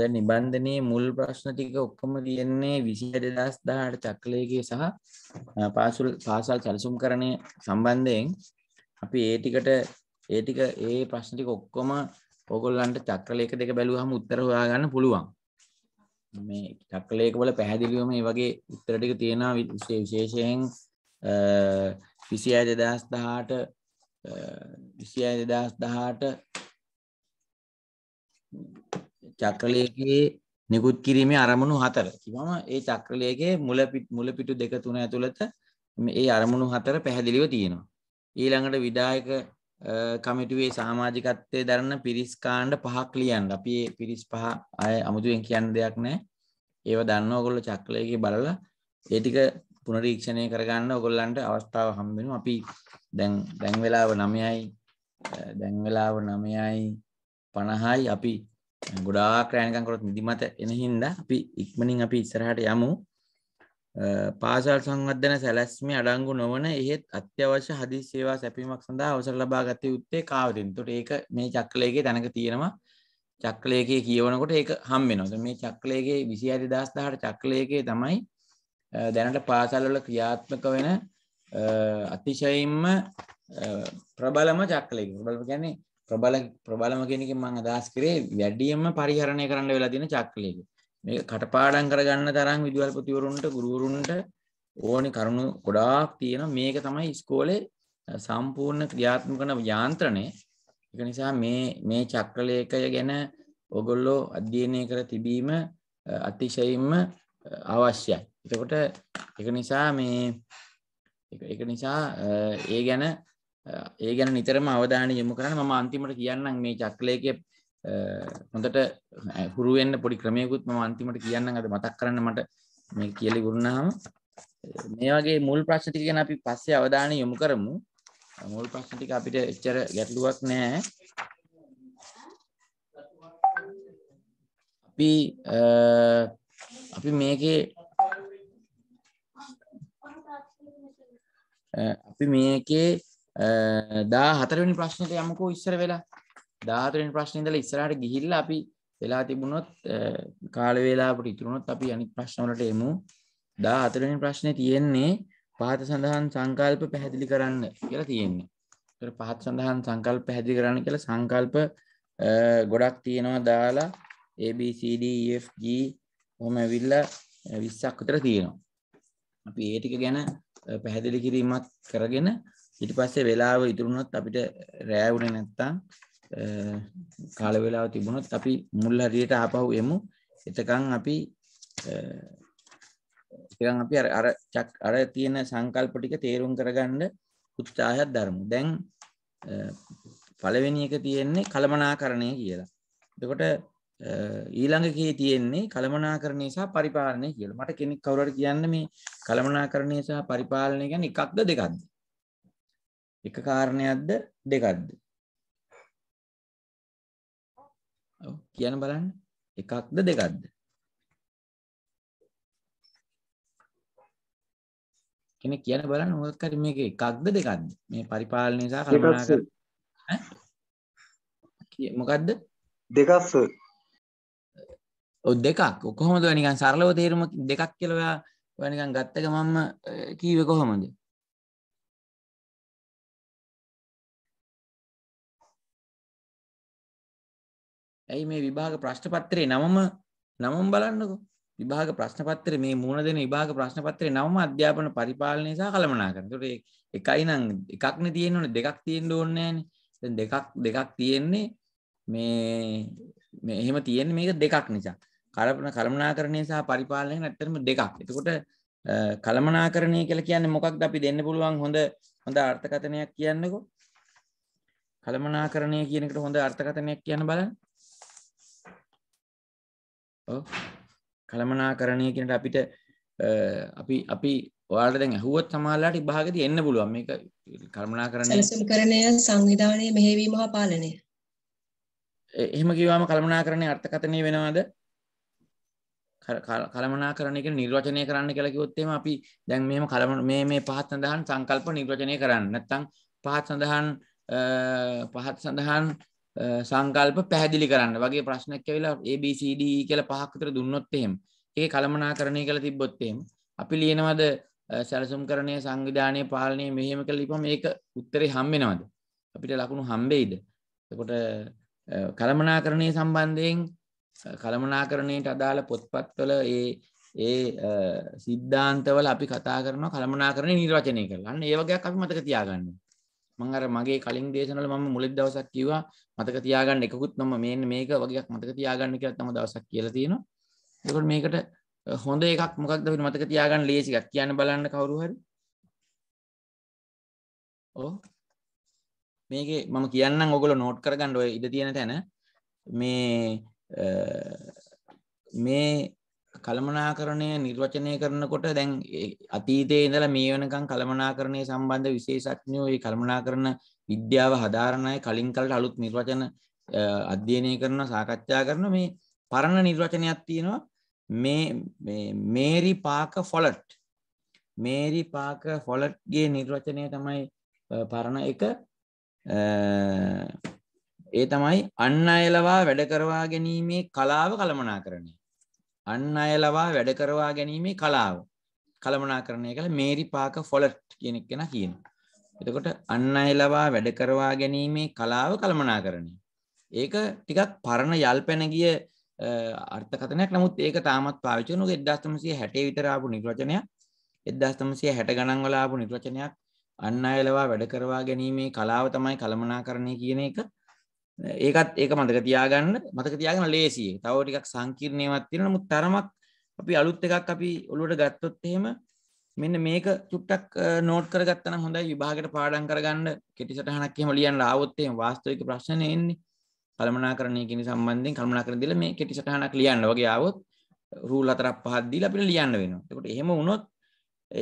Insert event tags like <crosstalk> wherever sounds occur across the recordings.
ඇ නිබන්ධනයේ මුල් ප්‍රශ්න ටික ඔක්කොම තියෙන්නේ විසි අදදස් දාට චක්ලයගේ සහ පාසුල් පාසල් සැලසුම් කරණය සම්බන්ධයෙන් අපි ඒටිකට ඒටික ඒ ප්‍රශ්ටික ඔක්කොම ඔගොල්ලන්ට චක්‍රලයක දෙක බැලූ හම උත්තරවා ගන්න පුළුවන් මේ චක්ලයක වල පැහැදිලිවම මේ වගේ උත්තරටික තියෙන විශේෂයෙන් විසි අය දෙදස් දහට විසි අය දෙදස් දහට චක්‍රලයකයේ නිකුත් කිරීමේ අරමුණු හතර කිවම ඒ චක්‍රලයගේ මුල මුල පිටු දෙක තුන ඇතුළත ඒ අරමුණු හතර පැහැදිලිව තියෙනවා. ඊළඟට විදායක කමිටුවේ සමාජිකත්වය දරන්න පිරිස් කාණ්ඩ පහක් ලියන්න අපි පිරිස් පහ අය අමුතුවෙන් කියන්න දෙයක් නෑ ඒව දන්න ඔගොල්ල චක්‍රලයගේ බලලා ඒ ටික පුනරීක්ෂණය කරගන්න ඔගොල්ලන්ට අවස්ථාව හම්බෙනු අපි දැන් දැන් වෙලාව නමයයි දැන් වෙලාව නමයයි පණහයි අපි ගොඩාක් රෑනිකම් කරොත් නිදිමත එන හින්දා අපි ඉක්මනින් අපි ඉස්සරහට යමු පාසල් සංවර්ධන සැලැස්මේ අඩංගු නොවන එහෙත් අත්‍යවශ්‍ය හදිස් සේවා සැපීමක් සඳහා අවසර ලබා ගත යුත්තේ කාවතින්. එතකොට ඒක මේ චක්‍රලේඛයේ තැනක තියෙනවා. චක්‍රලේඛයේ කියවනකොට ඒක හම් වෙනවා. මේ චක්‍රලේඛයේ 27018 චක්‍රලේඛයේ තමයි දැනට පාසල්වල ක්‍රියාත්මක වෙන අතිශයින්ම ප්‍රබලම චක්‍රලේඛය. ප්‍රබල කියන්නේ ප්‍රබල ප්‍රබලම කෙනෙකින් මං අදහස් කරේ වැඩියෙන්ම පරිහරණය කරන්න වෙලා තියෙන චක්‍රලේක. මේ කටපාඩම් කරගන්න තරම් විදුහල්පතිවරුන්ට ගුරුවරුන්ට ඕනි කරුණු ගොඩාක් තියෙනවා. මේක තමයි ඉස්කෝලේ සම්පූර්ණ ක්‍රියාත්මක කරන යාන්ත්‍රණය. ඒක නිසා මේ මේ චක්‍රලේඛය ගැන ඔගොල්ලෝ අධ්‍යයනය කර තිබීම අතිශයින්ම අවශ්‍යයි. එතකොට ඒක නිසා මේ ඒක නිසා ඒ ගැන ඒ ගැන නිතරම අවධානය යොමු කරන්න මම අන්තිමට කියන්නම් මේ චක්‍රලේක හොඳට හුරුවෙන්න්න පොඩි ක්‍රමයකුත් ම අන්තිමට කියන්න අද මතක් කරන්න මට මේ කියලි ගුරුණාම මේ වගේ මුල් ප්‍රශ්ටික ගැන අපි පස්සේ අවධානය යොමු කරමු මුල් ප්‍රශ්ටික අපිට එච්චර ගැටලුවක් නෑ අපි අපි මේකේ අපි මේකේ දා හතරවනි ප්‍රශ්නයට යමකෝ ඉස්සර වෙලා දාතරෙන් ප්‍රශ්නයදල ඉස්සරට ගිහිල්ල අපි වෙලා තිබුණොත් කාලවෙලාපට ඉතුරුණොත් අපි අනි ප්‍රශ්නවලට එමු දා අතරෙන් ප්‍රශ්නය තියෙන්නේ පාත සඳහන් සංකල්ප පැහැදිලි කරන්න කියලා තියෙන්නේ පහත් සඳහන් සංකල්ප පැහැදිලි කරන්න කියලා සංකල්ප ගොඩක් තියෙනවා දාලා ABCDFG e, හොම ඇවිල්ල විස්සක් විතර තියෙනවා අපි ඒටික ගැන පැහැදිලි කිරීමත් කරගෙන ඉට පස්සේ වෙලාව ඉතුරුණොත් අපිට රෑවුණ නැත්තං කාල වෙලාව තිබුණොත් අපි මුල් හරියට ආපහු එමු එතකං අපි එකන් අපි අර චක් අර තියෙන සංකල්ප ටික තේරුම් කරගන්න උත්සාහයක් දරමු දැන් පළවෙනි එක තියෙන්නේ කළමනාකරණය කියලා එතකොට ඊළඟකේ තියෙන්නේ කළමනාකරණය සහ පරිපාලනය කියලා මට කෙනෙක් කවුරුහරි කියන්න මේ කළමනාකරණය සහ පරිපාලනය ගැන එකක්ද දෙකක්ද එක කාරණයක්ද දෙකක්ද කියන බලන්න එකක්ද දෙකක්ද කෙනෙ කියන බලන්න මොකක්කරි මේක එකක්ද දෙකක්ද මේ පරිපාලනය සහ කල්පනා මොකක්ද දෙකක්ස දෙකක් කොහොමද නිකන් සරලව තේරුම දෙකක් කියලා ඔයා නිකන් ගත්තක මම කීවේ කොහොමද ඇයි මේ විභාග ප්‍රශ්නපත්‍රයේ නමම නමම් බලන්නකෝ විභාග ප්‍රශ්නපත්‍රය මේ මුණ දෙන විභාග ප්‍රශ්නපත්‍රය නවම අධ්‍යාපන පරිපාලනය සහ කළමනාකරන. ඒතකොට එකයි නම් එකක්නේ තියෙන්න ඕනේ දෙකක් තියෙන්න ඕනේ නෑනේ. දෙකක් දෙකක් තියෙන්නේ මේ මේ එහෙම තියෙන්නේ මේක දෙකක් නිසා. කලපන කළමනාකරණය සහ පරිපාලනය නැත්තරම දෙකක්. එතකොට කළමනාකරණය කියලා කියන්නේ මොකක්ද අපි දෙන්න පුළුවන් හොඳ හොඳ අර්ථකථනයක් කියන්නකෝ. කළමනාකරණය කියන එකට හොඳ අර්ථකථනයක් කියන්න බලන්න. කළමනාකරණය කියෙනට අපිට අපි අපි ඔයාට දැන් ඇහුවත් සමාලාට භාගති එන්න පුළුවන් මේ කල්මනා කරන්න සුම් කරණය සංවිධානය මෙහෙවීම හා පාලනය එහෙම කිවවාම කළමනා කරණය අර්ථකතනය වෙනවාද කළමනා කරණයක නිර්වචනය කරන්න කලකිවොත්තේම අපි දැන් මෙම කළම මේ මේ පහත් සඳහන් සංකල්ප නිර්වචනය කරන්න නැත්තං පහත් සඳහන් පහත් සඳහන් සංකල්ප පැහැදිලි කරන්න වගේ ප්‍රශ්නක් ඇවිලා ABCD කියල පහක්කතර දුන්නොත්තේම් ඒ කළමනා කරණය කළ තිබ්බොත්තේම් අපි ලියනවද සැලසුම් කරණය සංවිධානය පාලනය මෙහෙම කළ ලිපම ඒක උත්තරේ හම්බෙනවද අපිට ලකුණු හම්බෙයිද එකොට කළමනා කරණය සම්බන්ධයෙන් කළමනා කරණයට අදාළ පොත්පත්වල ඒ ඒ සිද්ධාන්තවල අපි කතා කරන කළමනා කරණය නිර්වචනය කරලන්න ඒවගේ අපි මතක තියාගන්න මංර මගේ කලින් දේශනල ම මුලෙක් දවසක් කිවා මතක තියාගන්න එකකුත් නොම මේ මේක වගේක් මතක තියාගන්න කිය තම දවසක් කියල තියෙන එකට මේකට හොඳ එකක් මොකක් දවට මතක තියාගන්න ලේසිකක් කියන්න බලන්න කවරුහර ඕ මේක මම කියන්න ඔගොල නෝට් කරගන්න ඔය ඉඩ තියෙන තැන මේ මේ කළමනාකරණය නිර්වචනය කරනකොට දැන් අතීතයේ ඉඳලා මේ වෙනකන් කළමනාකරණය සම්බන්ධ විශේෂඥයෝ මේ කළමනාකරණ විද්‍යාව හදාරන අය කලින් කලට අලුත් නිර්වචන අධ්‍යයනය කරනවා සාකච්ඡා කරනවා මේ පරණ නිර්වචනයක් තියෙනවා මේ මේරි පාක ෆොලට් මේරි පාක ෆොලට්ගේ නිර්වචනය තමයි පරණ එක ඒ තමයි අන්න අයලවා වැඩ කරවා ගැනීමේ කලාව කළමනා කරන්නේ අන් අය ලවා වැඩ කරවා ගැනීමේ කලාව කළමනාකරණය කළ මේරි පාක ෆොලට් කෙනෙක් කෙන කියන. එතකොට අන්න අය ලවා වැඩ කරවා ගැනීමේ කලාව කළමනාකරණය. ඒක ටිකක් පරණ යල් පැනගිය අර්ථකතනයක් නමුත් ඒක තාමත් පාවිචනු එදස්තමසිය හැටේ විතරාපු නිර්වචනය එදස්තමසිය හැට ගණන් වලාපු නිර්වචනයක් අන්න අයලවා වැඩකරවා ගැනීමේ කලාව තමයි කළමනා කරණය කියන එක ඒකත් ඒක මතක තියාගන්න මතක තියාගන්න ලේසියේ තව ටිකක් සංකීර්ණයවත් තියෙන නමුත් තරමක් අපි අලුත් එකක් අපි ඔලුවට ගත්තොත් එහෙම මෙන්න මේක චුට්ටක් නෝට් කරගත්තන හොඳයි විභාගට පාඩම් කරගන්න කෙටි සටහනක් එහෙම ලියන්න ආවොත් එහෙම වාස්තවික ප්‍රශ්න එන්නේ කළමනාකරණය කියන සම්බන්ධයෙන් කළමනාකරණ දීලා මේ කෙටි සටහනක් ලියන්න වගේ ආවොත් රූල් හතරක් පහක් දීලා අපිට ලියන්න වෙනවා එතකොට එහෙම වුණොත්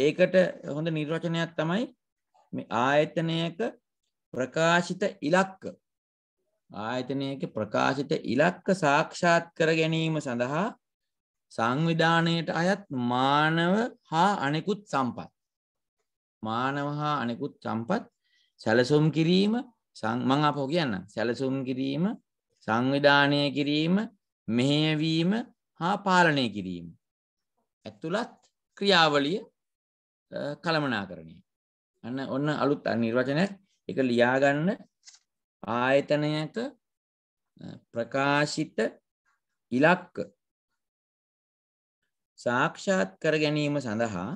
ඒකට හොඳ නිර්වචනයක් තමයි මේ ආයතනයක ප්‍රකාශිත ඉලක්ක ආයතනයක ප්‍රකාශිත ඉලක්ක සාක්ෂාත් කර ගැනීම සඳහා සංවිධානයට අයත් මානව හා අනෙකුත් සම්පත්. මානව හා අනෙකුත් සම්පත් සැලසුම් කිරීම මං අපෝ කියන්න සැලසුම් කිරීම සංවිධානය කිරීම මෙහයවීම හා පාලනය කිරීම. ඇතුළත් ක්‍රියාවලිය කළමනා කරණය. අන්න ඔන්න අලුත් අනිර්වචනයක් එක ලියාගන්න ආයතනයක ප්‍රකාශිත ඉලක්ක සාක්ෂාත් කර ගැනීම සඳහා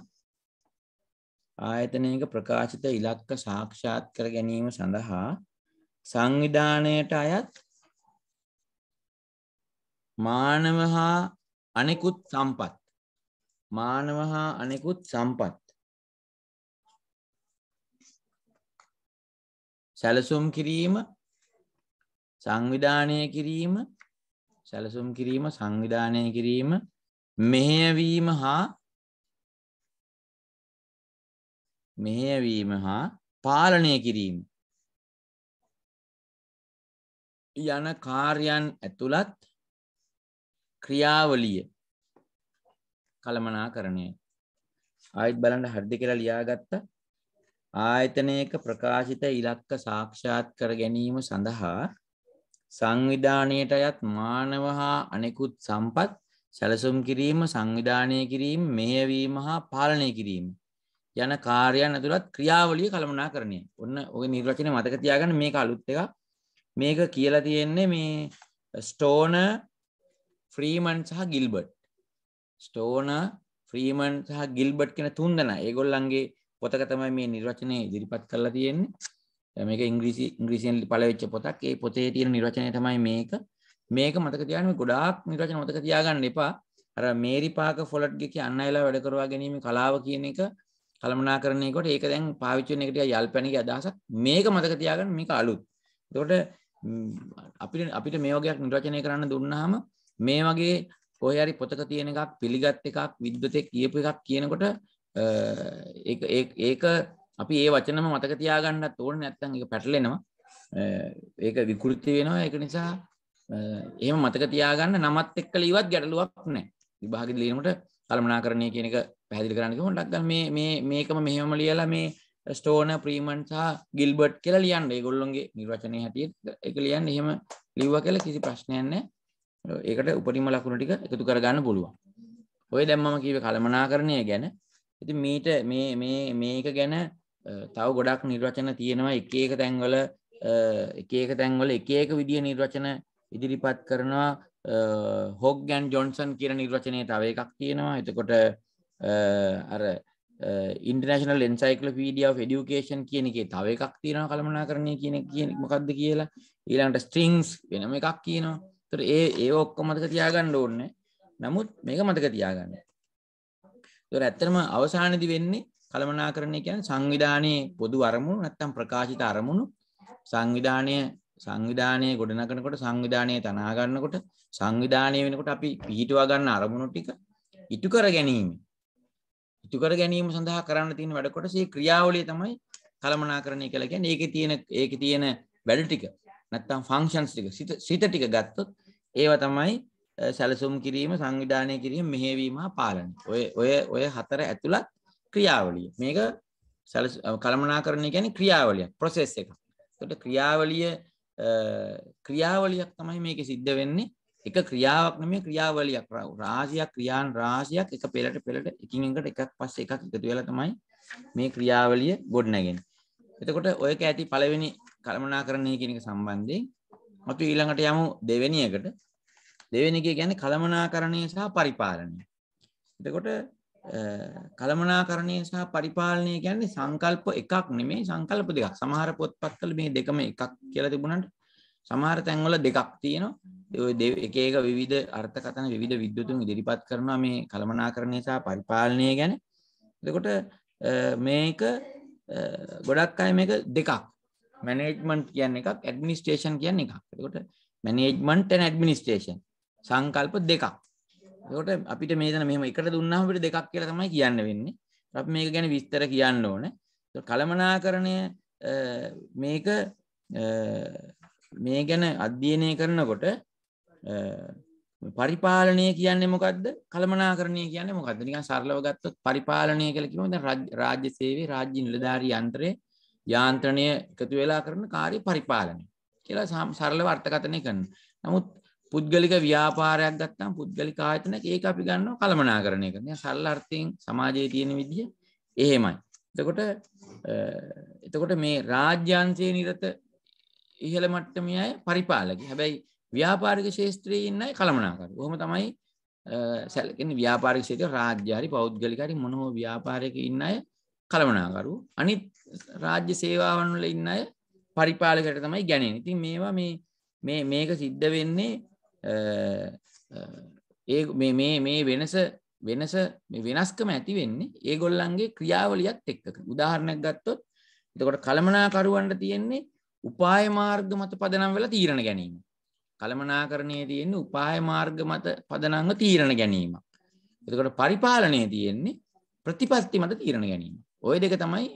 ආයතනයක ප්‍රකාශිත ඉලක්ක සාක්ෂාත් කර ගැනීම සඳහා සංවිධානයට අයත් මානව හා අනෙකුත් සම්පත් මානව හා අනෙකුත් සම්පත් සැලසුම් කිරීම සංවිධානය කිරීම සැලසුම් කිරීම සංවිධානය කිරීම මෙහයවීම හා මෙහයවීම හා පාලනය කිරීම යන කාර්යන් ඇතුළත් ක්‍රියාවලිය කළමනා කරණය ආයත් බලන්න හර්දි කියලා ලියාගත්ත ආයතනයක ප්‍රකාශිත ඉලක්ක සාක්ෂාත් කර ගැනීම සඳහා සංවිධානයට අයත් මානව හා අනෙකුත් සම්පත් සැලසුම් කිරීම සංවිධානය කිරීම මෙහයවීම හා පාලනය කිරීම. යන කාරයන් ඇතුළත් ක්‍රියාවලිය කළමනා කරණය ඔන්න ඔය නිර්වචන මතක තියාගන්න මේ අලුත් එක මේක කියලා තියෙන්නේ මේ ස්ටෝන ෆ්‍රීමන් සහ ගිල්බට් ස්ටෝන ෆ්‍රීමන් සහ ගිල්බට් කෙන තුන්දන ඒගොල්ලන්ගේ පොතක තමයි මේ නිර්වචනය ඉදිරිපත් කරලා තියෙන්නේ මේක ඉංග්‍රීසි ඉංග්‍රීසියෙන් පළවෙච්ච පොතක් ඒ පොතේ තියෙන නිර්වචනය තමයි මේක මේක මතක තියාගන්න ගොඩාක් නිර්වචන මතක තියාගන්න එපා අර මේරි පාක ෆොලට්ගේ කියන්න අයලා වැඩ කරවා ගැනීම කලාව කියන එක කළමනාකරණයකොට ඒක දැන් පාවිච්චි වෙන එකට යල්පැණිගේ අදහසක් මේක මතක තියාගන්න මේක අලුත් එතකොට අපිට අපිට මේ වගේයක් නිර්වචනය කරන්න දුන්නාම මේ වගේ කොහේ හරි පොතක තියෙන එකක් පිළිගත් එකක් විද්වතෙක් කියපු එකක් කියනකොට ඒක ඒක අපි ඒ වචනම මතක තියාගන්නත් ඕන නැත්තම් ඒක පැටලෙනවා. ඒක විකෘති වෙනවා. ඒක නිසා එහෙම මතක තියාගන්න නමත් එක්ක ලියවත් ගැටලුවක් නැහැ. විභාගෙදි ලියනකොට කළමනාකරණය කියන එක පැහැදිලි කරන්න කිව්වොත් ලක්ගල් මේ මේ මේකම මෙහෙම ලියලා මේ ස්ටෝන ප්‍රීමන් සහ ගිල්බට් කියලා ලියන්න. ඒගොල්ලොන්ගේ නිර්වචනයේ හැටියට ඒක ලියන්න එහෙම ලිව්වා කියලා කිසි ප්‍රශ්නයක් නැහැ. ඒකට උපරිම ලකුණු ටික එකතු කරගන්න පුළුවන්. ඔය දැන් මම කියවේ කළමනාකරණය ගැන. ඉතින් මීට මේ මේ මේක ගැන තව ගොඩක් නිර්වචන තියෙනවා එක ඒක තැන්වල එක ඒක තැන්වල එක ඒක විදිිය නිර්වචන ඉදිරිපත් කරනවා හොග්ගැන් ජොන්සන් කියන නිර්වචනය තව එකක් තියෙනවා එතකොට අර ඉන්ටනශනල් එන්සයිකල පීඩිය ඩියුකේෂන් කියන එක තව එකක් තියෙනවා කළමනා කරණය කියන කිය මොකක්ද කියලා ඊළන්ට ස්ට්‍රිංස් වෙනම එකක් කියනවා තර ඒ ඒ ඔක්කො මතක තියාගන්න ඕන්න නමුත් මේක මතක තියාගන්න තොර ඇත්තරම අවසානදි වෙන්නේ කළමනාකරණය කියන්නේ සංවිධානයේ පොදු අරමුණු නැත්නම් ප්‍රකාශිත අරමුණු සංවිධානය සංවිධානයේ ගොඩනගනකොට සංවිධානයේ තනා ගන්නකොට සංවිධානය වෙනකොට අපි පිහිටුවා ගන්න අරමුණු ටික ඉටු කර ගැනීම ඉටු කර ගැනීම සඳහා කරන්න තියෙන වැඩ කොටස ඒ ක්‍රියාවලිය තමයි කළමනාකරණය කියලා කියන්නේ ඒකේ තියෙන ඒකේ තියෙන වැඩ ටික නැත්නම් ෆන්ක්ෂන්ස් ටික සිත ටික ගත්තොත් ඒවා තමයි සැලසුම් කිරීම සංවිධානය කිරීම මෙහෙවීම පාලනය. ඔය ඔය ඔය හතර ඇතුළත් ක්‍රියාවලිය මේක කළමනා කරණය ගැන ක්‍රියාවලිය ප්‍රොසෙස් එක තොට ක්‍රියාවලිය ක්‍රියාවලියක් තමයි මේක සිද්ධ වෙන්නේ එක ක්‍රියාවක් නමේ ක්‍රියාවලියක් රාසියක් ක්‍රියාන් රාසියක් එක පෙළට පෙළට එකින් එකට එකක් පස්ස එකක් එකතු වෙලා තමයි මේ ක්‍රියාවලිය ගොඩනැගෙන එතකොට ඔයක ඇති පළවෙනි කළමනා කරණය කෙනෙක සම්බන්ධයෙන් අපි ඊළඟට යමු දෙවැනියකට දෙවෙනික ගැන කළමනා කරණය සහ පරිපාලනය එතකොට කළමනාකරණය සහ පරිපාලනය කියන්නේ සංකල්ප එකක් නෙමේ සංකල්ප දෙකක් සමහර පොත්පත්වල මේ දෙකම එකක් කියලා තිබුණාට සමහර තැන්වල දෙකක් තියෙනවා එක එක විවිධ අර්ථකථන විවිධ විද්වතුන් ඉදිරිපත් කරනවා මේ කළමනාකරණය සහ පරිපාලනය ගැන එතකොට මේක ගොඩක් අය මේක දෙකක් මැනේජ්මන්ට් කියන්නේ එකක් ඇඩ්මිනිස්ට්‍රේෂන් කියන්නේ එකක් එතකොට මැනේජ්මන්ට් ඇන් ඇඩ්මිනිස්ට්‍රේෂන් සංකල්ප දෙකක් ට අපිට මේතන මෙම එකට දුන්නාම පිට දෙකක් කියල තමයි කියන්න වෙන්නේ අප මේක ගැන විස්තර කියන්න ඕන කළමනා කරණය මේක මේ ගැන අධ්‍යයනය කරනකොට පරිපාලනය කියන්නේ මොකක්ද කළමනා කරණය කියන්නේ මොකක්ද නිකන් සරලව ගත්තොත් පරිපාලනය කියලා කිව්වොත් රාජ්‍ය සේවයේ රාජ්‍ය නිලධාරී යන්ත්‍රයේ යාන්ත්‍රණය එකතු වෙලා කරන කාර්ය පරිපාලනය කියලා සරලව අර්ථකථනය කරනවා. නමුත් පුද්ගලික ව්‍යාපාරයක් ගත්තම් පුද්ගලික ආයතන ඒක අපි ගන්නවා කළමනාකරණය කරන සරල අර්ථයෙන් සමාජයේ තියෙන විදිය එහෙමයි. එතකොට එතකොට මේ රාජ්‍යංශයේ නිරත ඉහළ මට්ටමේ අය පරිපාලක. හැබැයි ව්‍යාපාරික ශාස්ත්‍රයේ ඉන්න අය කළමනාකරු. ඔහොම තමයි සැලකෙන ව්‍යාපාරික ශාස්ත්‍රයේ රාජ්‍ය හරි පෞද්ගලික හරි මොන හෝ ව්‍යාපාරයක ඉන්න අය කළමනාකරු. අනිත් රාජ්‍ය සේවාවන් වල ඉන්න අය පරිපාලකයට තමයි ගැනෙන්නේ. ඉතින් මේවා මේ මේ මේක සිද්ධ වෙන්නේ ඒ මේ වෙනස වෙනස වෙනස්කම ඇති වෙන්නේ ඒ ගොල්ලන්ගේ ක්‍රියාවලියත් එක්ක උදාහරණයක් ගත්තොත් එතකොට කළමනාකරුවන්ට තියෙන්නේ උපාය මාර්ග මත පදනම් වෙලා තීරණ ගැනීම. කළමනාකරණය තියෙන්නේ උපාය මාර්ග මත පදනංග තීරණ ගැනීම. එතකොට පරිපාලනය තියෙන්නේ ප්‍රතිපත්ති මත තීරණ ගැනීම. ඔය දෙක තමයි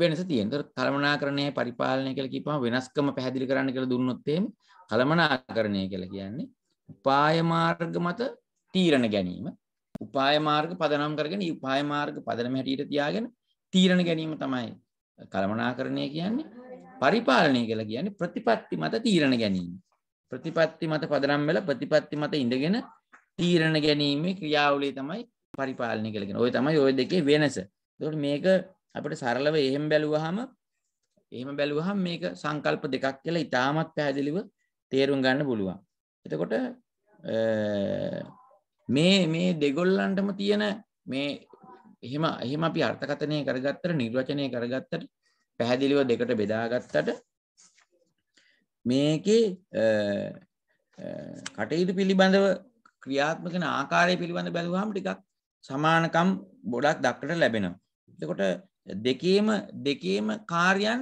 වෙනස තියෙන්නේ. එතකොට කළමනාකරණය පරිපාලනය කියලා කියපුවම වෙනස්කම පැහැදිලි කරන්න කියලා දුන්නොත් එහෙම කළමනාකරණය කළ කියන්නේ උපායමාර්ග මත තීරණ ගැනීම උපායමාර්ග පදනම් කරගෙන උපායමාර්ග පදනම හැටියට තියාගෙන තීරණ ගැනීම තමයි කළමනාකරණය කියන්නේ පරිපාලනය කියලා කියන්නේ ප්‍රතිපත්ති මත තීරණ ගැනීම ප්‍රතිපත්ති මත පදනම් වෙලා ප්‍රතිපත්ති මත ඉඳගෙන තීරණ ගැනීමේ ක්‍රියාවලිය තමයි පරිපාලනය කියලා කියන්නේ. ওই තමයි ওই දෙකේ වෙනස. ඒකට මේක අපිට සරලව එහෙම බැලුවහම එහෙම බැලුවහම මේක සංකල්ප දෙකක් කියලා ඉතාමත් පැහැදිලිව තේරුම් ගන්න පුළුවන් එතකොට මේ මේ දෙගොල්ලන්ටම තියෙන මේ එහෙම එහෙම අපි අර්ථකතනය කරගත්තට නිර්වචනය කරගත්තට පැහැදිලිව දෙකට බෙදාගත්තට මේකේ කටයුතු පිළිබඳව ක්‍රියාත්මකන ආකාරය පිළිබඳ බැලුවහම ටිකක් සමානකම් බොඩක් දක්කට ලැබෙනවා. එතකොට දෙකේම දෙකේම කාර්යන්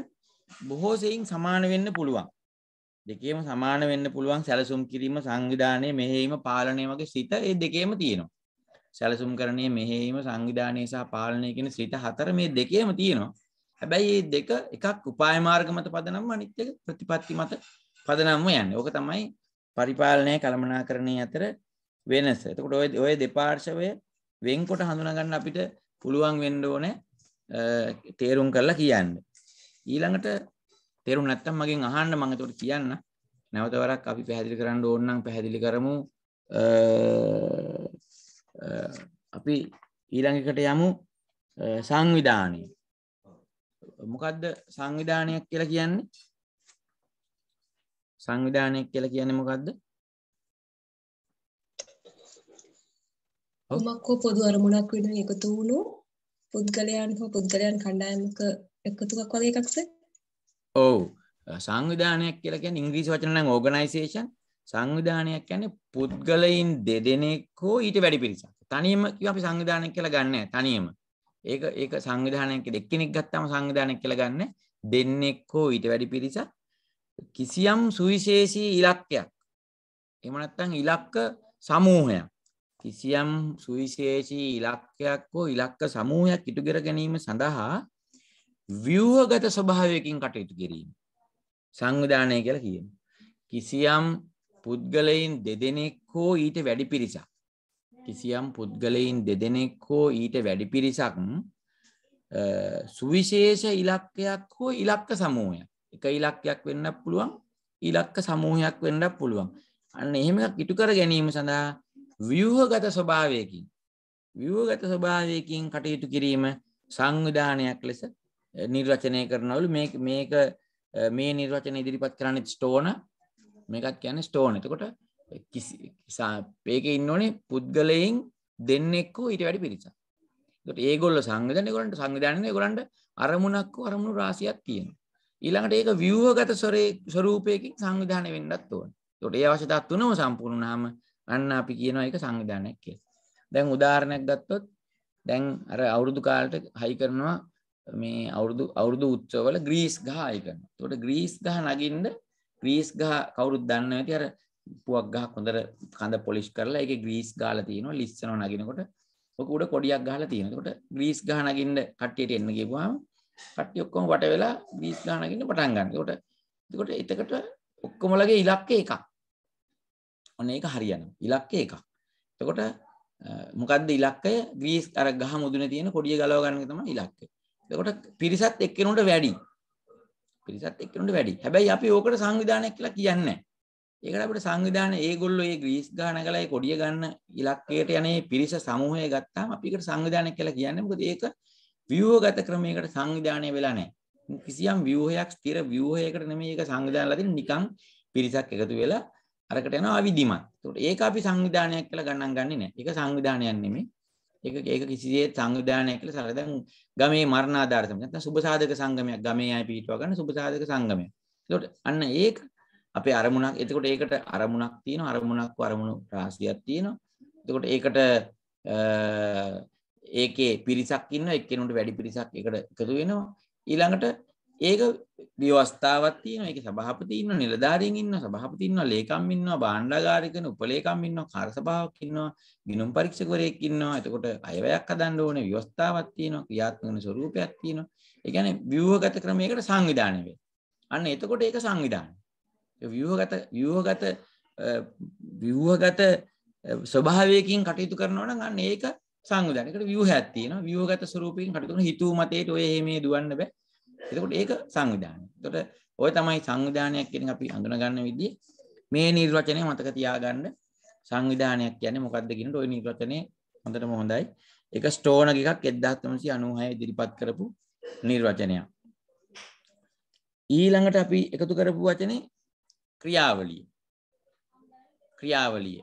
බොහෝ සෙයින් සමාන වෙන්න පුළුවන්. දෙකේම සමාන වෙන්න පුළුවන් සැලසුම් කිරීම සංවිධානය මෙහෙම පාලනය වගේ සිත ඒ දෙකේම තියෙනවා. සැලසුම් කරණය මෙහෙම සංවිධානය සහ පාලනය කියන සිත හතර මේ දෙකේම තියෙනවා. හැබැයි මේ දෙක එකක් උපාය මාර්ග මත පදනම්ව අනිත් එක ප්‍රතිපත්ති මත පදනම්ව යන්නේ. ඕක තමයි පරිපාලනය කළමනාකරණය අතර වෙනස. එතකොට ඔය ඔය දෙපාර්ශවය වෙන්කොට හඳුනා ගන්න අපිට පුළුවන් වෙන්න ඕනේ තේරුම් කරලා කියන්න. ඊළඟට තේරුම් නැත්තම් මගෙන් අහන්න මම ඒකට කියන්න නැවත වරක් අපි පැහැදිලි කරන්න ඕන නම් පැහැදිලි කරමු අපි ඊළඟ එකට යමු සංවිධානය මොකද්ද සංවිධානයක් කියලා කියන්නේ සංවිධානයක් කියලා කියන්නේ මොකද්ද කුමක් හෝ පොදු අරමුණක් වෙනුවෙන් එකතු වුණු පුද්ගලයන් හෝ පුද්ගලයන් කණ්ඩායමක එකතුවක් වගේ එකක්ද ඔවු සංවිධානයක් කියලකැන් ඉංග්‍රීසි වචනන ඕගනයිසේෂන් සංවිධානයක් යැන පුද්ගලයින් දෙදෙනෙක්කෝ ඊට වැඩි පිරිසක් තනීම අපි සංවිධානයක් කියලා ගන්න තනියම ඒක ඒක සංවිධානයක දෙක්කෙනෙක් ගත්තම සංවිධානයක් කියලා ගන්න දෙන්නෙක්කෝ ඊට වැඩි පිරිසක් කිසියම් සුවිශේෂී ඉලක්කයක් එමනත්තං ඉලක්ක සමූහයක් කිසියම් සුවිශේෂී ඉලක්කයක් හෝ ඉලක්ක සමූහයක් ඉටුගර ගැනීම සඳහා ව්‍යූහගත ස්වභාවයකින් කටයුතු කිරීම. සංවිධානය කළ කියම. කිසියම් පුද්ගලයින් දෙදෙනෙක් හෝ ඊට වැඩි පිරිසක්. කිසියම් පුද්ගලයින් දෙදෙනෙක් හෝ ඊට වැඩි පිරිසක් සුවිශේෂ ඉලක්කයක් හෝ ඉලක්ක සමූහයක් එක ඉලක්කයක් වෙන්න පුළුවන් ඉලක්ක සමූහයක් වෙන්න පුළුවන් අන්න එහෙම ඉටු කර ගැනීම සඳහා ව්‍යූහගත ස්වභාවයකින් ව්‍යූහගත ස්වභාවයකින් කටයුතු කිරීම සංවිධානයක් ලෙස නිර්වචනය කරනවලු මේක මේ නිර්වචන ඉදිරිපත් කරන්න ස්ටෝන මේකත් කියන ස්ටෝන එතකොට පේක ඉන්නඕනේ පුද්ගලයින් දෙන්නෙක්කෝ ඉට වැඩි පිරිසා ට ඒගොල්ල සංගධනයකොලට සංවිධානය ගොලන්ට අරමුණක්ක අරමුණු රාසියක් තියෙන. ඊළඟට ඒක විව්වගත සොරේ ස්වරූපයකින් සංවිධානය වෙන්නත් ඕන තොට ඒ අවශ්‍යතත් වනම සම්පූර්ණාම අන්න අපි කියනවා එක සංවිධානයක් කිය. දැන් උදාරණයක් ගත්තොත් දැන් අර අවුරුදු කාලට හයි කරනවා මේ අවුරුදු අවුරුදු උත්සවල ග්‍රීස් ගහය කරන. එතකොට ග්‍රීස් ගහ නගින්න ග්‍රීස් ගහ කවුරුත් දන්නේ නැති අර පුවක් ගහක් හොඳට කඳ පොලිෂ් කරලා ඒකේ ග්‍රීස් ගහලා තියෙනවා ලිස්සනවා නගිනකොට ඔක උඩ කොඩියක් ගහලා තියෙනවා. එතකොට ග්‍රීස් ගහ නගින්න කට්ටියට එන්න ගියපුවාම කට්ටිය ඔක්කොම වට වෙලා ග්‍රීස් ගහ නගින්න පටන් ගන්නවා. එතකොට එතකොට එතකට ඔක්කොමලගේ ඉලක්කය එකක්. ඔන්න ඒක හරියනවා. ඉලක්කය එකක්. එතකොට මොකද්ද ඉලක්කය? ග්‍රීස් අර ගහ මුදුනේ තියෙන කොඩිය ගලව ගන්න එක තමයි ඉලක්කය. එතකොට පිරිසත් එක්කෙනුට වැඩි. පිරිසත් එක්කෙනුට වැඩි. හැබැයි අපි ඕකට සංවිධානයක් කියලා කියන්නේ නැහැ. ඒකට අපිට සංවිධානය ඒගොල්ලෝ ඒ ග්‍රීස් ගාන කලයි කොඩිය ගන්න ඉලක්කයට යන්නේ පිරිස සමූහය ගත්තාම අපි ඒකට සංවිධානය කියලා කියන්නේ මොකද ඒක ව්‍යුහගත ක්‍රමයකට සංවිධානය වෙලා නැහැ කිසියම් ව්‍යුහයක් ස්ථිර ව්‍යුහයකට නෙමෙයි ඒක සංවිධානය වෙලා නිකන් පිරිසක් එකතු වෙලා අරකට යනවා අවිධිමත් ඒකට ඒක අපි සංවිධානයක් කියලා ගණන් ගන්නේ නැහැ ඒක සංවිධානයක් නෙමෙයි ඒක ඒක කිසිසේ සංවිධානයක් කියලා සරල දැන් ගමේ මරණාධාර සමිතිය නැත්නම් සුබ සාධක සංගමයක් ගමේ අය පිටව ගන්න සුබ සාධක සංගමයක්. එතකොට අන්න ඒක අපේ අරමුණක්. එතකොට ඒකට අරමුණක් තියෙනවා අරමුණක් අරමුණු රාශියක් තියෙනවා. එතකොට ඒකට ඒකේ පිරිසක් ඉන්නවා එක්කෙනෙකුට වැඩි පිරිසක් ඒකට එකතු වෙනවා. ඊළඟට ඒක ව්‍යවස්ථාවත් තියෙන එක සභහපති ඉන්න නිලධාරීන් ඉන්න සභහපති ඉන්න ලේකම් ඉන්නවා බාණ්ඩාගාරිකන උපලේකම් ඉන්නවා කාර්ය සභාවක් ඉන්නවා ගිනුම් පරීක්ෂකවරයෙක් ඉන්නවා එතකොට අයවැයක් හදන්න ඕනේ ව්‍යවස්ථාවක් තියෙනවා ක්‍රියාත්මක වෙන ස්වරූපයක් තියෙනවා ඒ කියන්නේ ව්‍යුහගත ක්‍රමයකට සංවිධානය වෙයි අන්න එතකොට ඒක සංවිධානය ව්‍යුහගත ව්‍යුහගත ව්‍යුහගත ස්වභාවයකින් කටයුතු කරනවා නම් අන්න ඒක සංවිධානයකට ව්‍යුහයක් තියෙනවා ව්‍යුහගත ස්වරූපයෙන් කටයුතු කරන හිතුව මතේට ඔය එහෙමේ දුවන්න බෑ එතකොට ඒක සංවිධානය. එතකොට ඔය තමයි සංවිධානයක් කියන අපි අඳුනගන්න විදිය. මේ නිර්වචනය මතක තියාගන්න සංවිධානයක් කියන්නේ මොකක්ද කියනට ඔය නිර්වචනය හොඳටම හොඳයි. ඒක ස්ටෝන එකක් 1996 ඉදිරිපත් කරපු නිර්වචනයක්. ඊළඟට අපි එකතු කරපු වචනේ ක්‍රියාවලිය. ක්‍රියාවලිය.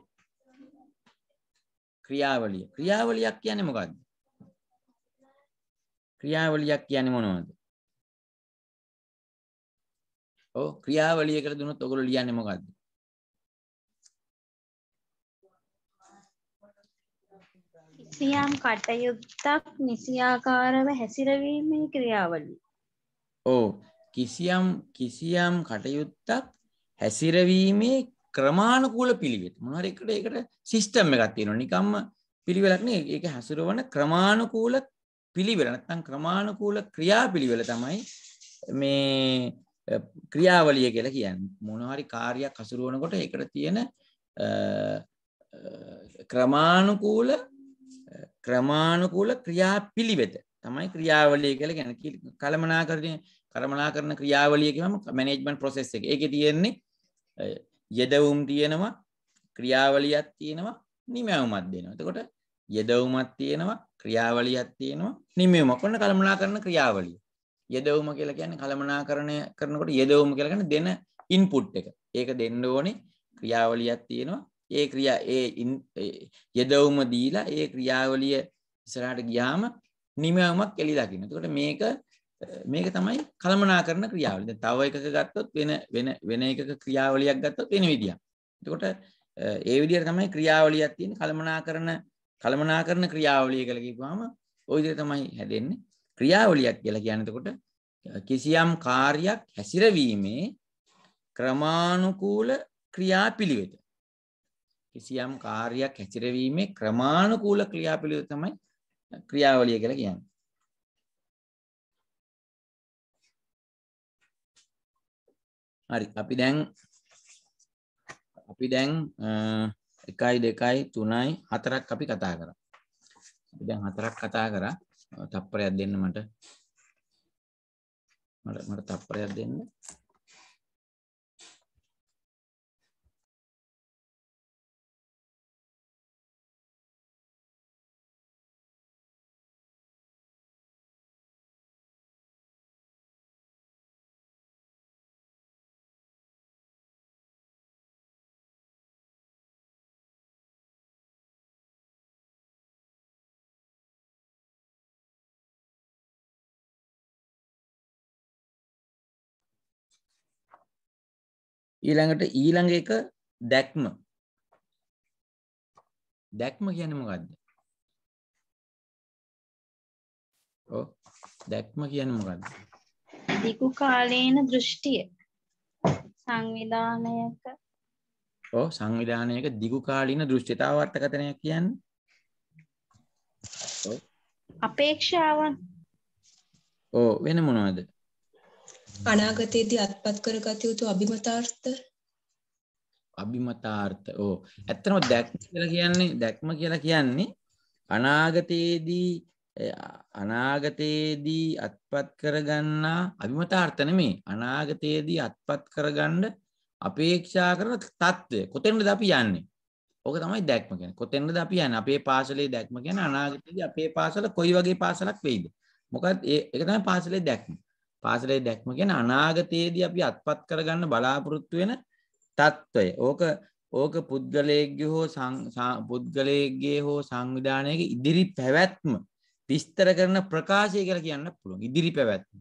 ක්‍රියාවලිය. ක්‍රියාවලියක් කියන්නේ මොකක්ද? ක්‍රියාවලියක් කියන්නේ මොනවද? ඔව් ක්‍රියාවලියකට දුනොත් ඔයගොල්ලෝ ලියන්නේ මොකද්ද? කිසියම් කටයුත්තක් නිසියාකාරව හැසිරවීමේ ක්‍රියාවලිය. ඔව් කිසියම් කිසියම් කටයුත්තක් හැසිරවීමේ ක්‍රමානුකූල පිළිවෙත්. මොනවා හරි එකට ඒකට සිස්ටම් එකක් තියෙනවා. නිකම්ම පිළිවෙලක් නේ. ඒක හැසිරවන ක්‍රමානුකූල පිළිවෙල නැත්නම් ක්‍රමානුකූල ක්‍රියාපිළිවෙල තමයි මේ ක්‍රියාවලිය කියලා කියන්නේ මොනවාරි කාර්යයක් හසුරුවනකොට ඒකට තියෙන ක්‍රමානුකූල ක්‍රමානුකූල ක්‍රියාපිළිවෙත තමයි ක්‍රියාවලිය කියලා කියන්නේ කලමනාකරණය කර්මනාකරන ක්‍රියාවලිය කියවම මැනේජ්මන්ට් process එක. ඒකේ තියෙන්නේ යෙදවුම් තියෙනවා ක්‍රියාවලියක් තියෙනවා නිමැවුමක් දෙනවා. එතකොට යෙදවුමක් තියෙනවා ක්‍රියාවලියක් තියෙනවා නිමැවුමක්. ඔන්න කලමනාකරන ක්‍රියාවලිය. යෙදවුම කියලා කියන්නේ කළමනාකරණය කරනකොට යෙදවුම කියලා කියන්නේ දෙන ඉන්පුට් එක. ඒක දෙන්න ඕනේ ක්‍රියාවලියක් තියෙනවා. ඒ ක්‍රියා ඒ යෙදවුම දීලා ඒ ක්‍රියාවලිය ඉස්සරහට ගියාම නිමවුමක් එළි දකින්න. එතකොට මේක මේක තමයි කළමනාකරන ක්‍රියාවලිය. දැන් තව එකක ගත්තොත් වෙන වෙන වෙන එකක ක්‍රියාවලියක් ගත්තොත් වෙන විදියක්. එතකොට ඒ විදිහට තමයි ක්‍රියාවලියක් තියෙන්නේ කළමනාකරන කළමනාකරන ක්‍රියාවලිය කියලා කිව්වම ওই විදිහට තමයි හැදෙන්නේ. ක්‍රියාවලියක් කියලා කියන්නේ එතකොට කිසියම් කාර්යයක් හැසිරවීමේ ක්‍රමානුකූල ක්‍රියාපිළිවෙත. කිසියම් කාර්යයක් හැසිරවීමේ ක්‍රමානුකූල ක්‍රියාපිළිවෙත තමයි ක්‍රියාවලිය කියලා කියන්නේ. හරි අපි දැන් අපි දැන් එකයි දෙකයි තුනයි හතරක් අපි කතා කරා. අපි දැන් හතරක් කතා කරා. තප්පරයක් දෙන්න මට මට මට තප්පරයක් දෙන්න ඊළඟට ඊළඟ එක දැක්ම දැක්ම කියන්නේ මොකද්ද ඔව් දැක්ම කියන්නේ මොකද්ද දිගු කාලීන දෘෂ්ටිය සංවිධානයක ඔව් සංවිධානයක දිගු කාලීන දෘෂ්ටිතාව අර්ථකථනයක් කියන්නේ අපේක්ෂාවන් ඕ වෙන මොනවද අනාගතයේදී අත්පත් කරගත යුතු අභිමතාර්ථ අභිමතාර්ථ ඕ ඇත්තනම දැක්ම කියලා කියන්නේ දැක්ම කියලා කියන්නේ අනාගතයේදී අනාගතයේදී අත්පත් කරගන්නා අභිමතාර්ථන මේ අනාගතයේදී අත්පත් කරගණ්ඩ අපේක්ෂා කරන තත්ත්වය කොතෙන්ට ද අපි යන්නේ ඕක තමයි දැක්ම ගැන කොතෙන්ට ද අපි යන්න අපේ පාසලේ දැක්ම ගැන අනාගතයේදී අපේ පාසල කොයි වගේ පාසලක් වෙයිද මොකත් ඒ එක තමයි පාසලේ දැක්ම පාසලේ දැක්ම කියන්නේ අනාගතයේදී අපි අත්පත් කරගන්න බලාපොරොත්තු වෙන తত্ত্বය. ඕක ඕක පුද්ගලයෙක්ගේ හෝ පුද්ගලයෙක්ගේ හෝ සංවිධානයක ඉදිරි පැවැත්ම විස්තර කරන ප්‍රකාශය කියලා කියන්න පුළුවන්. ඉදිරි පැවැත්ම.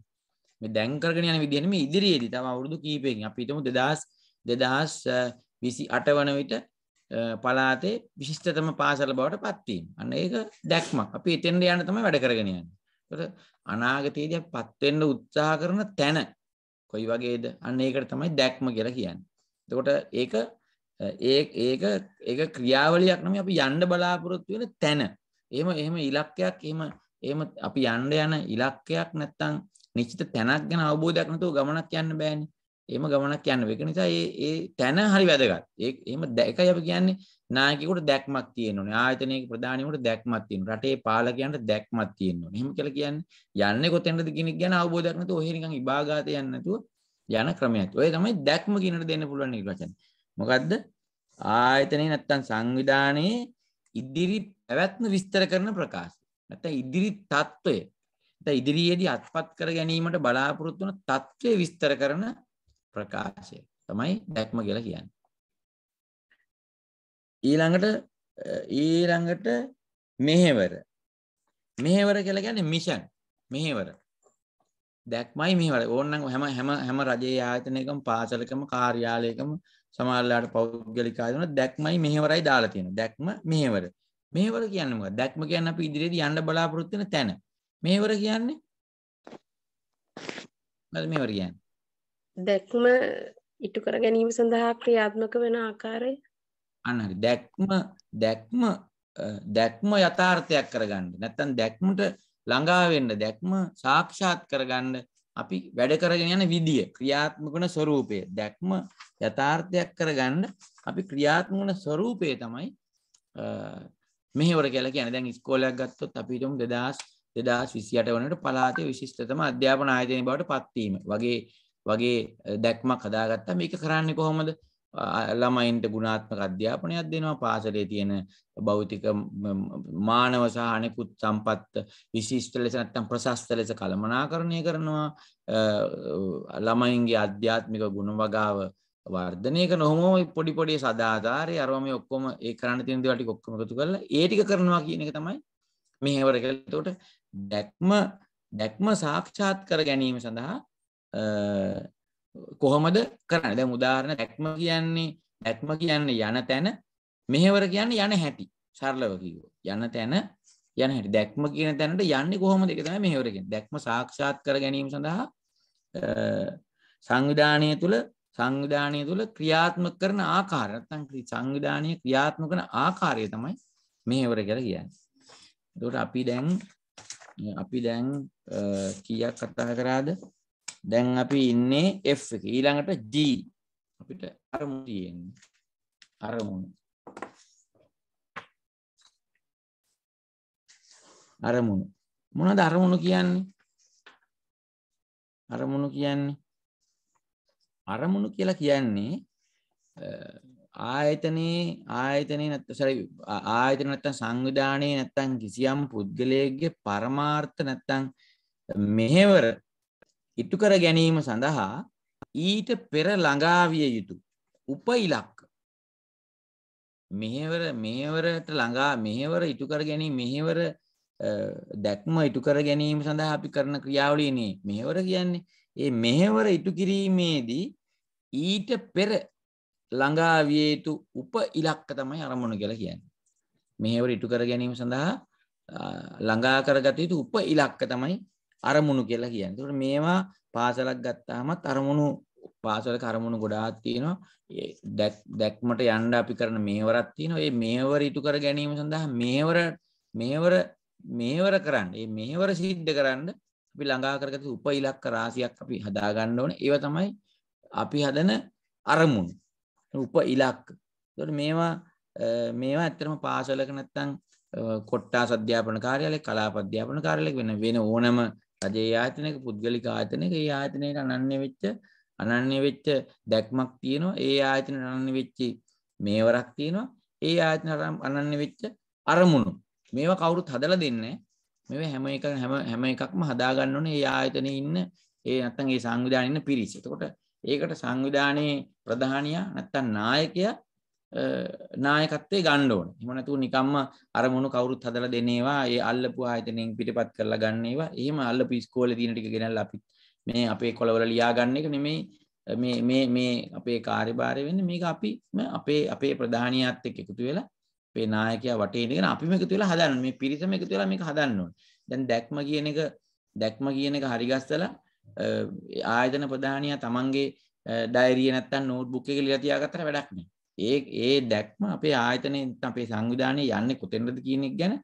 මේ දැන් කරගෙන යන විදිහනේ මේ ඉදිරියේදී තව අවුරුදු කීපයකින් අපි හිතමු 2000 2028 වන විට පලාතේ විශිෂ්ටතම පාසල බවට පත්වීම. අන්න ඒක දැක්මක්. අපි එතෙන්ට යන්න තමයි වැඩ කරගෙන යන්නේ. එතකොට අනාගතයේදී පත් වෙන්න උත්සාහ කරන තැන කොයි වගේද? අන්න ඒකට තමයි දැක්ම කියලා කියන්නේ. එතකොට ඒක ඒ ඒක ඒක ක්‍රියාවලියක් නෙමෙයි අපි යන්න බලාපොරොත්තු වෙන තැන. එහෙම එහෙම ඉලක්කයක් එහෙම එහෙම අපි යන්න යන ඉලක්කයක් නැත්තම් නිශ්චිත තැනක් ගැන අවබෝධයක් නැතුව ගමනක් යන්න බෑනේ. එහෙම ගමනක් යන්න වෙන නිසා ඒ ඒ තැන හරි වැදගත්. ඒ එහෙම එකයි අපි කියන්නේ නායකයෙකුට දැක්මක් තියෙන්න ඕනේ. ආයතනයේ ප්‍රධානීෙකුට දැක්මක් තියෙන්න. රටේ පාලකයන්ට දැක්මක් තියෙන්න ඕනේ. එහෙම කියලා කියන්නේ යන්නේ කොතැනද කියන එක ගැන අවබෝධයක් නැතුව ඔහෙ නිකන් ඉබාගාතේ යන්නේ නැතුව යන ක්‍රමයක්. ඔය තමයි දැක්ම කියනට දෙන්න පුළුවන් නිර්වචන. මොකද්ද? ආයතනේ නැත්තම් සංවිධානයේ ඉදිරි පැවැත්ම විස්තර කරන ප්‍රකාශය. නැත්තම් ඉදිරි తত্ত্বය. නැත්තම් ඉදිරියේදී අත්පත් කර ගැනීමට බලාපොරොත්තු වන తত্ত্বය විස්තර කරන ප්‍රකාශය තමයි දැක්ම කියලා කියන්නේ. ඊළඟට ඊළඟට මෙහෙවර. මෙහෙවර කියලා කියන්නේ මිෂන්. මෙහෙවර. දැක්මයි මෙහෙවර. ඕනනම් හැම හැම හැම රජයේ ආයතනයකම පාසලකම කාර්යාලයකම සමාජලාට පෞද්ගලික ආයතන දැක්මයි මෙහෙවරයි දාලා තියෙනවා. දැක්ම මෙහෙවර. මෙහෙවර කියන්නේ මොකක්ද? දැක්ම කියන්නේ අපි ඉදිරියේදී යන්න බලාපොරොත්තු වෙන තැන. මෙහෙවර කියන්නේ මොකද මෙහෙවර කියන්නේ? දැක්ම ඉටු කර ගැනීම සඳහා ක්‍රියාත්මක වෙන ආකාරය අනරි දැක්ම දැක්ම දැක්ම යථාර්ථයක් කරගන්න නැත්තන් දැක්මට ළඟාවෙන්න දැක්ම සාක්ෂාත් කරගන්න අපි වැඩ කරගෙන යන විදිය ක්‍රියාත්මකන ස්වරූපය දැක්ම යථාර්ථයක් කරගන්න අපි ක්‍රියාත්මකන ස්වරූපය තමයි මෙහවර කියලා කියන දැන් ස්කෝලයක් ගත්තොත් අපිටම දෙදස් දෙදස් විසියට වනට පලාතය විශිෂ්ටතම අධ්‍යාපන ආයතනය බවට පත්වීම වගේ වගේ දැක්මක් හදාගත්තා මේක කරන්නේ කොහොමද ළමයින්ට ගුණාත්මක අධ්‍යාපනයක් දෙනවා පාසලේ තියෙන භෞතික මානව සහ අනෙකුත් සම්පත් විශිෂ්ට ලෙස නැත්නම් ප්‍රශස්ත ලෙස කළමනාකරණය කරනවා ළමයින්ගේ ආධ්‍යාත්මික ගුණ වගාව වර්ධනය කරන ඔහොම පොඩි පොඩි සදාකාරයේ අරම මේ ඔක්කොම ඒ කරන්න තියෙන දේවල් ටික ඔක්කොම එකතු කරලා ඒ ටික කරනවා කියන එක තමයි මෙහෙවර කියලා. එතකොට දැක්ම දැක්ම සාක්ෂාත් කර ගැනීම සඳහා කොහොමද කරන්න දැ මුදාරණ දැක්ම කියන්නේ දැක්ම කියන්න යන තැන මෙහෙවර කියන්න යන හැටි සරලවකිව යන තැන යන හැට දැක්ම කියන තැනට යන්නේ කොහොම දෙක තැන මෙහෙවරකින් දැක්ම සාක්ෂාත් කර ගැනීම සඳහා සංවිධානය තුළ සංවිධානය තුළ ක්‍රියාත්ම කරන ආකාරත්තන් සංවිධානය ක්‍රියාත්ම කන ආකාරය තමයි මෙහෙවර කර කියන්න. දොට අපි දැන් අපි දැන් කියක් කතා කරාද දැන් අපි ඉන්නේ F එක. ඊළඟට G. අපිට අරමුණ තියෙන්නේ. අරමුණ. අරමුණ. මොනවද අරමුණ කියන්නේ? අරමුණ කියන්නේ අරමුණු කියලා කියන්නේ ආයතනයේ ආයතනයේ නැත්නම් sorry ආයතන නැත්නම් සංවිධානයේ නැත්නම් කිසියම් පුද්ගලයෙක්ගේ පරමාර්ථ නැත්නම් මෙහෙවර ඉටුකර ගැනීම සඳහා ඊට පෙර ළඟාවිය යුතු උප ඉලක්ක මෙහෙවර මේවරට ළඟා මෙහෙවර ඉටුකර ගැනීම මෙහෙවර දැක්ම ඉටුකර ගැනීම සඳහා අපි කරන ක්‍රියාවලියනේ මෙහෙවර කියන්නේ ඒ මෙහෙවර ඉටු කිරීමේදී ඊට පෙර ළඟාවිය යුතු උප ඉලක්ක තමයි අරමුණු කියලා කියන්නේ මෙහෙවර ඉටු කර ගැනීම සඳහා ළඟා කරගත යුතු උප ඉලක්ක තමයි අරමුණු කියලා කියන්න තුට මේවා පාසලක් ගත්තාමත් අරමුණු පාසල කරමුණු ගොඩාත් තියෙනවා දැක්මට යන්ඩ අපි කරන මේවරත් තියෙනවා ඒ මේවර ඉටු කර ගැනීම සඳහා මේවර මේවර මේවර කරන්න ඒ මේවර සිද්ධ කරන්න අපි ළඟා කරගත උප ඉලක්ක රාසියක් අපි හදාගන්න ඕන ඒව තමයි අපි හදන අරමුණ උප ඉලක්ක තොට මේවා මේවා ඇත්තරම පාසලක නැත්තං කොට්ටා සධ්‍යාපන කාරයාලෙ කලාප අධ්‍යාපන කාරලෙක් වෙන වෙන ඕනම රජයේ ආයතනයක පුද්ගලික ආයතනයක ඒ ආයතනයට අනන්‍ය වෙච්ච අනන්‍ය වෙච්ච දැක්මක් තියෙනවා ඒ ආයතන අනන්‍ය වෙච්චි මේවරක් තියෙනවා ඒ ආයතන අනන්‍ය වෙච්ච අරමුණු මේවා කවුරුත් හදලා දෙන්නේ මේ හැම එක හැම හැම එකක්ම හදාගන්න ඕනේ ඒ ආයතනයේ ඉන්න ඒ නැත්තම් ඒ සංවිධානයේ ඉන්න පිරිස. එතකොට ඒකට සංවිධානයේ ප්‍රධානියා නැත්තම් නායකයා නායකත්තේ ගන්න ඕන එමනතු නිකම්ම අරමුණු කවරුත් හදල දෙනවා ඒ අල්ලපු ආයතනෙන් පිටපත් කරලා ගන්නවා ඒම අල්ල පිස්කෝල දීනටික ගෙනල් අපිත් මේ අපේ කොළවල ලියා ගන්න එක නෙමෙයි මේ මේ අපේ කාර්යභාරය වෙන්න මේක අපි අපේ අපේ ප්‍රධානයත් එක් එකතු වෙලා අපේ නායකයා වටේගෙන අපිම එකතු වෙලා හදන්න මේ පිරිසම එකතු වෙලා මේක හදන්න ඕන දැන් දැක්ම කියන එක දැක්ම කියන එක හරිගස්සලා ආයතන ප්‍රධානයා තමන්ගේ ඩයිරිය නැත්තම් නෝට්බුක් එක ලියලා තියාගත්තට වැඩක් නෑ ඒ ඒ දැක්ම අපේ ආයතනය අපේ සංවිධානය යන්න කොතෙන්ටද කියනෙක් ගැන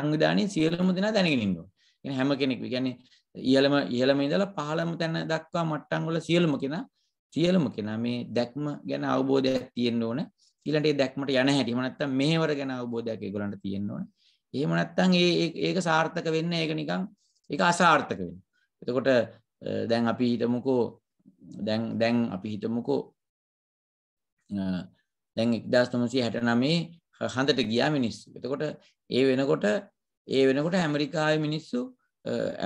සංවිධානය සියලම දෙනා දැනගෙනින් ඕන හැම කෙනෙක් කියන්නේ ඉහළම ඉහළම ඉඳලා පහළම තැන දක්වා මට්ටම්වල සියලුම කෙනා සියලුම කෙනා මේ දැක්ම ගැන අවබෝධයක් තියෙන්න ඕන ඊළඟට ඒ දැක්මට යන හැටි එහෙම නැත්නම් මෙහෙවර ගැන අවබෝධයක් ඒගොල්ලන්ට තියෙන්න ඕන එහෙම නැත්නම් ඒ ඒක සාර්ථක වෙන්න ඒක නිකන් ඒක අසාර්ථක වෙන්න එතකොට දැන් අපි හිතමුකෝ දැන් දැන් අපි හිතමුකෝ දැන් 1969 හඳට ගියා මිනිස්සු. එතකොට ඒ වෙනකොට ඒ වෙනකොට ඇමරිකාවේ මිනිස්සු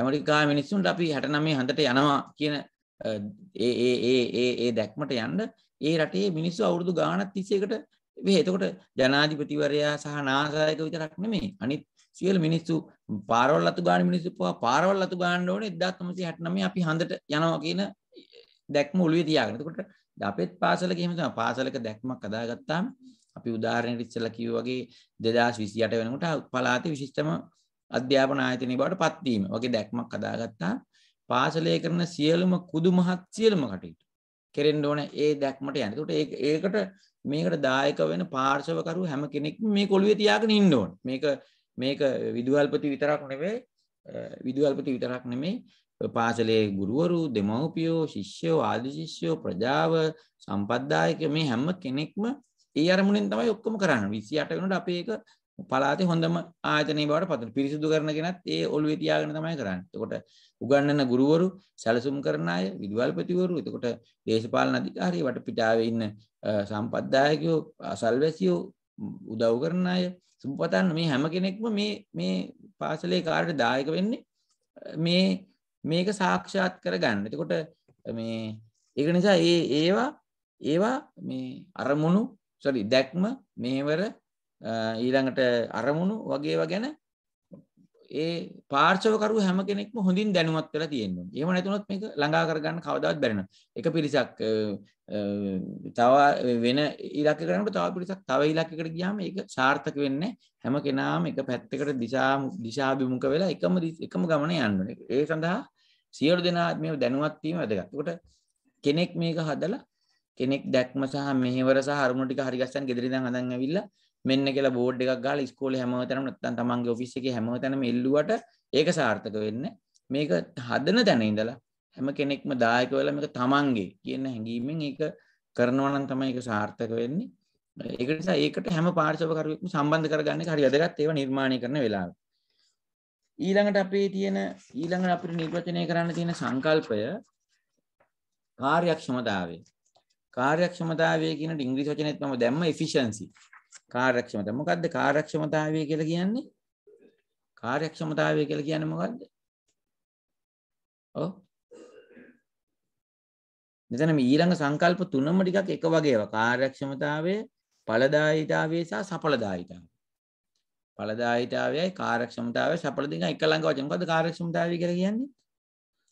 ඇමරිකාවේ මිනිස්සුන්ට අපි 69 හඳට යනවා කියන ඒ ඒ ඒ ඒ ඒ දැක්මට යන්න ඒ රටේ මිනිස්සු අවුරුදු ගාණක් 30කට මේ එතකොට ජනාධිපතිවරයා සහ නාසායක විතරක් නෙමෙයි අනිත් සියලු මිනිස්සු පාරවල් අතු ගාන මිනිස්සු පවා පාරවල් අතු ගාන්න ඕනේ 1969 අපි හඳට යනවා කියන දැක්ම ඔළුවේ තියාගෙන. එතකොට අපෙත් පාසලක එහෙම තමයි. පාසලක දැක්මක් අදාගත්තාම අපි උදාහරණයක් ඉස්සලා කිව්වා වගේ 2028 වෙනකොට පළාතේ විශිෂ්ටම අධ්‍යාපන ආයතනය බවට පත් වීම වගේ දැක්මක් අදාගත්තා. පාසලේ කරන සියලුම කුදු මහත් සියලුම කටයුතු කෙරෙන්න ඕන ඒ දැක්මට යන්න. ඒකට ඒකට මේකට දායක වෙන පාර්ශවකරු හැම කෙනෙක්ම මේ කොළුවේ තියාගෙන ඉන්න ඕන. මේක මේක විදුහල්පති විතරක් නෙවෙයි විදුහල්පති විතරක් නෙමෙයි පාසලේ ගුරුවරු දෙමව්පියෝ ශිෂ්‍යෝ ආදිශිෂ්‍යෝ ප්‍රජාව සම්පද්දායක මේ හැම කෙනෙක්ම ඒ අරමුණෙන් තමයි ඔක්කොම කරන්න විසි අට වෙනට අප ඒක පලාති හොඳම ආතනය බවට පතන පිරිසිදු කරන ගෙනත් ඒ ඔල්ුවේ තියාගෙන තමයි කරන්න කොට උගන්නන ගුරුවරු සැලසුම් කරන අය විදවල්පතිවරු එතකොට දේශපාලන අධිකාරී වට පිටාව ඉන්න සම්පද්දායකයෝ අසල්වැසියෝ උදව් කරන අය සුපතන්න මේ හැම කෙනෙක්ම මේ පාසලේ කාරට දායක වෙන්නේ මේ මේක සාක්ෂාත් කරගන්න එතකොට මේ ඒක නිසා ඒ ඒවා ඒවා මේ අරමුණු සොරි දැක්ම මේවර ඊළඟට අරමුණු වගේවා ගැන ඒ පාර්ශවකරු හැම කෙනෙක්ම හොඳින් දැනුවත් වෙලා තියෙනවා. එහෙම නැතුනොත් මේක ළඟා කරගන්න කවදාවත් බැරි නෑ. එක පිරිසක් තව වෙන ඉලක්ක කරනට තව පිරිසක් තව ඉලක්කට ගියාම ඒක සාර්ථක වෙන්නේ හැම කෙනාම එක පැත්තකට දිසා දිශාභිමුඛ වෙලා එකම එකම ගමන යන්න ඕනේ. ඒ සඳහා සියලු දෙනා මේ දැනුවත් වීම වැදගත්. ඒකට කෙනෙක් මේක හදලා කෙනෙක් දැක්ම සහ මෙහෙවර සහ අරමුණු ටික හරි ගස්සන් ගෙදර ඉඳන් හදන් ඇවිල්ලා මෙන්න කියලා බෝඩ් එකක් ගහලා ඉස්කෝලේ හැමතැනම නැත්නම් තමන්ගේ ඔෆිස් එකේ හැමතැනම එල්ලුවට ඒක සාර්ථක වෙන්නේ. මේක හදන තැන ඉඳලා හැම කෙනෙක්ම දායක වෙලා මේක තමන්ගේ කියන හැඟීමෙන් ඒක කරනවා නම් තමයි ඒක සාර්ථක වෙන්නේ. ඒක නිසා ඒකට හැම පාර්ශවකරුවෙක්ම සම්බන්ධ කරගන්න එක හරි වැදගත් ඒවා නිර්මාණය කරන වෙලාවට. ඊළඟට අපේ තියෙන ඊළඟට අපිට නිර්වචනය කරන්න තියෙන සංකල්පය කාර්යක්ෂමතාවය. කාර්යක්ෂමතාවය කියන ඉංග්‍රීසි වචනේත් මම දැම්ම efficiency. කාර්යක්ෂමතාව. මොකද්ද කාර්යක්ෂමතාවය කියලා කියන්නේ? කාර්යක්ෂමතාවය කියලා කියන්නේ මොකද්ද? ඔව් මෙතන මේ ඊළඟ සංකල්ප තුනම ටිකක් එක වගේ ඒවා. කාර්යක්ෂමතාවය, ඵලදායිතාවය සහ සඵලදායිතාවය. ඵලදායිතාවයයි කාර්යක්ෂමතාවයයි සඵල දෙක එක ළඟ වචන. මොකද්ද කාර්යක්ෂමතාවය කියලා කියන්නේ?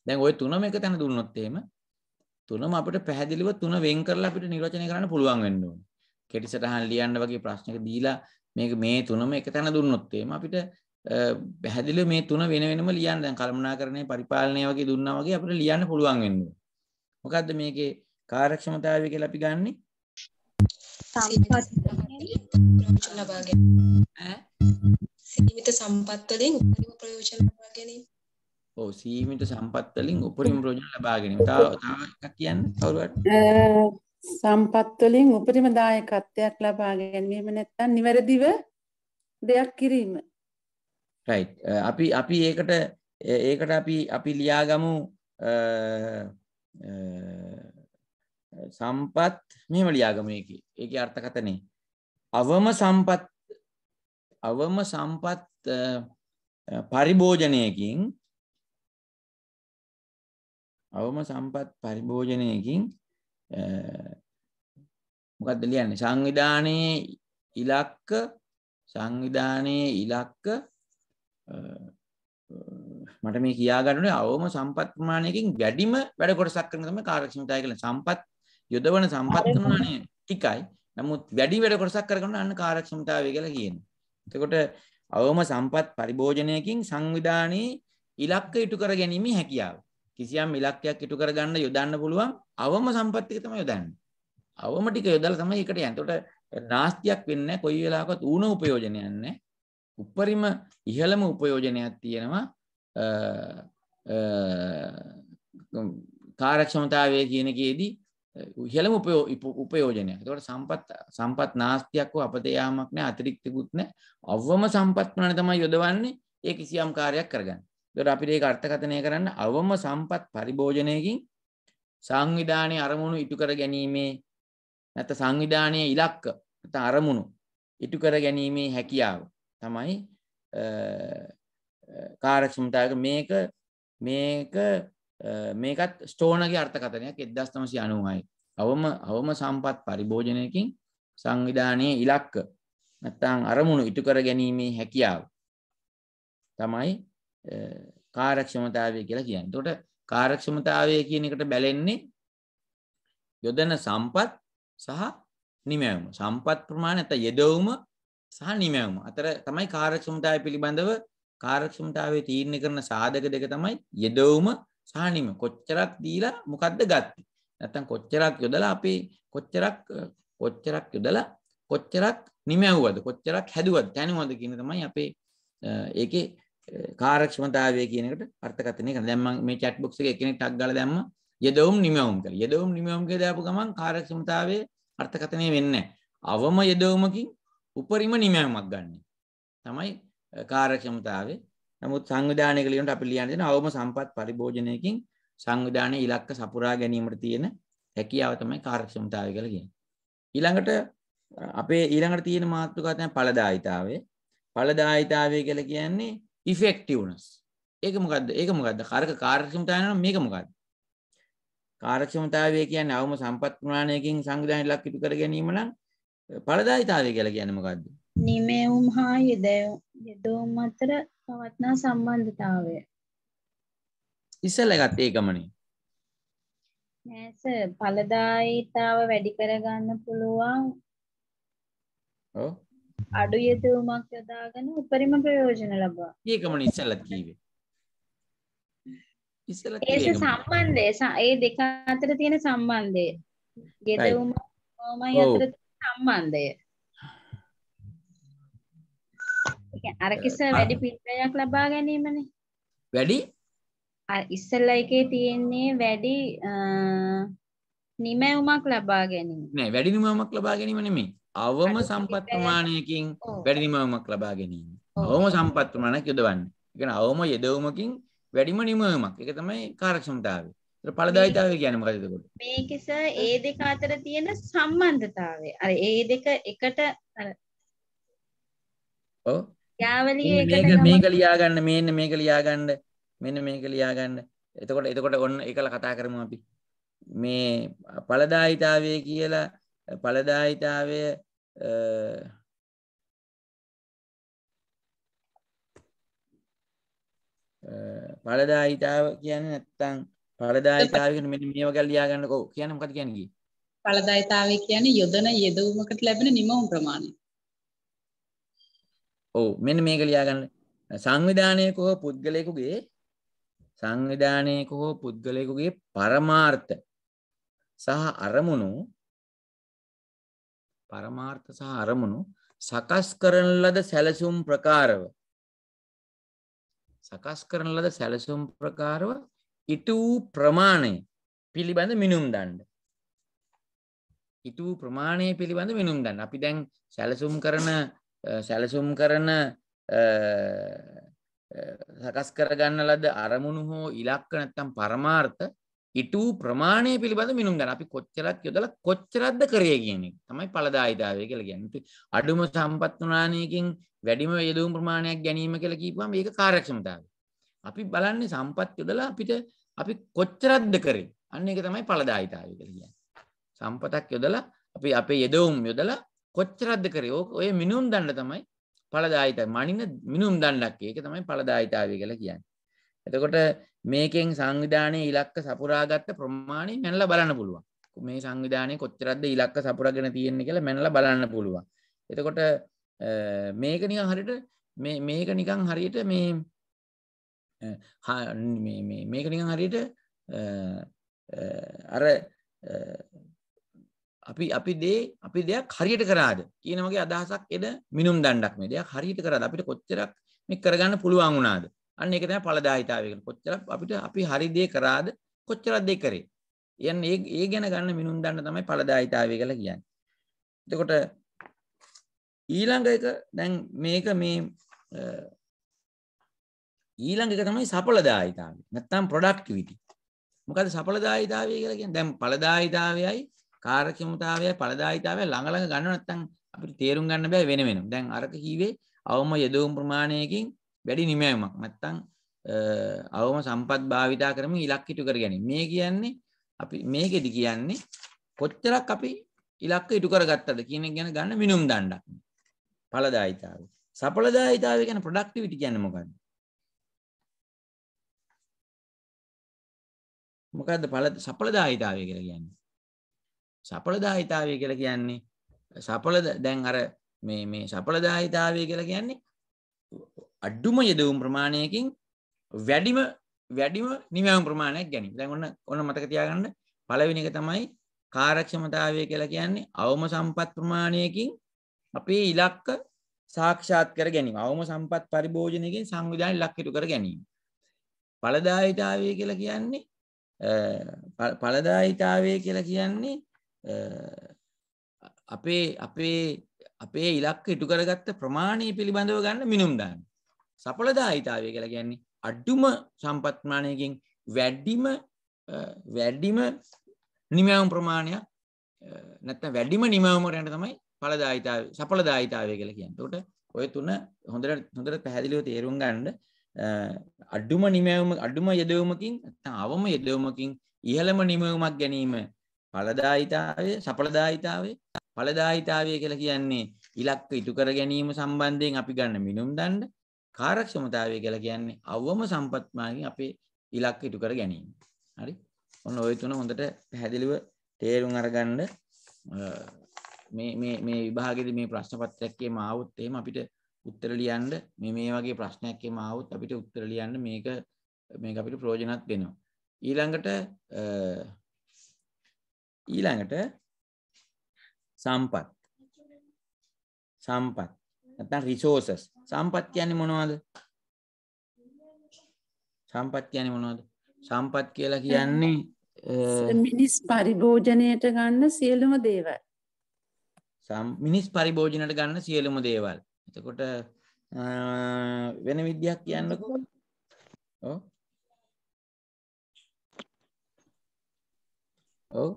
දැන් ওই තුනම එක තැන දුන්නොත් එහෙම තුනම අපිට පැහැදිලිව තුන වෙන් කරලා අපිට නිර්වචනය කරන්න පුළුවන් වෙන්න ඕනේ. කෙටි සටහන් ලියන්න වගේ ප්‍රශ්නක දීලා මේක මේ තුනම එක තැන දුන්නොත් එහෙම අපිට පැහැදිලිව මේ තුන වෙන වෙනම ලියන්න දැන් කළමනාකරණය පරිපාලනය වගේ දුන්නා වගේ අපිට ලියන්න පුළුවන් වෙන්න ඕනේ. මොකක්ද මේකේ කාරක්ෂමතාවය කියලා අපි ගන්නේ සීමිත සම්පත්වලින් උපරිම ප්‍රයෝජන ලබා ගැනීම. ඔව් සීමිත සම්පත්වලින් උපරිම ප්‍රයෝජන ලබා ගැනීම. තව තව එකක් කියන්න කවුරුහට? සම්පත්වලින් උපරිම දායකත්වයක් ලබා ගැනීම නැත්තම් නිවැරදිව දෙයක් කිරීම. රයිට්. අපි අපි ඒකට ඒකට අපි අපි ලියාගමු සම්පත් මෙම ලියාගමයකි ඒක අර්ථකතනේ අවම සම්පත් අවම සම්පත් පරිභෝජනයකින් අවම සම්පත් පරිභෝජනයකින් මොකක්ද ලියන්නේ සංවිධානයේ ඉලක්ක සංවිධානයේ ඉලක්ක මට මේ කියාගන්නේ අවම සම්පත් ප්‍රමාණයකින් වැඩිම වැඩ කොටසක් කරන තමයි කාර්යක්ෂමතාවය කියලා. සම්පත් යොදවන සම්පත් ප්‍රමාණය ටිකයි. නමුත් වැඩි වැඩ කොටසක් කරගන්න අන්න කාර්යක්ෂමතාවය කියලා කියනවා. එතකොට අවම සම්පත් පරිභෝජනයකින් සංවිධානයේ ඉලක්ක ඉටු කර ගැනීම හැකියාව. කිසියම් ඉලක්කයක් ඉටු කරගන්න යොදන්න පුළුවන් අවම සම්පත් ටික තමයි යොදන්නේ. අවම ටික යොදලා තමයි ඒකට යන්නේ. එතකොට නාස්තියක් වෙන්නේ නැහැ. කොයි වෙලාවකවත් ඌන උපයෝජනයක් නැහැ. උපරිම ඉහළම උපයෝජනයක් තියෙනවා කාරක්ෂමතාවය කියනකේදී ඉහළම උපයෝජනයක් තවට සම්පත් සම්පත් නාස්තියක් වෝ අපතයාමක් නෑ අතිරික්තිකුත් නෑ අවම සම්පත් වන තමයි යොදවන්නේ ඒ කිසියම් කාරයක් කරගන්න දොට අපිට ඒක අර්ථකථනය කරන්න අවම සම්පත් පරිභෝජනයකින් සංවිධානය අරමුණු ඉටුකර ගැනීමේ නැත සංවිධානය ඉලක්ක අරමුණු ඉටුකර ගැනීමේ හැකියාව තමයි කාරක්ෂමතායක මේක මේක මේකත් ස්ටෝනගේ අර්ථකතනයක් එදස්තමසි අනුවයි අවම අවම සම්පත් පරිභෝජනයකින් සංවිධානය ඉලක්ක නැත්තං අරමුණු ඉටුකර ගැනීමේ හැකියාව තමයි කාරක්ෂමතාවය කියලා කියන්න තොට කාරක්ෂමතාවය කියන එකට බැලෙන්නේ යොදන සම්පත් සහ නිමැවම සම්පත් ප්‍රමාණ ඇත යෙදවුම සහ නිමැවුම අතර තමයි කාර්යක්ෂමතාවය පිළිබඳව කාර්යක්ෂමතාවයේ තීරණය කරන සාධක දෙක තමයි යෙදවුම සහ නිම කොච්චරක් දීලා මොකද්ද ගත්තේ නැත්තම් කොච්චරක් යොදලා අපේ කොච්චරක් කොච්චරක් යොදලා කොච්චරක් නිමැව්වද කොච්චරක් හැදුවද තැනුවද කියන තමයි අපේ ඒකේ කාර්යක්ෂමතාවය කියන එකට අර්ථකථනය කරන දැන් මම මේ chat box එකේ කෙනෙක් ටග් ගාලා දැම්ම යෙදවුම් නිමැවුම් කියලා යෙදවුම් නිමැවුම් කියලා දාපු ගමන් කාර්යක්ෂමතාවයේ අර්ථකථනය වෙන්නේ නැහැ අවම යෙදවුමකින් උපරිම නිමැවමක් ගන්න තමයි කාරක්ෂමතාවේ නමුත් සංවිධානය කලියන්ට අපි ලියන්න දෙන අවම සම්පත් පරිභෝජනයකින් සංවිධානය ඉලක්ක සපුරා ගැනීමට තියෙන හැකියාව තමයි කාර්යක්ෂමතාවය කියලා කියන්නේ. ඊළඟට අපේ ඊළඟට තියෙන මාතෘකාව තමයි ඵලදායිතාවය. ඵලදායිතාවය කියලා කියන්නේ effectiveness. ඒක මොකද්ද? ඒක මොකද්ද? කාර්ක කාර්යක්ෂමතාවය නම් මේක මොකද්ද? කාර්යක්ෂමතාවය කියන්නේ අවම සම්පත් ප්‍රමාණයකින් සංවිධානය ඉලක්ක ඉටු කර ගැනීම නම් පලදායිතාවය කියලා කියන මොකක්ද නිමෙවුම් හා යෙදැවු යෙදවුම් අතර පවත්නා සම්බන්ධතාවය ඉස්සල ගත් ඒ ගමනින් නෑස පලදායිතාව වැඩි කරගන්න පුළුවන් අඩු යෙදවුමක් යොදාගෙන උපරිම ප්‍රයෝජන ලබා ඒකම ඉස්සලත් කීවේ ඒ සම්බන්ධය ඒ දෙක අතර තියෙන සම්බන්ධය ගෙදවුම මයි අතර සම්බන්ධය අර කිස වැඩි පිටයක් ලබා ගැනීමනේ වැඩි අර ඉස්සෙල්ලා එකේ තියෙන්නේ වැඩි නිමැවුමක් ලබා ගැනීම නෑ වැඩි නිමැවුමක් ලබා ගැනීම නෙමෙයි අවම සම්පත් ප්‍රමාණයකින් වැඩි නිමැවුමක් ලබා ගැනීම අවම සම්පත් ප්‍රමාණයක් යොදවන්නේ. ඒ කියන්නේ අවම යදවුමකින් වැඩිම නිමැවුමක්. ඒක තමයි කාර්යක්ෂමතාවය. ඵලදායිතාවය කියන්නේ මොකද එතකොට? මේකේ සර් ඒ දෙක අතර තියෙන සම්බන්ධතාවය. අර ඒ දෙක එකට අර ඔව්. යාවලියේ එකට මේක මේක ලියාගන්න මේන්න මේක ලියාගන්න මෙන්න මේක ලියාගන්න. එතකොට එතකොට ඔන්න ඒකල කතා කරමු අපි. මේ ඵලදායිතාවය කියලා ඵලදායිතාවය ඵලදායිතාව කියන්නේ නැත්තම් පලදායිතාවකෙන මෙ මේව ගැල් ලියාගන්නකෝ කියන මොකද කියනකි පලදායිතාවේ කියන යොදන යෙදවුමකට ලැබෙන නිමවුම් ප්‍රමාණය ඕ මෙන මේක ලියාගන්න සංවිධානයක හෝ පුද්ගලයකුගේ සංවිධානයක හෝ පුද්ගලයකුගේ පරමාර්ථ සහ අරමුණු පරමාර්ථ සහ අරමුණු සකස් කරන ලද සැලසුම් ප්‍රකාරව සකස් කරන ලද සැලසුම් ප්‍රකාරව ඉටු ප්‍රමාණය පිළිබඳ මිනුම් දණ්ඩ ඉතු ප්‍රමාණය පිළිබඳ මිනුම් දන්න අපි දැන් සැලසුම් කරන සැලසුම් කරන සකස් කරගන්න ලද අරමුණු හෝ ඉලක්ක නැත්තම් පරමාර්ථ ඉටු ප්‍රමාණය පිළිබඳ මිනුම් ගන්න අපි කොච්චරත් යොදල කොච්චරද්ද කරේ කියන තමයි පලදායිතාවය කියලා ගැනතු අඩුම සම්පත් වනානයකින් වැඩිම යදුම් ප්‍රමාණයක් ගැනීම කියලා කීපම ඒක කාරක්ෂමතාව අපි බලන්නේ සම්පත් යොදලා අපිට අපි කොච්චරක්ද කරේ අන්න ඒක තමයි ඵලදායිතාවය කියලා කියන්නේ. සම්පතක් යොදලා අපි අපේ යෙදවුම් යොදලා කොච්චරක්ද කරේ ඔය මිනුම් දණ්ඩ තමයි ඵලදායිතාවය. මනින මිනුම් දණ්ඩක් ඒක තමයි ඵලදායිතාවය කියලා කියන්නේ. එතකොට මේකෙන් සංවිධානයේ ඉලක්ක සපුරාගත්ත ප්‍රමාණය මැනලා බලන්න පුළුවන්. මේ සංවිධානයේ කොච්චරක්ද ඉලක්ක සපුරාගෙන තියෙන්නේ කියලා මැනලා බලන්න පුළුවන්. එතකොට මේක නිකන් හරියට මේ මේක නිකන් හරියට මේ මේකනින් හරියට අර අපි අපි දේ අපි දෙයක් හරියට කරාද කියන වගේ අදහසක් එන මිනුම් දණ්ඩක් මේ දෙයක් හරියට කරාද අපිට කොච්චරක් මේ කරගන්න පුළුවන් වුණාද අන්න ඒක තමයි ඵලදායිතාවය කියන්නේ කොච්චර අපිට අපි හරි දේ කරාද කොච්චරක් දේ කරේ කියන්නේ ඒ ඒ ගැන ගන්න මිනුම් දන්න තමයි ඵලදායිතාවය කියලා කියන්නේ එතකොට ඊළඟ එක දැන් මේක මේ ඊළඟ එක තමයි සඵලදායිතාවය. නැත්නම් ප්‍රොඩක්ටිවිටි. මොකද සඵලදායිතාවය කියලා කියන්නේ දැන් ඵලදායිතාවයයි කාර්යක්ෂමතාවයයි ඵලදායිතාවයයි ළඟ ළඟ ගන්න නැත්නම් අපිට තේරුම් ගන්න බෑ වෙන වෙනම. දැන් අරක කීවේ අවම යදවුම් ප්‍රමාණයකින් වැඩි නිමැවීමක්. නැත්නම් අවම සම්පත් භාවිතා කරමින් ඉලක්ක ඉටු කර ගැනීම. මේ කියන්නේ අපි මේකෙදි කියන්නේ කොච්චරක් අපි ඉලක්ක ඉටු කරගත්තද කියන එක ගැන ගන්න මිනුම් දණ්ඩක්. ඵලදායිතාවය. සඵලදායිතාවය කියන්නේ ප්‍රොඩක්ටිවිටි කියන්නේ මොකද්ද? මොකද්ද සඵලදායිතාවය කියලා කියන්නේ? සඵලදායිතාවය කියලා කියන්නේ සඵල දැන් අර මේ මේ සඵලදායිතාවය කියලා කියන්නේ අඩුම යෙදවුම් ප්‍රමාණයකින් වැඩිම වැඩිම නිමැවුම් ප්‍රමාණයක් ගැනීම. දැන් ඔන්න ඔන්න මතක තියාගන්න පළවෙනි එක තමයි කාර්යක්ෂමතාවය කියලා කියන්නේ අවම සම්පත් ප්‍රමාණයකින් අපේ ඉලක්ක සාක්ෂාත් කර ගැනීම. අවම සම්පත් පරිභෝජනයකින් සංවිධානය ඉලක්ක ඉටු කර ගැනීම. ඵලදායිතාවය කියලා කියන්නේ පලදායිතාවය කියලා කියන්නේ අපේ අපේ අපේ ඉලක්ක ඉටු කරගත්ත ප්‍රමාණය පිළිබඳව ගන්න මිනුම් දාන්න. සඵලදායිතාවය කියලා කියන්නේ අඩුම සම්පත් ප්‍රමාණයකින් වැඩිම වැඩිම නිමැවුම් ප්‍රමාණයක් නැත්නම් වැඩිම නිමැවුමරයන්ට තමයි ඵලදායිතාවය සඵලදායිතාවය කියලා කියන්නේ. ඒකට ඔය තුන හොඳට හොඳට පැහැදිලිව තේරුම් ගන්න අඩුම නිමවම අඩුම යදවමකින් අවම යදවමකින් ඉහළම නිමවමක් ගැනීම පලදායිතාවේ සපලදායිතාවේ පලදායිතාවය කියලා කියන්නේ ඉලක්ක ඉටු කර ගැනීම සම්බන්ධයෙන් අපි ගන්න මිනුම් දණ්ඩ කාර්යක්ෂමතාවය කියලා කියන්නේ අවම සම්පත්මාගෙන් අපේ ඉලක්ක ඉටු කර ගැනීම. හරි? ඔන්න ওই තුන හොඳට පැහැදිලිව තේරුම් අරගන්න මේ මේ මේ විභාගයේදී මේ ප්‍රශ්න පත්‍රයක් කියම ආවොත් එහෙම අපිට උත්තර ලියන්න මේ මේ වගේ ප්‍රශ්නයක් එම ආවොත් අපිට උත්තර ලියන්න මේක මේක අපිට ප්‍රයෝජනවත් වෙනවා. ඊළඟට ඊළඟට සම්පත් සම්පත් නැත්නම් රිසෝසස් සම්පත් කියන්නේ මොනවද? සම්පත් කියන්නේ මොනවද? සම්පත් කියලා කියන්නේ මිනිස් පරිභෝජනයට ගන්න සියලුම දේවල්. මිනිස් පරිභෝජනයට ගන්න සියලුම දේවල්. එතකොට වෙන විද්‍යක් කියන්නක ඔව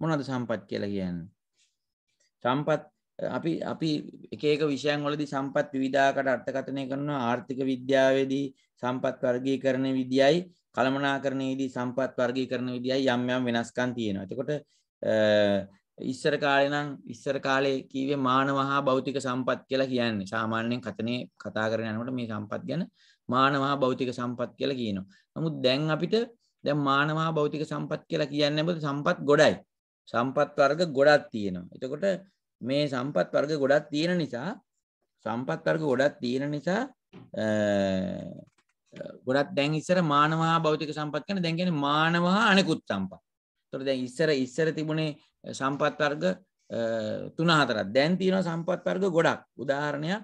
මොනද සම්පත් කියලා කියන්න සම්පත් අපි අපි එකක විෂයන් වලදි සම්පත් විධාකට අර්ථකථනය කරනවා ආර්ථික විද්‍යාවේදී සම්පත් වර්ගී කරන විදියි කළමනා කරනයේදී සම්පත් වර්ගී කරන විදියි යම් යම් වෙනස්කන් තියෙනවා එතකොට ඉස්සර කාලනම් ඉස්සර කාලේ කීවේ මානවහා භෞතික සම්පත් කියලා කියන්නේ සාමාන්‍යයෙන් කතනේ කතා කරන යනකොට මේ සම්පත් ගැන මානවහා භෞතික සම්පත් කියලා කියනවා නමුත් දැන් අපිට දැන් මානවහා භෞතික සම්පත් කියලා කියන්නේ මොකද සම්පත් ගොඩයි සම්පත් වර්ග ගොඩක් තියෙනවා එතකොට මේ සම්පත් වර්ග ගොඩක් තියෙන නිසා සම්පත් වර්ග ගොඩක් තියෙන නිසා ගොඩක් දැන් ඉස්සර මානවහා භෞතික සම්පත් ගැන දැන් කියන්නේ මානවහා අනෙකුත් සම්පත් එතකොට දැන් ඉස්සර ඉස්සර තිබුණේ සම්පත් වර්ග තුනහතරත් දැන් තියෙන සම්පත් වර්ග ගොඩක් උදාහරණයක්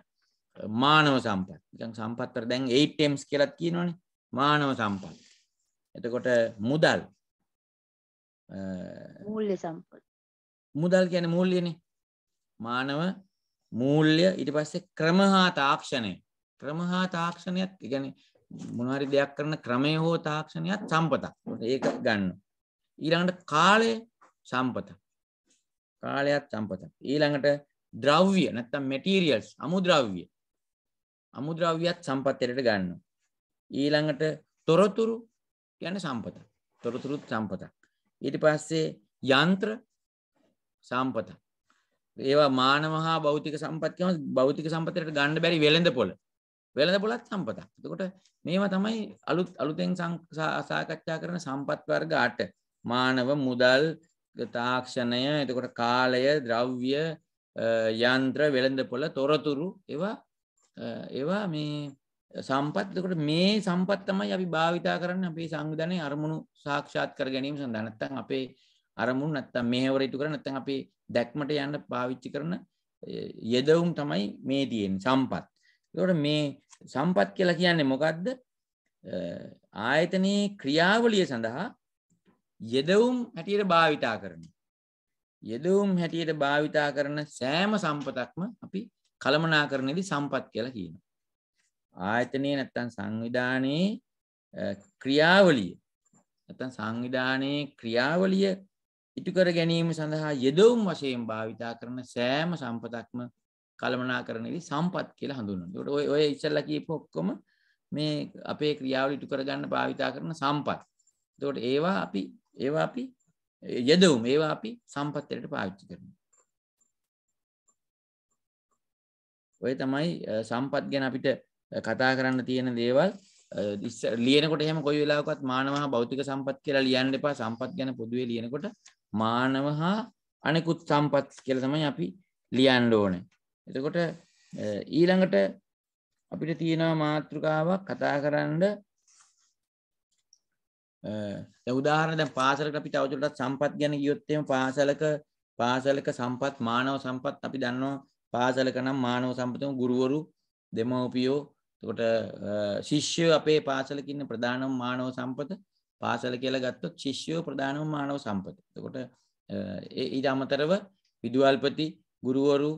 මානව සම්පත් සම්පත්තර දැන් ඒටම්ස් කියලත් කියනවන මානව සම්පත් එතකොට මුදල් මූල්්‍ය සම්පත් මුදල් ගැන මූල්ලියන මානව මූල්්‍ය ඉට පස්සේ ක්‍රමහා තාක්ෂණය ක්‍රමහා තාක්ෂණයක් ඉගැන මොනවරි දෙයක් කරන ක්‍රමය හෝ තාක්ෂණයක් සම්පතක් ඒක ගන්න ඊළඟට කාලය සම්පතක් කාලයත් සම්පතක්. ඊළඟට ද්‍රව්‍ය නැත්තම් materials අමුද්‍රව්‍ය. අමුද්‍රව්‍යත් සම්පත්තරයට ගන්නවා. ඊළඟට තොරතුරු කියන්නේ සම්පතක්. තොරතුරුත් සම්පතක්. ඊට පස්සේ යන්ත්‍ර සම්පතක්. ඒවා මානව හා භෞතික සම්පත් කියන භෞතික සම්පතට ගන්න බැරි වෙළඳපොළ. වෙළඳපොළත් සම්පතක්. එතකොට මේවා තමයි අලුත් අලුතෙන් සාකච්ඡා කරන සම්පත් වර්ග 8. මානව මුදල් තාක්ෂණය එතකොට කාලය ද්‍රව්‍ය යන්ත්‍ර වෙළඳ පොළ තොරතුරු ඒවා ඒවා මේ සම්පත්කට මේ සම්පත්තමයි අපි භාවිතා කරන්න අපේ සංවිධනය අරමුණු සාක්ෂාත් කර ගැනීම සඳහනත්තන් අපේ අරමුණ නත්තම් මේවරටු කර නත්තන් අපේ දැක්මට යන්න පාවිච්චි කරන යෙදවුම් තමයි මේ තියෙන් සම්පත් තොට මේ සම්පත් කියලා කියන්නේ මොකක්ද ආයතනයේ ක්‍රියාවලිය සඳහා යෙදවුම් හැටියට භාවිතා කරන. යෙදවුම් හැටියට භාවිතා කරන සෑම සම්පතක්ම අපි කළමනා කරනදි සම්පත් කියලා කියන. ආයතනය නැත්තන් සංවිධානයේ ක්‍රියාවලිය ඇතන් සංවිධානයේ ක්‍රියාවලිය ඉටුකර ගැනීම සඳහා යෙදවුම් වශයෙන් භාවිතා කරන සෑම සම්පතක්ම කළමනා කරනදි සම්පත් කියලා හඳුන්න ට ඔය ඉස්සල්ල කීප ඔක්කොම මේ අපේ ක්‍රියාවල ඉටු කරගන්න භාවිතා කරන සම්පත් තොට ඒවා අපි ඒවා අපි යෙදවුම් ඒවා අපි සම්පත්තරයට පාවිච්චි කරන ඔය තමයි සම්පත් ගැන අපිට කතා කරන්න තියෙන දේවල් ලියනකොට එහෙම කොයි වෙලාවකත් මානව හා භෞතික සම්පත් කියලා ලියන්න එපා සම්පත් ගැන පොදුවේ ලියනකොට මානව හා අනෙකුත් සම්පත් කියලා තමයි අපි ලියන්න ඕනේ. එතකොට ඊළඟට අපිට තියෙනවා මාතෘකාවක් කතා කරන්න උදාහරණ දැන් පාසලකට අපි තවදුරටත් සම්පත් ගැන ගියොත් එහෙම පාසලක පාසලක සම්පත් මානව සම්පත් අපි දන්නවා පාසලක නම් මානව සම්පතම ගුරුවරු දෙමව්පියෝ එතකොට ශිෂ්‍යයෝ අපේ පාසලක ඉන්න ප්‍රධානම මානව සම්පත පාසල කියලා ගත්තොත් ශිෂ්‍යයෝ ප්‍රධානම මානව සම්පත. එතකොට ඊට අමතරව විදුහල්පති ගුරුවරු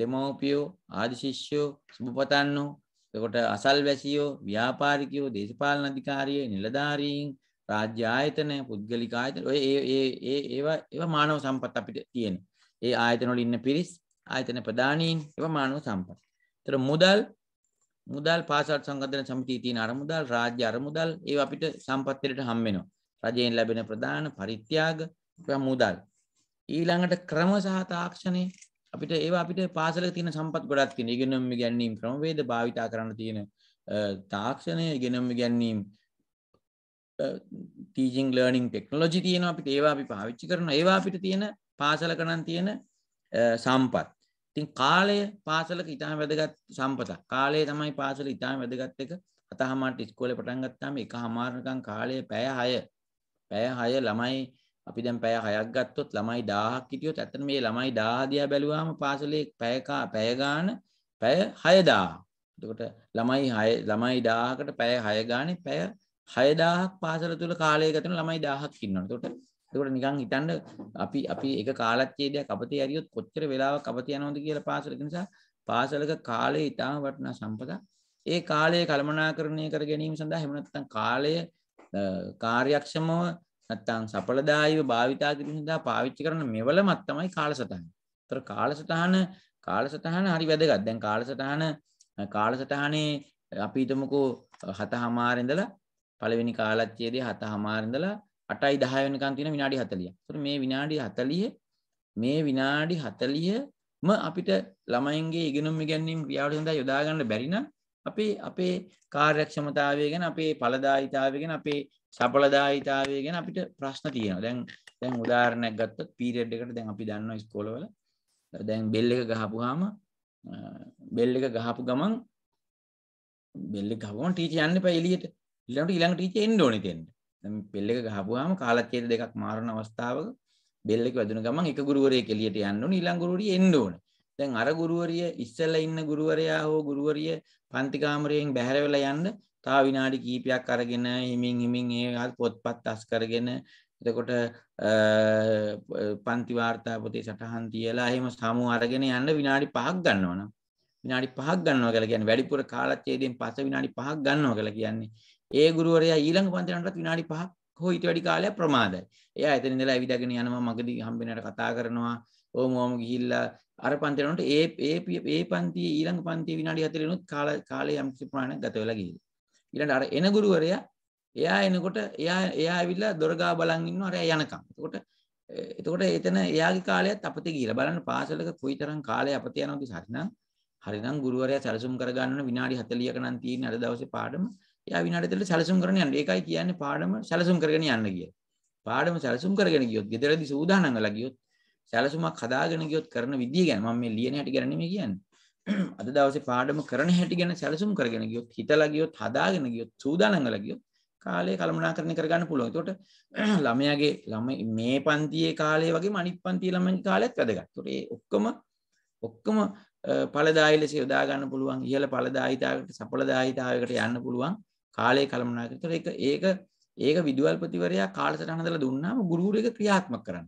දෙමව්පියෝ ආදි ශිෂ්‍යයෝ සුබපතන්නෝ එතකොට අසල්වැසියෝ ව්‍යාපාරිකයෝ දේශපාලන අධිකාරිය නිලධාරීන් රාජ්‍ය ආයතන පුද්ගලික ආයතන ඔය ඒ ඒ ඒ ඒවා ඒවා මානව සම්පත් අපිට තියෙන. ඒ ආයතන වල ඉන්න පිරිස් ආයතන ප්‍රධානීන් ඒවා මානව සම්පත්. ඒතර මුදල් මුදල් පාසල් සංගঠন සමිතියේ තියෙන අරමුදල් රාජ්‍ය අරමුදල් ඒවා අපිට සම්පත් වලට හම් වෙනවා. රජයෙන් ලැබෙන ප්‍රධාන පරිත්‍යාග ඒවා මුදල්. ඊළඟට ක්‍රම සහ තාක්ෂණය අපිට ඒවා අපිට පාසලක තියෙන සම්පත් ගොඩක් තියෙන. ඉගෙනුම් ගැනීම ක්‍රමවේද භාවිතා කරන්න තියෙන තාක්ෂණය ඉගෙනුම් ගැනීම ටීජිං ලර්නිින් ටෙක්නොලොජි තියෙන අපි ඒවා අපි පාවිච්චි කරන ඒවා අපිට තියෙන පාසල කනන් තියෙන සම්පත් තින් කාලය පාසලක ඉතාම වැදගත් සම්පතක් කාලය තමයි පාසල ඉතාම වැදගත් එක අතහමට ඉස්කෝල පටන්ගත්තාම එක හමාරකන් කාලය පැය හය පැය හය ළමයි අපි දැන් පැය හයක් ගත්තොත් ළමයි දාහක් හිටියොත් ඇතන මේ ළමයි දාහදයා බැලුවාම පාසලේ පැයකා පැයගාන පැය හයදා එතකොට ළමයි හය ළමයි දාහකට පැය හයගානේ පැය 6000ක් පාසල තුල කාලය ගත කරන ළමයි 1000ක් ඉන්නවා. එතකොට එතකොට නිකන් හිතන්න අපි අපි එක කාලච්ඡේදයක් අපතේ ඇරියොත් කොච්චර වෙලාවක් අපතේ යනවද කියලා පාසල නිසා පාසලක කාලය ඉතාම වටිනා සම්පතක්. ඒ කාලය කළමනාකරණය කර ගැනීම සඳහා එහෙම නැත්නම් කාලය කාර්යක්ෂමව නැත්නම් සඵලදායීව භාවිතා කිරීම සඳහා පාවිච්චි කරන මෙවලමක් තමයි කාලසටහන. ඒතර කාලසටහන කාලසටහන හරි වැදගත්. දැන් කාලසටහන කාලසටහනේ අපි හිතමුකෝ හතහමාර ඉඳලා පළවෙනි කාලච්චයේදී හත හමාරඳලා අටයි දහයවනිකන් තියෙන විනාඩි හතලිය තුර මේ විනාඩි හතලිය මේ විනාඩි හතලියම අපිට ළමයින්ගේ ඉගෙනුම් ගැන්වීම් ක්‍රියාවට සඳහා යොදාගන්න බැරින අපේ අපේ කාර්යක්ෂමතාවය ගැන අපේ පලදායිතාවය ගැන අපේ සපලදායිතාවය ගැන අපිට ප්‍රශ්න තියෙනවා දැන් දැන් උදාහරණයක් ගත්තොත් පීරියඩ් එකට දැන් අපි දන්නවා ඉස්කෝලවල දැන් බෙල් එක ගහපුවාම බෙල් එක ගහපු ගමන් බෙල්ලි ගහපුම ටීච යන්න එපා එළියට ඊළඟට ඊළඟ ටීචර් එන්න ඕනේ තෙන්න. දැන් බෙල් එක ගහපුවාම කාලච්ඡේද දෙකක් මාරන අවස්ථාවක බෙල් එක වැදුන ගමන් එක ගුරුවරයෙක් එළියට යන්න ඕනේ ඊළඟ ගුරුවරිය එන්න ඕනේ. දැන් අර ගුරුවරිය ඉස්සෙල්ලා ඉන්න ගුරුවරයා හෝ ගුරුවරිය පන්ති කාමරයෙන් බැහැර වෙලා යන්න තා විනාඩි කීපයක් අරගෙන හිමින් හිමින් ඒ පොත්පත් අස් කරගෙන එතකොට පන්ති වාර්තා පොතේ සටහන් තියලා එහෙම සමු අරගෙන යන්න විනාඩි 5ක් ගන්නවනම් විනාඩි 5ක් ගන්නවා කියලා කියන්නේ වැඩිපුර කාලච්ඡේදයෙන් පස්සේ විනාඩි 5ක් ගන්නවා කියලා කියන්නේ ඒ ගුරුවරයා ඊළඟ පන්තිරටත් විනාඩි 5ක් හෝ ඊට වැඩි කාලයක් ප්‍රමාදයි. එයා එතන ඉඳලා ඇවිදගෙන යනවා මගදී හම්බෙන්නට කතා කරනවා. ඕම ඕම ගිහිල්ලා අර පන්තිරට ඒ ඒ ඒ පන්තියේ ඊළඟ පන්තියේ විනාඩි 40 වෙනුත් කාල කාලේ යම් කිසි ප්‍රමාණයක් ගත වෙලා ගිහින්. ඊළඟට අර එන ගුරුවරයා එයා එනකොට එයා එයා ඇවිල්ලා දොරගා බලන් ඉන්නවා අර යනකම්. එතකොට එතකොට එතන එයාගේ කාලයත් අපතේ ගිහිලා බලන්න පාසලක කොයිතරම් කාලය අපතේ යනවද හරිනම් හරිනම් ගුරුවරයා සැලසුම් කරගන්න ඕන විනාඩි 40ක නම් තියෙන අර දවසේ පාඩම එයා විනාඩි දෙකකට සැලසුම් කරගෙන යන්න. ඒකයි කියන්නේ පාඩම සැලසුම් කරගෙන යන්න කියලා. පාඩම සැලසුම් කරගෙන ගියොත්, ගෙදරදී සූදානම් වෙලා ගියොත්, සැලසුමක් හදාගෙන ගියොත් කරන විදිය ගැන මම මේ ලියන හැටි ගැන නෙමෙයි කියන්නේ. <clears throat> අද දවසේ පාඩම කරන හැටි ගැන සැලසුම් කරගෙන ගියොත්, හිතලා ගියොත්, හදාගෙන ගියොත්, සූදානම් වෙලා ගියොත් කාලය කළමනාකරණය කරගන්න පුළුවන්. ඒකට <clears throat> ළමයාගේ ළමයි මේ පන්තියේ කාලය වගේම අනිත් පන්තියේ ළමයින්ගේ කාලයත් වැදගත්. ඒකට ඒ ඔක්කොම ඔක්කොම ඵලදායී ලෙස යොදා ගන්න පුළුවන්. ඉහළ ඵලදායීතාවයකට සඵලදායීතාවයකට යන්න පුළුවන්. කාලය කළමනාකරන. ඒක ඒක ඒක විදුහල්පතිවරයා කාලසටහන හදලා දුන්නාම ගුරුවරු එක ක්‍රියාත්මක කරන්න.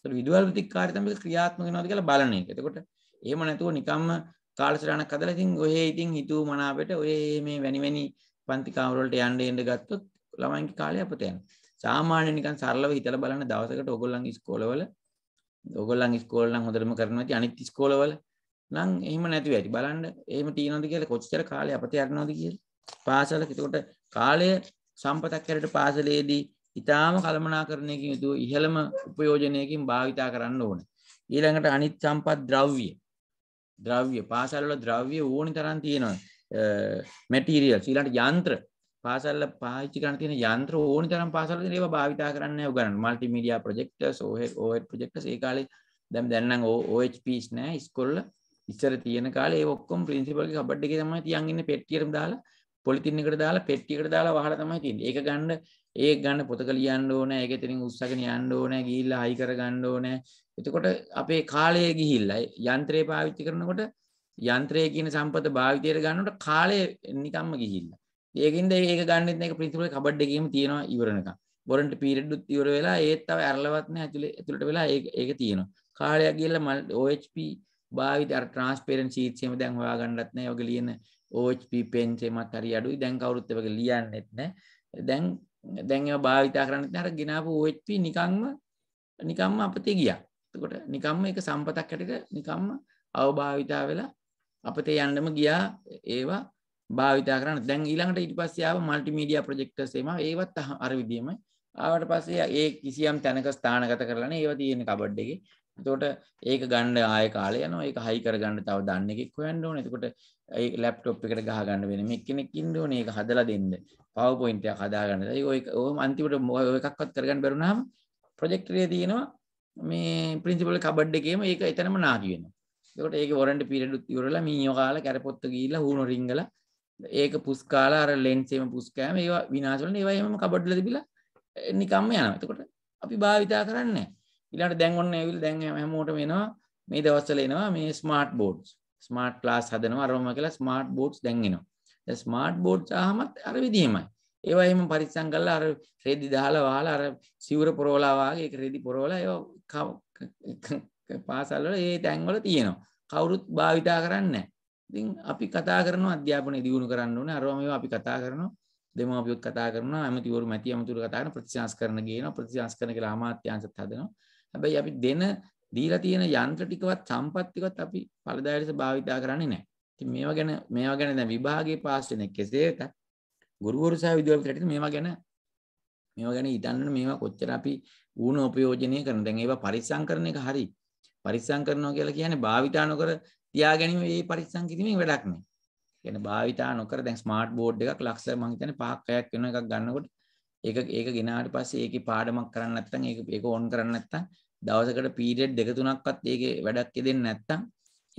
ඒතර විදුහල්පතිකාරී තමයි ක්‍රියාත්මක වෙනවද කියලා බලන එක. එතකොට එහෙම නැතුව නිකම්ම කාලසටහනක් හදලා ඉතින් ඔහේ ඉතින් හිතුව මනාපට ඔය මේ වැනි වැනි පන්ති කාමර වලට යන්න එන්න ගත්තොත් ළමයින්ගේ කාලය අපත යනවා. සාමාන්‍යයෙන් නිකන් සරලව හිතලා බලන දවසකට ඔයගොල්ලන්ගේ ඉස්කෝලවල ඔයගොල්ලන්ගේ ඉස්කෝල නම් හොඳටම කරනවා ඇති අනිත් ඉස්කෝලවල නම් එහෙම නැතුව ඇති බලන්න එහෙම තියනවද කියලා කොච්චර කාලය අපතේ යනවද කියලා පාසල එතකොට කාලය සම්පතක් කරට පාසලේදී ඉතාම කළමනාකරණයකින් යුතුව ඉහළම උපයෝජනයකින් භාවිතා කරන්න ඕන. ඊළඟට අනිත් සම්පත් ද්‍රව්‍ය ද්‍රව්‍ය පාසල්වල ද්‍රව්‍ය ඕනි තරම් තියෙනවා. මැටීරියල් ඊළඟට යන්ත්‍ර පාසල්ල පාවිච්චි කරන්න තියෙන යන්ත්‍ර ඕනි තරම් පාසල්වල ඒවා භාවිතා කරන්න උගන්වන multimedia projectors OHED OHED projectors ඒ කාලේ දැන් දැන් නම් OHPs නෑ ඉස්කෝල ඉස්සර තියෙන කාලේ ඒ ඔක්කොම ප්‍රින්සිපල් ගේ කබඩ් එකේ තමයි තියන් ඉන්නේ පෙට්ටියටම දාලා පොලිතින් එකට දාලා පෙට්ටියකට දාලා වහලා තමයි තියෙන්නේ. ඒක ගන්න ඒක ගන්න පොතක ලියන්න ඕනේ. ඒක එතනින් උස්සගෙන යන්න ඕනේ. ගිහිල්ලා හයි කරගන්න ඕනේ. එතකොට අපේ කාලය ගිහිල්ලා යන්ත්‍රය පාවිච්චි කරනකොට යන්ත්‍රය කියන සම්පත භාවිතයට ගන්නකොට කාලය නිකම්ම ගිහිල්ලා. ඒකින්ද ඒක ගන්නෙත් නෑ ඒක ප්‍රින්සිපල් කබඩ් එකේම තියෙනවා ඉවරනකම්. වොරන්ටි පීරියඩ් උත් ඉවර වෙලා ඒත් තව ඇරලවත් නෑ ඇතුලේ ඇතුලට වෙලා ඒක ඒක තියෙනවා. කාලයක් ගිහිල්ලා OHP භාවිත අර ට්‍රාන්ස්පරන්සි සීට්ස් එහෙම දැන් හොයාගන්නත් නෑ. ඔයග ලියන ඕප පෙන්චේමත් හරි අඩුයි දැන් කවරුත්තක ලියන්න එත්න දැන් දැන් භාවිතා කරන්න හර ගෙනාපු ඕප නිකංම නිකම්ම අපතේ ගිය තකොට නිකම්ම එක සම්පතක් කටට නිකම්ම අවභාවිතා වෙලා අපතේ යන්නම ගියා ඒවා භාවිතා කරන්න දැන් ඊළඟට ඉට පස්සයාව මල්ටිමීඩිය ප්‍රජෙක්ටසේම ඒවත් අර විදිීම ආවට පස්සේ ඒ කිසියම් තැනක ස්ථානගත කරලන ඒව තියෙන කබඩ්ඩගේ එතකොට ඒක ගණ්ඩ ආය කාලය යන ඒක හයි කරගන්න තව දන්න එකෙක් හොයන්න ඕනේ. එතකොට ඒ ලැප්ටොප් එකට ගහ ගන්න වෙන මේ කෙනෙක් ඉන්න ඕනේ ඒක හදලා දෙන්න. PowerPoint එකක් හදා ගන්න. ඒක ඔය ඔහොම අන්තිමට ඔය එකක්වත් කරගන්න බැරුණාම ප්‍රොජෙක්ටර් එකේ තියෙනවා මේ ප්‍රින්සිපල් කබඩ් එකේම ඒක එතනම නාකි වෙනවා. එතකොට ඒක වොරන්ටි පීරියඩ් ඉවරලා මීයෝ කාලා කැරපොත්ත ගිහිල්ලා හුණු රිංගලා ඒක පුස්කාලා අර ලෙන්සේම පුස්කෑම ඒවා විනාශ වෙන ඒවා එහෙමම කබඩ්ලා තිබිලා නිකම්ම යනවා. එතකොට අපි භාවිතා කරන්නේ නැහැ. ඉලාට දැන් ඔන්න ඇවිල් දැන් හැමෝට වෙනවා මේ දවස්සල එනවා මේ ස්මාර්ට් බෝඩ්ස් ස්මාර්ට් ලාස් හදනව අරම කියලා ස්මාර්ට් බෝඩ්ස් දැන්ගෙනවා ස්මාර්ට් බෝඩ්ස් ආහමත් අර විදිහමයි ඒවා එහෙම පරිස්සම් කරලා අර රෙදි දාලා වහලා අර සිවුර පුරවලා වාගේ ඒක රෙදි පුරවලා ඒවා පාසල් වල ඒ තැන් වල තියෙනවා කවුරුත් භාවිතා කරන්නේ ඉතින් අපි කතා කරනවා අධ්‍යාපනය දියුණු කරන්න ඕනේ අරවා මේවා අපි කතා කරනවා දෙමාපියොත් කතා කරනවා ඇමතිවරු මැති ඇමතිවරු කතා කරන ප්‍රතිශාස් කරන ගේනවා ප්‍රතිශාස් කරන කියලා අමාත්‍යාංශත් හදනවා හැබැයි අපි දෙන දීලා තියෙන යන්ත්‍ර ටිකවත් සම්පත් ටිකවත් අපි ඵලදායී ලෙස භාවිතා කරන්නේ නැහැ. ඉතින් මේවා ගැන මේවා ගැන දැන් විභාගයේ පාස් වෙන කෙසේ වෙතත් ගුරුවරු සහ විද්‍යාවේට මේවා ගැන මේවා ගැන හිතන්න මේවා කොච්චර අපි ඌන උපයෝජනය කරන. දැන් ඒවා පරිස්සම් කරන එක හරි. පරිස්සම් කරනවා කියලා කියන්නේ භාවිතා නොකර තියා ගැනීම මේ පරිස්සම් කිරීමෙන් වැඩක් නැහැ. කියන්නේ භාවිතා නොකර දැන් ස්මාර්ට් බෝඩ් එකක් ලක්ෂ මං හිතන්නේ පහක් හයක් වෙන එකක් ගන්නකොට ඒක ඒක ගෙනාට පස්සේ ඒකේ පාඩමක් කරන්න නැත්නම් ඒක ඒක ඕන් කරන්න නැත්නම් දවසකට පීරියඩ් දෙක තුනක්වත් ඒකේ වැඩක් යෙදෙන්නේ නැත්තම්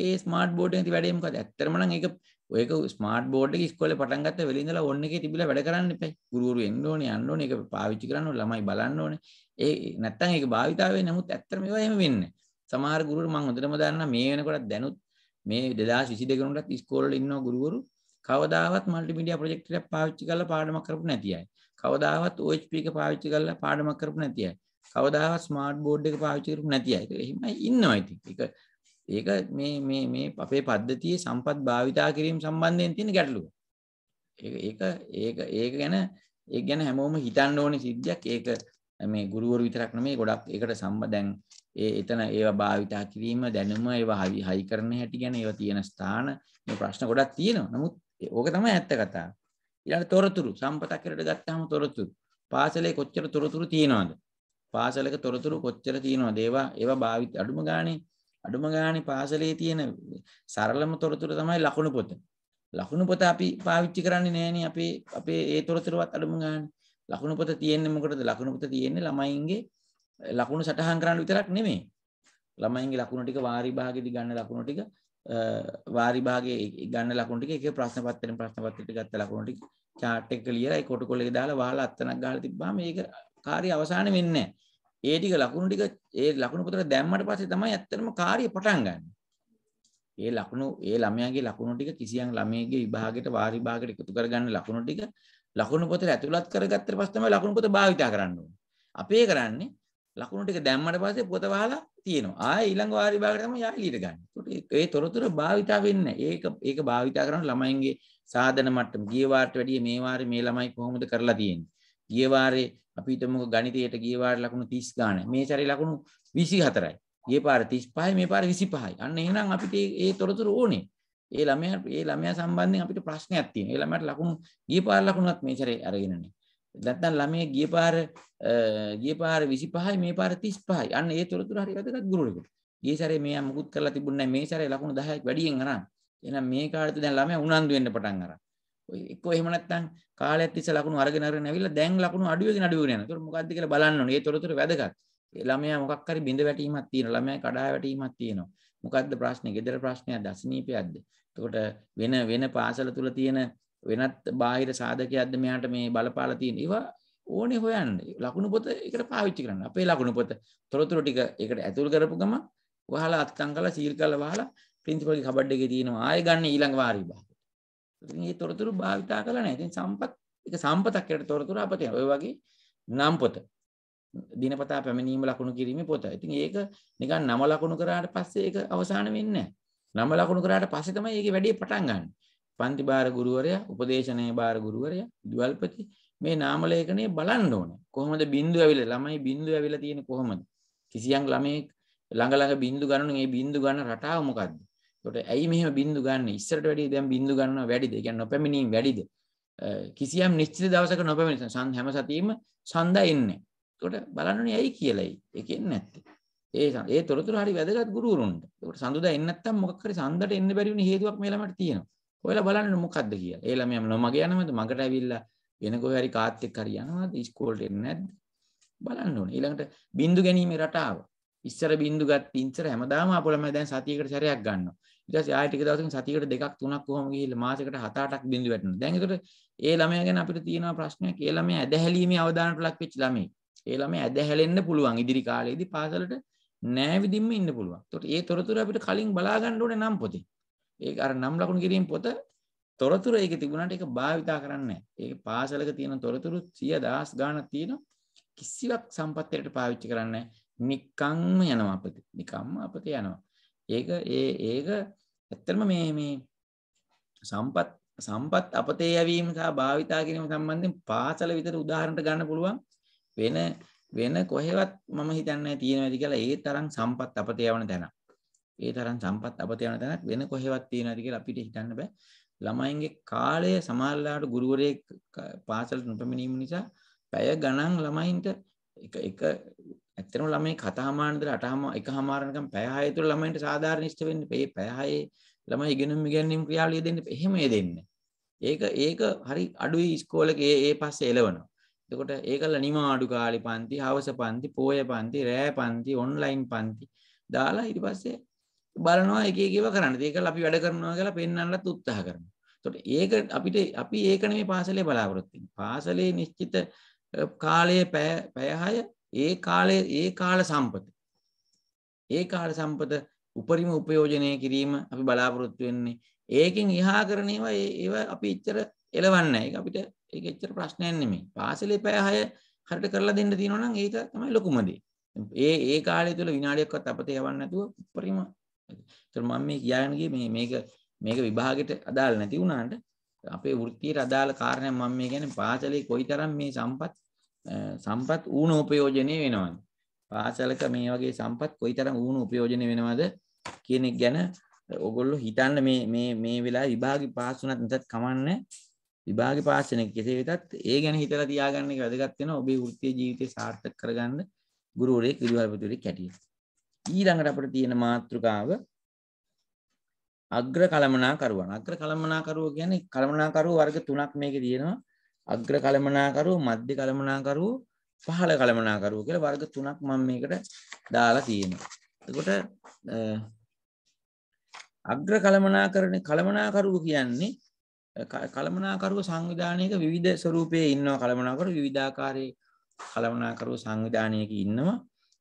ඒ ස්මාර්ට් බෝඩ් එකේ තියෙන වැඩේ මොකද? ඇත්තටම නම් ඒක ඔයක ස්මාර්ට් බෝඩ් එක ඉස්කෝලේ පටන් ගත්ත වෙලේ ඉඳලා ඕන් එකේ තිබිලා වැඩ කරන්න එපයි. ගුරුවරු එන්න ඕනේ, යන්න ඕනේ, ඒක පාවිච්චි කරන්න ඕනේ, ළමයි බලන්න ඕනේ. ඒ නැත්තම් ඒක භාවිතාවේ නමුත් ඇත්තටම ඒවා එහෙම වෙන්නේ. සමහර ගුරුවරු මම හොඳටම දන්නා මේ වෙනකොටත් දැනුත් මේ 2022 වෙනකොටත් ඉස්කෝලේ ඉන්න ගුරුවරු කවදාවත් මල්ටිමීඩියා ප්‍රොජෙක්ට් එකක් පාවිච්චි කරලා පාඩමක් කරපු නැති අය. කවදාවත් OHP එක පාවිච්චි කරලා පාඩමක් කරපු නැති අය. කවදාවත් ස්මාර්ට් බෝඩ් එක පාවිච්චි කරපු නැති අය. එහෙම ඉන්නවා ඉතින්. ඒක ඒක මේ මේ මේ අපේ පද්ධතියේ සම්පත් භාවිතා කිරීම සම්බන්ධයෙන් තියෙන ගැටලුව. ඒක ඒක ඒක ඒක ගැන ඒ ගැන හැමෝම හිතන්න ඕනේ සිද්ධියක්. ඒක මේ ගුරුවරු විතරක් නෙමෙයි ගොඩක් ඒකට සම්බන්ධ දැන් ඒ එතන ඒවා භාවිතා කිරීම දැනුම ඒවා හවි හයි කරන හැටි ගැන ඒවා තියෙන ස්ථාන මේ ප්‍රශ්න ගොඩක් තියෙනවා. නමුත් ඕක තමයි ඇත්ත කතාව. ඊළඟ තොරතුරු සම්පතක් කරලා ගත්තාම තොරතුරු පාසලේ කොච්චර තොරතුරු තියෙනවද පාසලක තොරතුරු කොච්චර තියෙනවද ඒවා ඒවා භාවිත අඩුම ගානේ අඩුම ගානේ පාසලේ තියෙන සරලම තොරතුරු තමයි ලකුණු පොත. ලකුණු පොත අපි පාවිච්චි කරන්නේ නැහනේ අපේ අපේ ඒ තොරතුරුවත් අඩුම ගානේ. ලකුණු පොත තියෙන්නේ මොකටද? ලකුණු පොත තියෙන්නේ ළමයින්ගේ ලකුණු සටහන් කරන්න විතරක් නෙමෙයි. ළමයින්ගේ ලකුණු ටික වාරි භාගෙදි ගන්න ලකුණු ටික වාරි භාගයේ ගන්න ලකුණු ටික එක ප්‍රශ්න පත්‍රයෙන් ප්‍රශ්න පත්‍රයට ගත්ත ලකුණු ටික chart එක ලියලා ඒ කොටකොල්ලේ දාලා වහලා අත්තනක් ගහලා තිබ්බාම මේක කාර්ය අවසාන වෙන්නේ නැහැ. ඒ ටික ලකුණු ටික ඒ ලකුණු පොතට දැම්මට පස්සේ තමයි ඇත්තටම කාර්යය පටන් ගන්න. ඒ ලකුණු ඒ ළමයාගේ ලකුණු ටික කිසියම් ළමයෙකුගේ විභාගයට වාරි විභාගයට එකතු කරගන්න ලකුණු ටික ලකුණු පොතට ඇතුළත් කරගත්තට පස්සේ තමයි ලකුණු පොත භාවිතා කරන්න ඕනේ. අපි ඒ කරන්නේ ලකුණු ටික දැම්මට පස්සේ පොත වහලා තියෙනවා. ආයෙ ඊළඟ වාරි විභාගයට තමයි යාය ඊට ගන්න. ඒකට ඒ තොරතුරු භාවිතා වෙන්නේ ඒක ඒක භාවිතා කරන ළමයින්ගේ සාධන මට්ටම ගිය වාරට වැඩිය මේ වාරේ මේ ළමයි කොහොමද කරලා තියෙන්නේ? ගියවාරේ අපිතමක ගනිතයට ගියවාර ලකුණු තිස් ගාන මේ චරි ලකුණු විසි හතරයි ඒ පාර තිස් පහයි මේ පාර විසි පහයි අන්න එහෙනම් අපිට ඒ තොරතුර ඕනේ ඒ ළමය ඒ ළමය සම්බන්ධයෙන් අපිට ප්‍රශ්නයක් තියෙන ඒ ළමයට ලකුණු ගිය පාර ලකුණුවත් මේ චරේ අරගෙනනේ නැත්තම් ළමය ගිය පාර ගිය පාර විසි පහයි මේ පාර තිස් පහයි අන්න ඒ තොරතුර හරි වැදගත් ගුරුවරයෙකුට ගිය සැරේ මෙයා මුකුත් කරලා තිබුණේ නැහැ මේ සැරේ ලකුණු 10ක් වැඩියෙන් අරන් එහෙනම් මේ කාලේ දැන් ළමයා උනන්දු වෙන්න පටන් අරන් එක්කෝ එහෙම නැත්නම් කාලයක් තිස්සේ ලකුණු අරගෙන අරගෙන ඇවිල්ලා දැන් ලකුණු අඩුවෙන් අඩුවෙන් යනවා. ඒතකොට මොකද්ද කියලා බලන්න ඕනේ. ඒ තොරතුරු වැදගත්. ළමයා මොකක් හරි බිඳ වැටීමක් තියෙනවා. ළමයා කඩා වැටීමක් තියෙනවා. මොකද්ද ප්‍රශ්නේ? gedara ප්‍රශ්නයක්ද? අසනීපයක්ද? එතකොට වෙන වෙන පාසල තුල තියෙන වෙනත් බාහිර සාධකයක්ද මෙයාට මේ බලපාලා තියෙන. ඒවා ඕනේ හොයන්න. ලකුණු පොත එකට පාවිච්චි කරන්න. අපේ ලකුණු පොත තොරතුරු ටික ඒකට ඇතුල් කරපු ගමන් වහලා අත්තම් කරලා සීල් කරලා වහලා ප්‍රින්සිපල්ගේ කබඩ් එකේ තියෙනවා. ආයෙ ගන්න ඊළඟ වාර විභාග. ඉතින් මේ තොරතුරු භාවිතා කළා නැහැ. ඉතින් සම්පත් ඒක සම්පතක් කියන තොරතුරු අපට යන. ඔය වගේ නම් පොත. දිනපතා පැමිණීම ලකුණු කිරීමේ පොත. ඉතින් ඒක නිකන් නම ලකුණු කරාට පස්සේ ඒක අවසාන වෙන්නේ නැහැ. නම ලකුණු කරාට පස්සේ තමයි ඒකේ වැඩේ පටන් ගන්න. පන්ති භාර ගුරුවරයා, උපදේශනයේ භාර ගුරුවරයා, දුවල්පති මේ නාම ලේඛනය බලන්න ඕනේ. කොහොමද බින්දු ඇවිල්ලා ළමයි බින්දු ඇවිල්ලා තියෙන්නේ කොහොමද? කිසියම් ළමයෙක් ළඟ ළඟ බින්දු ගණන මේ බින්දු ගන්න රටාව මොකද්ද? තොට ඇයි මෙහම බින්දු ගන්න ඉස්සරට වැඩි දැම් බින්දු ගන්න වැඩිද ගැන්න නොපැමිණීම වැඩිද කිසියම් නිශ්චිත දවසක නොපැමිණි සන් හැම සතිීම සඳ එන්න තොට බලන්නන ඇයි කියලයි එකන්න ඇත්ත ඒ ඒ තොරතුර හරි වැදගත් ගුරුරුන්ට ට සඳුද එන්නත්තම් මොක්කර සඳට එන්න බැරිවුණ හේතුවක් මේලමට තියෙන ඔයල බලන්න මොකක්ද කිය ඒලම යම නොමග යනමද මඟට ඇවිල්ල වෙනකො හරි කාත්තෙක් කරයනවා ස්කෝල්ට එන්න ඇද බලන්න ඕන ඊළඟට බින්දු ගැනීම රටාව ඉස්සර බින්දු ගත් ඉන්සර හැමදාම අපොලම දැන් සතියකට සැරයක් ගන්නවා ඊට පස්සේ ආයෙ ටික දවසකින් සතියකට දෙකක් තුනක් කොහොම ගිහිල්ලා මාසෙකට හත අටක් බිඳු වැටෙනවා. දැන් ඒකට ඒ ළමයා ගැන අපිට තියෙන ප්‍රශ්නයක් ඒ ළමයා ඇදහැලීමේ අවධානයට ලක් වෙච්ච ළමයි. ඒ ළමයා ඇදහැලෙන්න පුළුවන් ඉදිරි කාලේදී පාසලට නෑවිදින්ම ඉන්න පුළුවන්. ඒතකොට ඒ තොරතුරු අපිට කලින් බලා ගන්න ඕනේ නම් පොතේ. ඒක අර නම් ලකුණු කිරීම පොත තොරතුරු ඒකේ තිබුණාට ඒක භාවිතා කරන්නේ නැහැ. ඒක පාසලක තියෙන තොරතුරු 10000 ගාණක් තියෙන කිසිවක් සම්පත්තියට පාවිච්චි කරන්නේ නිකම්ම යනවා අපිට. නිකම්ම අපිට යනවා. ඒක ඒ ඒක ඇත්තරම මේ මේ සම්පත් සම්පත් අපතේ ඇවීම සහ භාවිතා කිරීම සම්බන්ධයෙන් පාසල විතර උදාහරණට ගන්න පුළුවන් වෙන වෙන කොහෙවත් මම හිතන්නේ තියෙනවා ඇති කියලා ඒ තරම් සම්පත් අපතේ යවන තැනක්. ඒ තරම් සම්පත් අපතේ යවන තැනක් වෙන කොහෙවත් තියෙනවා ඇති කියලා අපිට හිතන්න බෑ. ළමයින්ගේ කාලය සමහරලාට ගුරුවරයෙක් පාසලට නොපැමිණීම නිසා පැය ගණන් ළමයින්ට එක එක ඇත්තනම ළමයි කතාමානදල අටහම එක හමාරණකම් පැහය තුළ ළමයින්ට සාධාරණිෂ්ට වෙන්න පේ පැහයේ ළමයි ඉගෙනුම් ඉගැන්වීම් ක්‍රියාවලිය දෙන්න එහෙම දෙන්න. ඒක ඒක හරි අඩුයි ඉස්කෝලේ ඒ පස්සේ එළවෙනවා. එතකොට ඒකල නිමාඩු කාලි පන්ති, හවස පන්ති, පෝය පන්ති, රෑ පන්ති, ඔන්ලයින් පන්ති දාලා ඊට පස්සේ බලනවා එක එක ඒවා කරන්න. ඒකල අපි වැඩ කරනවා කියලා පෙන්වන්නත් උත්සාහ කරනවා. එතකොට ඒක අපිට අපි ඒක නෙමෙයි පාසලේ බලාපොරොත්තු වෙන්නේ. පාසලේ නිශ්චිත කාලයේ පැය පැය ඒ කාලය ඒ කාල සම්පත ඒ කාල සම්පත උපරිම උපයෝජනය කිරීම අපි බලාපොරොත්තු වෙන්නේ ඒකින් ඉහා කරනවා ඒව අපි ඉච්චර එලවන්න එක අපිට ඒ එච්චර ප්‍රශ්නයක් නෙමෙයි පාසලේ පැය 6 හරියට කරලා දෙන්න තියෙනවා නම් ඒක තමයි ලොකුම දේ ඒ ඒ කාලය තුල විනාඩියක්වත් අපතේ යවන්න නැතුව උපරිම ඒතර මම මේ කියන්න ගියේ මේ මේක මේක විභාගෙට අදාළ නැති වුණාට අපේ වෘත්තියට අදාළ කාරණයක් මම මේ කියන්නේ පාසලේ කොයිතරම් මේ සම්පත් සම්පත් ඌන උපයෝජනය වෙනවද? පාසලක මේ වගේ සම්පත් කොයිතරම් ඌන උපයෝජනය වෙනවද කියන එක ගැන ඔගොල්ලෝ හිතන්න මේ මේ මේ වෙලාවේ විභාගේ පාස් වුණත් නැත්නම් කමන්නේ විභාග පාසන කෙසේ වෙතත් ඒ ගැන හිතලා තියාගන්න එක වැදගත් වෙනවා ඔබේ වෘත්තීය ජීවිතය සාර්ථක කරගන්න ගුරුවරයෙක් විදුහල්පතිවරයෙක් කැටියෙ. ඊළඟට අපිට තියෙන මාතෘකාව අග්‍ර කළමනාකරුවන්. අග්‍ර කළමනාකරුව කියන්නේ කළමනාකරුව වර්ග තුනක් මේකේ තියෙනවා. අග්‍ර කළමනාකරුවෝ මධ්‍ය කළමනාකරුවෝ පහළ කළමනාකරුවෝ කියලා වර්ග තුනක් මම මේකට දාලා තියෙනවා. එතකොට අග්‍ර කළමනාකරණ කළමනාකරුවෝ කියන්නේ කළමනාකරුව සංවිධානයක විවිධ ස්වරූපයේ ඉන්නවා කළමනාකරුවෝ විවිධාකාරයේ කළමනාකරුවෝ සංවිධානයක ඉන්නවා.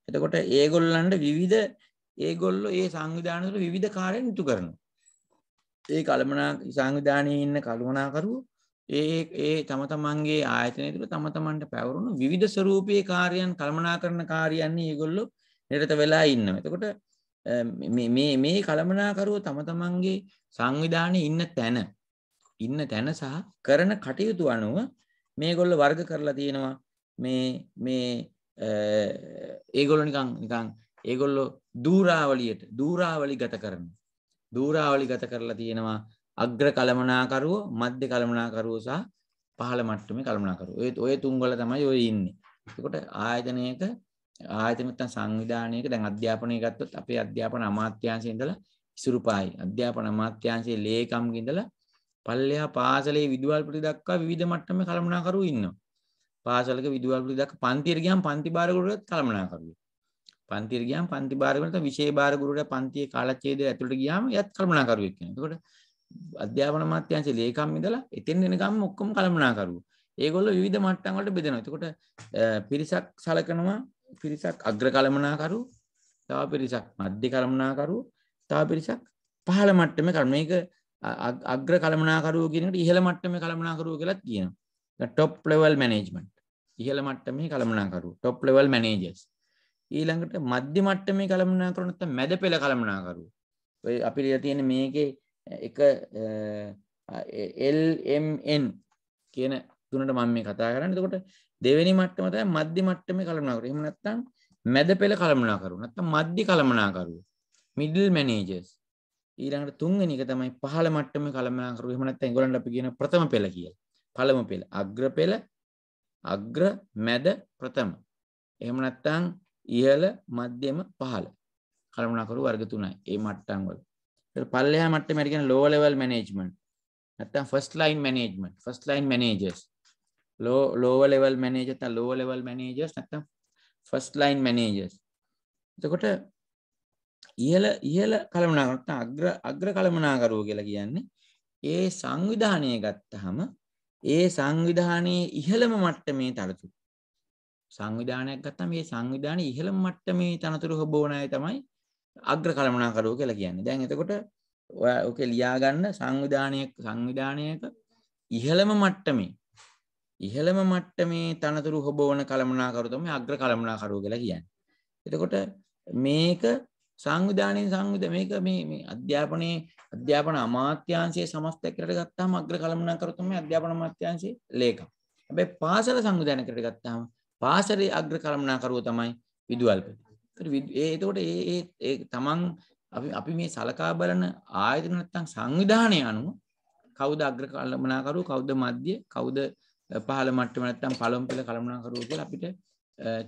එතකොට ඒගොල්ලන්ට විවිධ ඒගොල්ලෝ ඒ සංවිධාන වල විවිධ කාර්යයන් ඉටු කරනවා. ඒ කළමනා සංවිධානයේ ඉන්න කළමනාකරුවෝ ඒ ඒ තම තමන්ගේ ආයතනය තුළ තම තමන්ට පැවරුණු විධ ස්වරූපයේ කාරයන් කළමනා කරන කාරයන්නේ ඒගොල්ලො නිරත වෙලා ඉන්න. එතකොට මේ කළමනාකරුව තම තමන්ගේ සංවිධානය ඉන්න තැන ඉන්න තැන සහ කරන කටයුතු අනුව මේ ගොල්ල වර්ග කරලා තියෙනවා මේ මේ ඒගොල්ලො නිකං නිකං ඒගොල්ලො දූරාවලියට දූරාවලි ගත කරන. දූරාවලි ගත කරලා තියෙනවා අග්‍ර කළමනාකරුවෝ මධ්‍ය කළමනාකරුවෝ සහ පහළ මට්ටමේ කළමනාකරුවෝ. ඔය ඔය තුන් වල තමයි ඔය ඉන්නේ. එතකොට ආයතනයක ආයතන නැත්නම් සංවිධානයක දැන් අධ්‍යාපනය ගත්තොත් අපේ අධ්‍යාපන අමාත්‍යාංශයේ ඉඳලා ඉසුරුපායි අධ්‍යාපන අමාත්‍යාංශයේ ලේකම්ගේ ඉඳලා පල්ලෙහා පාසලේ විදුහල්පති දක්වා විවිධ මට්ටමේ කළමනාකරුවෝ ඉන්නවා. පාසලක විදුහල්පති දක්වා පන්තියට ගියම් පන්ති භාරගුරුවරයෙක් කළමනාකරුවෝ. පන්තියට ගියම් පන්ති භාරගුරුවරයෙක් විශේෂ භාරගුරුවරයා පන්තියේ කාලච්ඡේදය ඇතුළට ගියාම එයත් කළමනාකරුවෙක් වෙනවා. එතකොට අධ්‍යාපන අමාත්‍යාංශයේ ලේකම් ඉඳලා එතෙන් එනකම් ඔක්කොම කළමනාකරුවෝ. ඒගොල්ලෝ විවිධ මට්ටම් වලට බෙදෙනවා. එතකොට පිරිසක් සලකනවා පිරිසක් අග්‍ර කළමනාකරු, තව පිරිසක් මධ්‍ය කළමනාකරු, තව පිරිසක් පහළ මට්ටමේ කරු. මේක අග්‍ර කළමනාකරුවෝ කියන එකට ඉහළ මට්ටමේ කළමනාකරුවෝ කියලාත් කියනවා. Top level management. ඉහළ මට්ටමේ කළමනාකරුවෝ, ටොප් ලෙවල් මැනේජර්ස්. ඊළඟට මධ්‍ය මට්ටමේ කළමනාකරුවෝ නැත්නම් මැද පෙළ කළමනාකරුවෝ. ඔය අපිට තියෙන මේකේ එක LMN කියන තුනට මම මේ කතා කරන්නේ. එතකොට දෙවෙනි මට්ටම තමයි මධ්‍ය මට්ටමේ කළමනාකරු. එහෙම නැත්නම් මැද පෙළ කළමනාකරු. නැත්නම් මධ්‍ය කළමනාකරු. middle managers. ඊළඟට තුන්වෙනි එක තමයි පහළ මට්ටමේ කළමනාකරු. එහෙම නැත්නම් ඒගොල්ලන්ට අපි කියන ප්‍රථම පෙළ කියලා. පළමු පෙළ, අග්‍ර පෙළ, අග්‍ර මැද ප්‍රථම. එහෙම නැත්නම් ඉහළ මධ්‍යම පහළ. කළමනාකරු වර්ග තුනයි. ඒ මට්ටම් වල. පල්ලෙහා මට්ටමට කියන්නේ low level management නැත්නම් first line management first line managers low lower level manager නැත්නම් lower level managers නැත්නම් first line managers එතකොට ඉහළ ඉහළ කළමනාකරුවෝ නැත්නම් අග්‍ර අග්‍ර කළමනාකරුවෝ කියලා කියන්නේ ඒ සංවිධානය ගත්තහම ඒ සංවිධානයේ ඉහළම මට්ටමේ තනතුරු සංවිධානයක් ගත්තම මේ සංවිධානයේ ඉහළම මට්ටමේ තනතුරු හොබවන අය තමයි අග්‍ර කළමනාකරුවෝ කියලා කියන්නේ. දැන් එතකොට ඔයා ඔකේ ලියා ගන්න සංවිධානයක සංවිධානයක ඉහළම මට්ටමේ ඉහළම මට්ටමේ තනතුරු හොබවන කළමනාකරුවෝ තමයි අග්‍ර කළමනාකරුවෝ කියලා කියන්නේ. එතකොට මේක සංවිධානයේ සංවිධ මේක මේ මේ අධ්‍යාපනයේ අධ්‍යාපන අමාත්‍යාංශයේ සමස්තයක් කරලා ගත්තාම අග්‍ර කළමනාකරුවෝ තමයි අධ්‍යාපන අමාත්‍යාංශයේ ලේකම්. හැබැයි පාසල සංවිධානය කරලා ගත්තාම පාසලේ අග්‍ර කළමනාකරුවෝ තමයි විදුහල්පති. ඒතකොට ඒ ඒ තමන් අපි අපි මේ සලකා බලන ආයතන නැත්තම් සංවිධානය අනුව කවුද අග්‍ර කළමනාකරුවෝ කවුද මධ්‍ය කවුද පහළ මට්ටම නැත්තම් පළමු පෙළ කළමනාකරුවෝ කියලා අපිට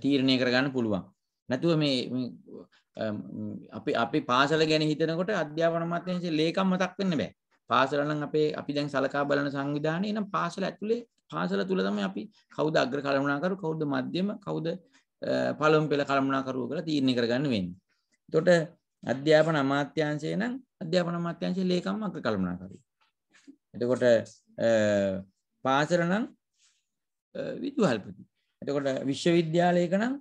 තීරණය කරගන්න පුළුවන්. නැතුව මේ අපි අපි පාසල ගැන හිතනකොට අධ්‍යාපන අමාත්‍යාංශයේ ලේකම් මතක් වෙන්න බෑ. පාසල නම් අපේ අපි දැන් සලකා බලන සංවිධානය නම් පාසල ඇතුලේ පාසල තුල තමයි අපි කවුද අග්‍ර කළමනාකරු කවුද මධ්‍යම කවුද පළම් පෙළ කළමනාකරුව කළ තීරණය කරගන්න වෙන්. තොට අධ්‍යාපන අමාත්‍යංශය නම් අධ්‍යාපන අමාත්‍යංශය ලේකම් අග්‍ර කළමනාකරු. එතකොට පාසල නම් විදුහල්පති. එතකොට විශ්වවිද්‍යාලයක නම්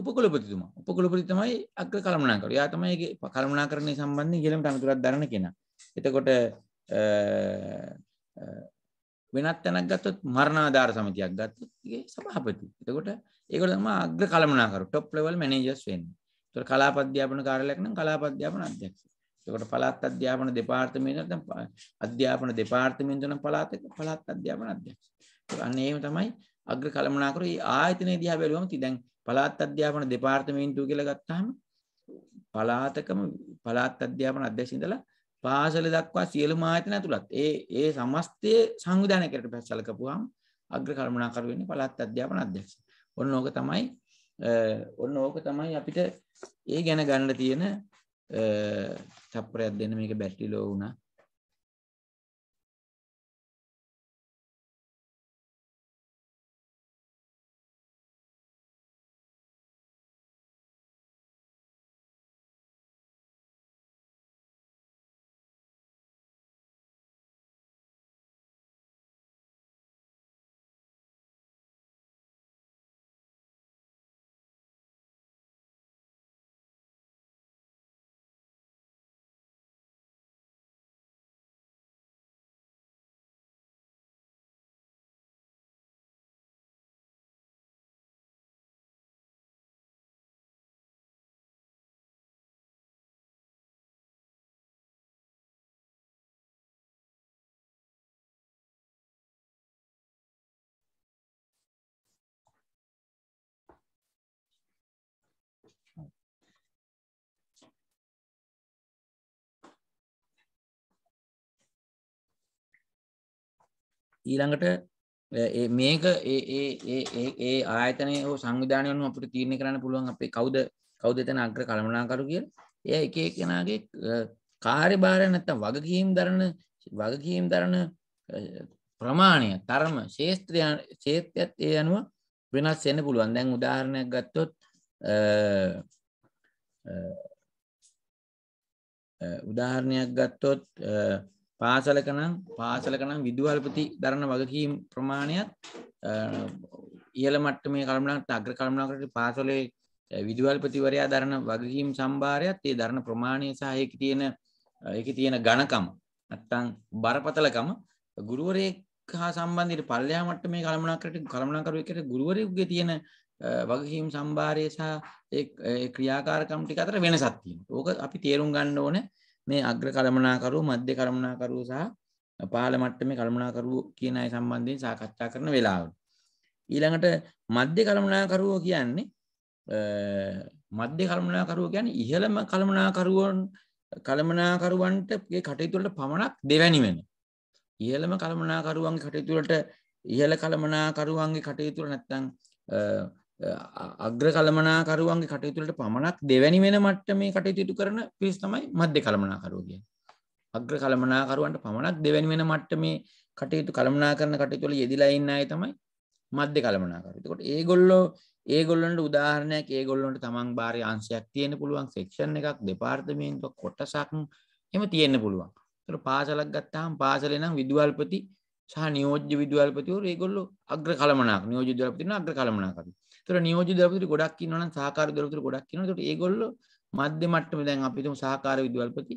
උපකුලපතිතුමා උපකුලපති තමයි අග්‍ර කළමනාකරු. යා තමයි ඒකේ කළමනාකරණය සම්බන්ධයෙන් ඉගෙනීමට අනුතරක් දරන කෙනා. එතකොට වෙනත් තැනක් ගත්තොත් මරණාධාර සමිතියක් ගත්තොත් ඒකේ සභාපති. එතකොට ඒගොල්ලෝ තමයි අග්‍ර කළමනාකරු টොප් ලෙවල් මැනේජර්ස් වෙන්නේ. ඒතකොට කලාප අධ්‍යාපන කාර්යාලයක් නම් කලාප අධ්‍යාපන අධ්‍යක්ෂ. ඒකට පළාත් අධ්‍යාපන දෙපාර්තමේන්තුව නැත්නම් අධ්‍යාපන දෙපාර්තමේන්තුව නම් පළාතක පළාත් අධ්‍යාපන අධ්‍යක්ෂ. අන්න එහෙම තමයි අග්‍ර කළමනාකරු මේ ආයතනයේ දිහා බැලුවම ඉතින් දැන් පළාත් අධ්‍යාපන දෙපාර්තමේන්තුව කියලා ගත්තාම පළාතකම පළාත් අධ්‍යාපන අධ්‍යක්ෂ ඉඳලා පාසල දක්වා සියලුම ආයතන ඇතුළත් ඒ ඒ සමස්තයේ සංවිධානය කරලා සැලකපුවාම අග්‍ර කළමනාකරු වෙන්නේ පළාත් අධ්‍යාපන අධ්‍යක්ෂ. ඔන්න ඕක තමයි ඔන්න ඕක තමයි අපිට ඒ ගැන ගණඩ තියෙන තප්පරයක් දෙන්න මේක බැට්ටිලෝ වුණා ඊළඟට මේක ඒ ආයතනය සංවිධානයනු අපට තීරණය කරන්න පුළුවන් අපේ කවුද කවුද එතන අග්‍ර කළමනාකරු කිය එය එක කෙනගේ කාර්ය භාරය නැත්තම් වගකීම් දරන වගකීම් දරන ප්‍රමාණය තරම ශේත්‍රයන් ශේත්‍යත් ඒ අනුව වෙනස් එන්න පුළුවන් දැන් උදාහරණයක් ගත්තොත් උදාහරණයක් ගත්තොත් පාසලක නම් පාසලක නම් විදුහල්පති දරන වගකීම් ප්‍රමාණයත් ඉහළ මට්ටමේ කළමනාකට අග්‍ර කළමනාකට පාසලේ විදුහල්පතිවරයා දරන වගකීම් සම්භාරයත් ඒ දරන ප්‍රමාණය සහ ඒකේ තියෙන ඒකේ තියෙන ඝනකම නැත්තම් බරපතලකම ගුරුවරයෙක් හා සම්බන්ධයෙන් පල්ලෙහා මට්ටමේ කළමනාකරට කළමනාකරුවෙකුට ගුරුවරයෙකුගේ තියෙන වගකීම් සම්භාරය සහ ඒ ක්‍රියාකාරකම් ටික අතර වෙනසක් තියෙනවා. ඕක අපි තේරුම් ගන්න ඕනේ මේ අග්‍ර කළමනාකරු මධ්‍ය කරමනාකරු සහ පාල මට්ටමේ කළමනාකරු කියන අය සම්බන්ධයෙන් සාකච්ඡා කරන වෙලාවට. ඊළඟට මධ්‍ය කළමනාකරුවෝ කියන්නේ මධ්‍ය කළමනාකරුවෝ කියන්නේ ඉහළම කළමනාකරුවන් කළමනාකරුවන්ට කටයුතු වලට පමණක් දෙවැනි වෙන. ඉහළම කළමනාකරුවන්ගේ කටයුතු වලට ඉහළ කළමනාකරුවන්ගේ කටයුතු වල නැත්නම් අග්‍ර කළමනාකරුවන්ගේ කටයුතුලට පමණක් දෙවැනි වෙන මට්ට මේ කටයුතු කරන පිරිස් තමයි මධ්‍ය කළමනාකරුවගිය අග්‍ර කළමනාකරුවන්ට පමණක් දෙවැනි වෙන මට්ට මේ කටයුතු කළමනා කරන කටයුතුල යෙදිලා ඉන්න අය තමයි මධ්‍ය කළමනාකරුවකොට ඒගොල්ලෝ ඒගොල්ලන්ට උදාහරණයක් ඒගොල්ලොන්ට තමන් භාරි අංශයක් තියෙන පුළුවන් සෙක්ෂන් එකක් දෙපාර්තමේන්තුව කොටසක් එම තියෙන්න්න පුළුවන් තර පාසලක් ගත්තාම් පාසල නම් විදුවල්පති සහ නියෝජ්‍ය විදුවල්පතිවර ඒගොල්ලො අග්‍ර කළමනක් නියෝජ දවල්පතින අග්‍ර කළමනාකරු ඒතර නියෝජ්‍ය දරපතිරි ගොඩක් ඉන්නවනම් සහකාර දරපතිරි ගොඩක් ඉන්නවා. ඒතකොට ඒගොල්ලෝ මධ්‍ය මට්ටමේ දැන් අපි හිතමු සහකාර විදුහල්පති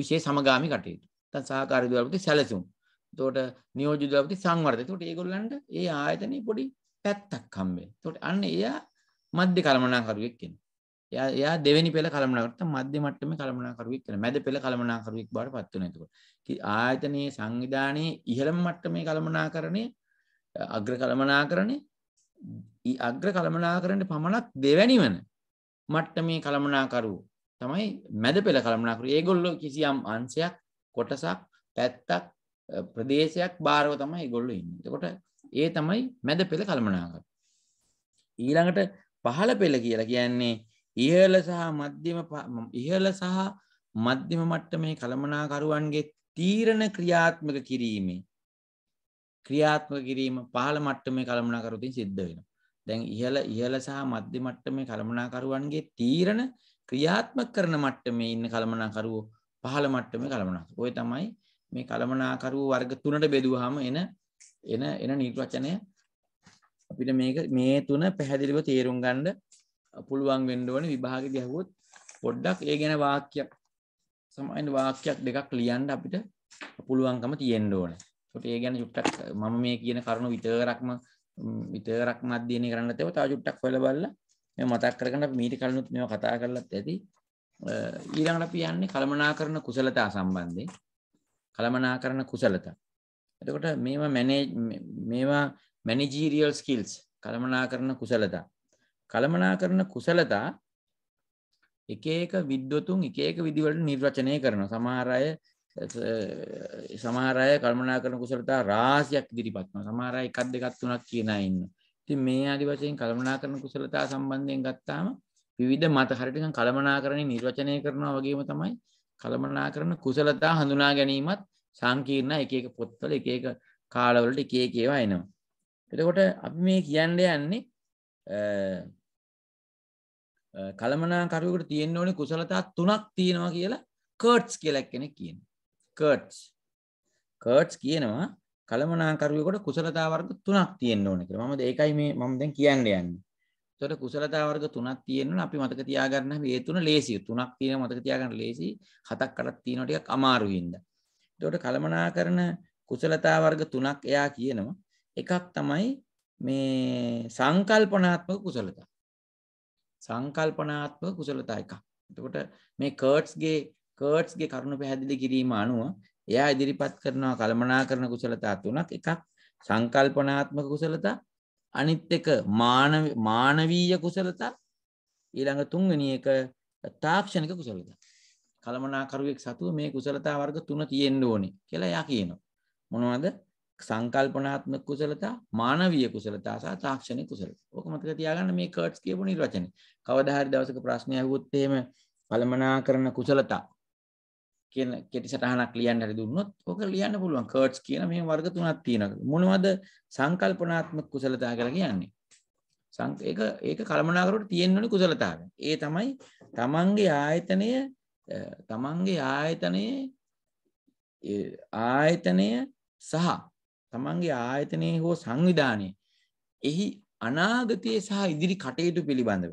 විශේෂ සමගාමී කටයුතු. නැත්නම් සහකාර විදුහල්පති සැලසුම්. එතකොට නියෝජ්‍ය දරපති සංවර්ධන. එතකොට ඒගොල්ලන්ට ඒ ආයතනයේ පොඩි පැත්තක් හම්බෙනවා. එතකොට අන්න එයා මධ්‍ය කළමනාකරුවෙක් කෙනෙක්. එයා එයා දෙවෙනි පෙළ කළමනාකරුවට මධ්‍ය මට්ටමේ කළමනාකරුවෙක් වෙනවා. මැද පෙළ කළමනාකරුවෙක් බවට පත් වෙනවා එතකොට. ආයතනයේ සංවිධානයේ ඉහළම මට්ටමේ කළමනාකරණය අග්‍ර කළමනාකරණය අග්‍ර කළමනාකරට පමණක් දෙවැනිවන මට්ට මේ කළමනාකරු තමයි මැද පෙළ කළමනාකරු ඒගොල්ලො කිසියම් අන්සයක් කොටසක් පැත්තක් ප්‍රදේශයක් භාරව තමයි ගොල්ලු ඉන්නකොට ඒ තමයි මැද පෙළ කළමනාකර ඊළඟට පහළ පෙළ කියලා කියන්නේ ඉහල සහ මධ්‍යම ඉහල සහ මධ්‍යම මට්ට මේ කළමනාකරුවන්ගේ තීරණ ක්‍රියාත්මක කිරීමේ ක්‍රියාත්මක කිරීම පහළ මට්ටමේ කළමනාකරුවකින් සිද්ධ වෙනවා. දැන් ඉහළ ඉහළ සහ මධ්‍ය මට්ටමේ කළමනාකරුවන්ගේ තීරණ ක්‍රියාත්මක කරන මට්ටමේ ඉන්න කළමනාකරුවෝ පහළ මට්ටමේ කළමනාකරුවෝ. ඔය තමයි මේ කළමනාකරුවෝ වර්ග තුනට බෙදුවාම එන එන එන නිර්වචනය අපිට මේක මේ තුන පැහැදිලිව තේරුම් ගන්න පුළුවන් වෙන්න ඕනේ විභාගෙදී අහුවොත් පොඩ්ඩක් ඒ ගැන වාක්‍යයක් සමහර වාක්‍යයක් දෙකක් ලියන්න අපිට පුළුවන්කම තියෙන්න ඕනේ. සොට ඒ ගැන යුට්ටක් මම මේ කියන කරුණු විතරක්ම විතරක් මධ්‍යනය කරන්න තව තා යුට්ටක් වල බල්ල මතක් කරගන්න මීට කලනුත් මෙ කතා කරලත් ඇති ඊරඟට පියන්නේ කළමනා කරන කුසලතා සම්බන්ධය කළමනා කරන කුසලතා එතකොට මේවා මැනේ මේවා මැනිජීරියල් ස්කිල්ස් කළමනා කරන කුසලතා කළමනා කරන කුසලතා එක එක විද්වතුන් එක එක විදිවලට නිර්වචනය කරන සමහර අය සමහරය කල්මනා කරන කුසලතා රාසියක් දිරිපත්න සමහරය එකක් දෙකත් වනක් කියන ඉන්න ති මේ අඩි වශයෙන් කල්මනා කරන කුසලතා සම්බන්ධයෙන් ගත්තාම විවිධ මත හරිටිකන් කළමනා කරන නිර්වචනය කරනවා වගේම තමයි කළමනා කරන කුසලතා හඳුනා ගැනීමත් සංකීර්ණ එක එක පොත්වල එක එක කාලවලට එකේ කියවා එනවා එතකොට අපි මේ කියන්න යන්නේ කළමනා කරුවකට තියෙන්න ඕනේ කුසලතා තුනක් තියෙනවා කියලා කර්ට්ස් කියලා කෙනෙක් කියනවා කර්ට්ස් කර්ට්ස් කියනවා කළමනාකරුවෙකුට කුසලතා වර්ග තුනක් තියෙන්න ඕන කියලා. මම ඒකයි මේ මම දැන් කියන්න යන්නේ. එතකොට කුසලතා වර්ග තුනක් තියෙනවා අපි මතක තියාගන්න හැම ඒ තුන ලේසියි. තුනක් තියෙන මතක තියාගන්න ලේසියි. හතක් අටක් තියෙනවා ටිකක් අමාරුයි ඉඳ. එතකොට කළමනාකරන කුසලතා වර්ග තුනක් එයා කියනවා. එකක් තමයි මේ සංකල්පනාත්මක කුසලතා. සංකල්පනාත්මක කුසලතා එකක්. එතකොට මේ කර්ට්ස්ගේ කර්ට්ස්ගේ කරුණු පැහැදිලි කිරීම අනුව එයා ඉදිරිපත් කරනවා කළමනා කරන කුසලතා තුනක් එකක් සංකල්පනාත්මක කුසලතා අනිත් එක මානවීය කුසලතා ඊළඟ තුන්වෙනි එක තාක්ෂණික කුසලතා කළමනාකරුවෙක් සතුව මේ කුසලතා වර්ග තුන තියෙන්න ඕනේ කියලා එයා කියනවා මොනවද සංකල්පනාත්මක කුසලතා මානවීය කුසලතා සහ තාක්ෂණික කුසලතා. ඔක මතක තියාගන්න මේ කර්ට්ස් කියපු නිර්වචනේ. කවදා හරි දවසක ප්‍රශ්නය අහුවොත් එහෙම කළමනාකරන කුසලතා කියන කෙටි සටහනක් ලියන්න හරි දුන්නොත් ඕක ලියන්න පුළුවන් කර්ට්ස් කියන මේ වර්ග තුනක් තියෙනවා මොනවද සංකල්පනාත්මක කුසලතා කියලා කියන්නේ ඒක ඒක කළමනාකරුවට තියෙන්න ඕනේ කුසලතාවය ඒ තමයි තමන්ගේ ආයතනය තමන්ගේ ආයතනයේ ආයතනය සහ තමන්ගේ ආයතනයේ හෝ සංවිධානයේ එහි අනාගතයේ සහ ඉදිරි කටයුතු පිළිබඳව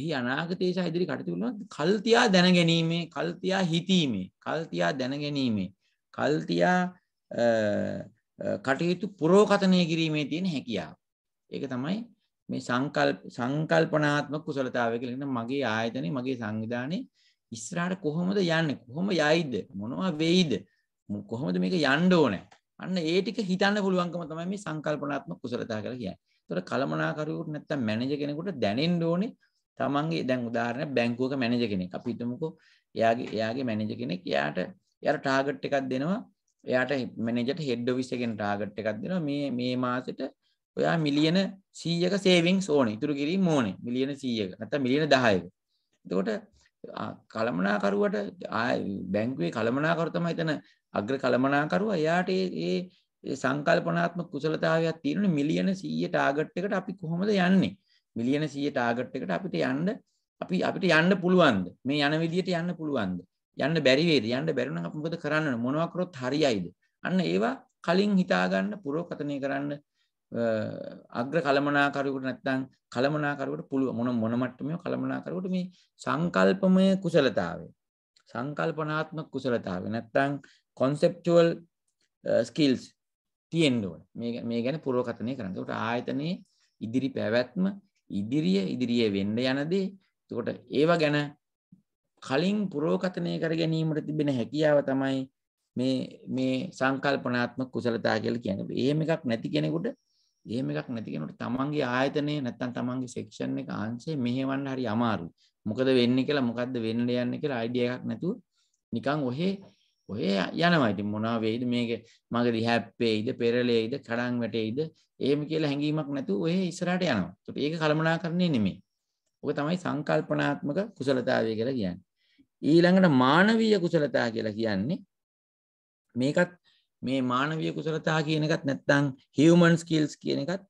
එහි අනාගතයේ සහ ඉදිරි කටයුතුවල කල්තියා දැනගැනීමේ කල්තියා හිතීමේ කල්තියා දැනගැනීමේ කල්තියා කටයුතු පුරෝකථනය කිරීමේ තියෙන හැකියාව. ඒක තමයි මේ සංකල්ප සංකල්පනාත්මක කුසලතාවය කියලා කියන මගේ ආයතනේ මගේ සංවිධානයේ ඉස්සරහට කොහොමද යන්නේ කොහොම යයිද මොනවා වෙයිද කොහොමද මේක යන්න ඕනේ අන්න ඒ ටික හිතන්න පුළුවන්කම තමයි මේ සංකල්පනාත්මක කුසලතාව කියලා කියන්නේ. ඒතර කලමනාකරුවෙකුට නැත්තම් මැනේජර් කෙනෙකුට දැනෙන්න ඕනේ තමන්ගේ දැන් උදාහරණ බැංකුවක මැනජ කෙනෙක් අපි හිතමුකෝ එයාගේ එයාගේ මැනජ කෙනෙක් එයාට එයාට ටාගට් එකක් දෙනවා එයාට මැනජට හෙඩ් ඔෆිස් එකෙන් ටාගට් එකක් දෙනවා මේ මේ මාසෙට ඔයා මිලියන 100ක සේවින්ග්ස් ඕනේ ඉතුරු කිරීම ඕනේ මිලියන 100ක නැත්නම් මිලියන 10ක එතකොට කළමනාකරුවට බැංකුවේ කළමනාකරු තමයි එතන අග්‍ර කළමනාකරුවා එයාට ඒ සංකල්පනාත්මක කුසලතාවයක් තියෙනනේ මිලියන 100 ටාගට් එකට අපි කොහොමද යන්නේ මිලියන 100 ටාගට් එකට අපිට යන්න අපි අපිට යන්න පුළුවන්ද? මේ යන විදියට යන්න පුළුවන්ද? යන්න බැරි වේද? යන්න බැරි නම් අපි මොකද කරන්න මොනවා කරොත් හරියයිද? අන්න ඒවා කලින් හිතා ගන්න පුරෝකතනය කරන්න අග්‍ර කළමනාකරුවකට නැත්නම් කළමනාකරුවකට පුළුවන් මොන මොන මට්ටමේ කළමනාකරුවකට මේ සංකල්පමය කුසලතාවය සංකල්පනාත්මක කුසලතාවය නැත්නම් conceptual skills තියෙන්න ඕන. මේ මේ ගැන පුරවකතනය කරන්න. ඒකට ආයතනයේ ඉදිරි පැවැත්ම ඉදිරිය ඉදිරියේ වෙන්න යනදේ තකොට ඒවා ගැන කලින් පුරෝකතනය කර ගැනීමට තිබෙන හැකියාව තමයි මේ මේ සංකල්පනාත්ම කුසලතා කියල කියන ඒම එකක් නැති කෙනෙකුට ඒම එකක් නැතිකෙනට තමන්ගේ ආයතනය නැත්තන් තමන්ගේ සෙක්ෂණ එක ආන්සේ මෙහෙවන්න හරි අමාරු මොකද වෙන්න කියලා මොකක්ද වෙන්න යන්න කියලා අයිඩිය එකක් නැතු නිකං ඔහේ ඔය යනවා ඉතින් මොනවා වෙයිද මේක මගේ දිහැප්පේයිද පෙරලේයිද කඩන් වැටේයිද එහෙම කියලා හැඟීමක් නැතුව ඔය ඉස්සරහට යනවා. ඒකට ඒක කලමනාකරණේ නෙමෙයි. ඔක තමයි සංකල්පනාත්මක කුසලතාවය කියලා කියන්නේ. ඊළඟට මානවීය කුසලතා කියලා කියන්නේ මේකත් මේ මානවීය කුසලතා කියන එකත් නැත්නම් human skills කියන එකත්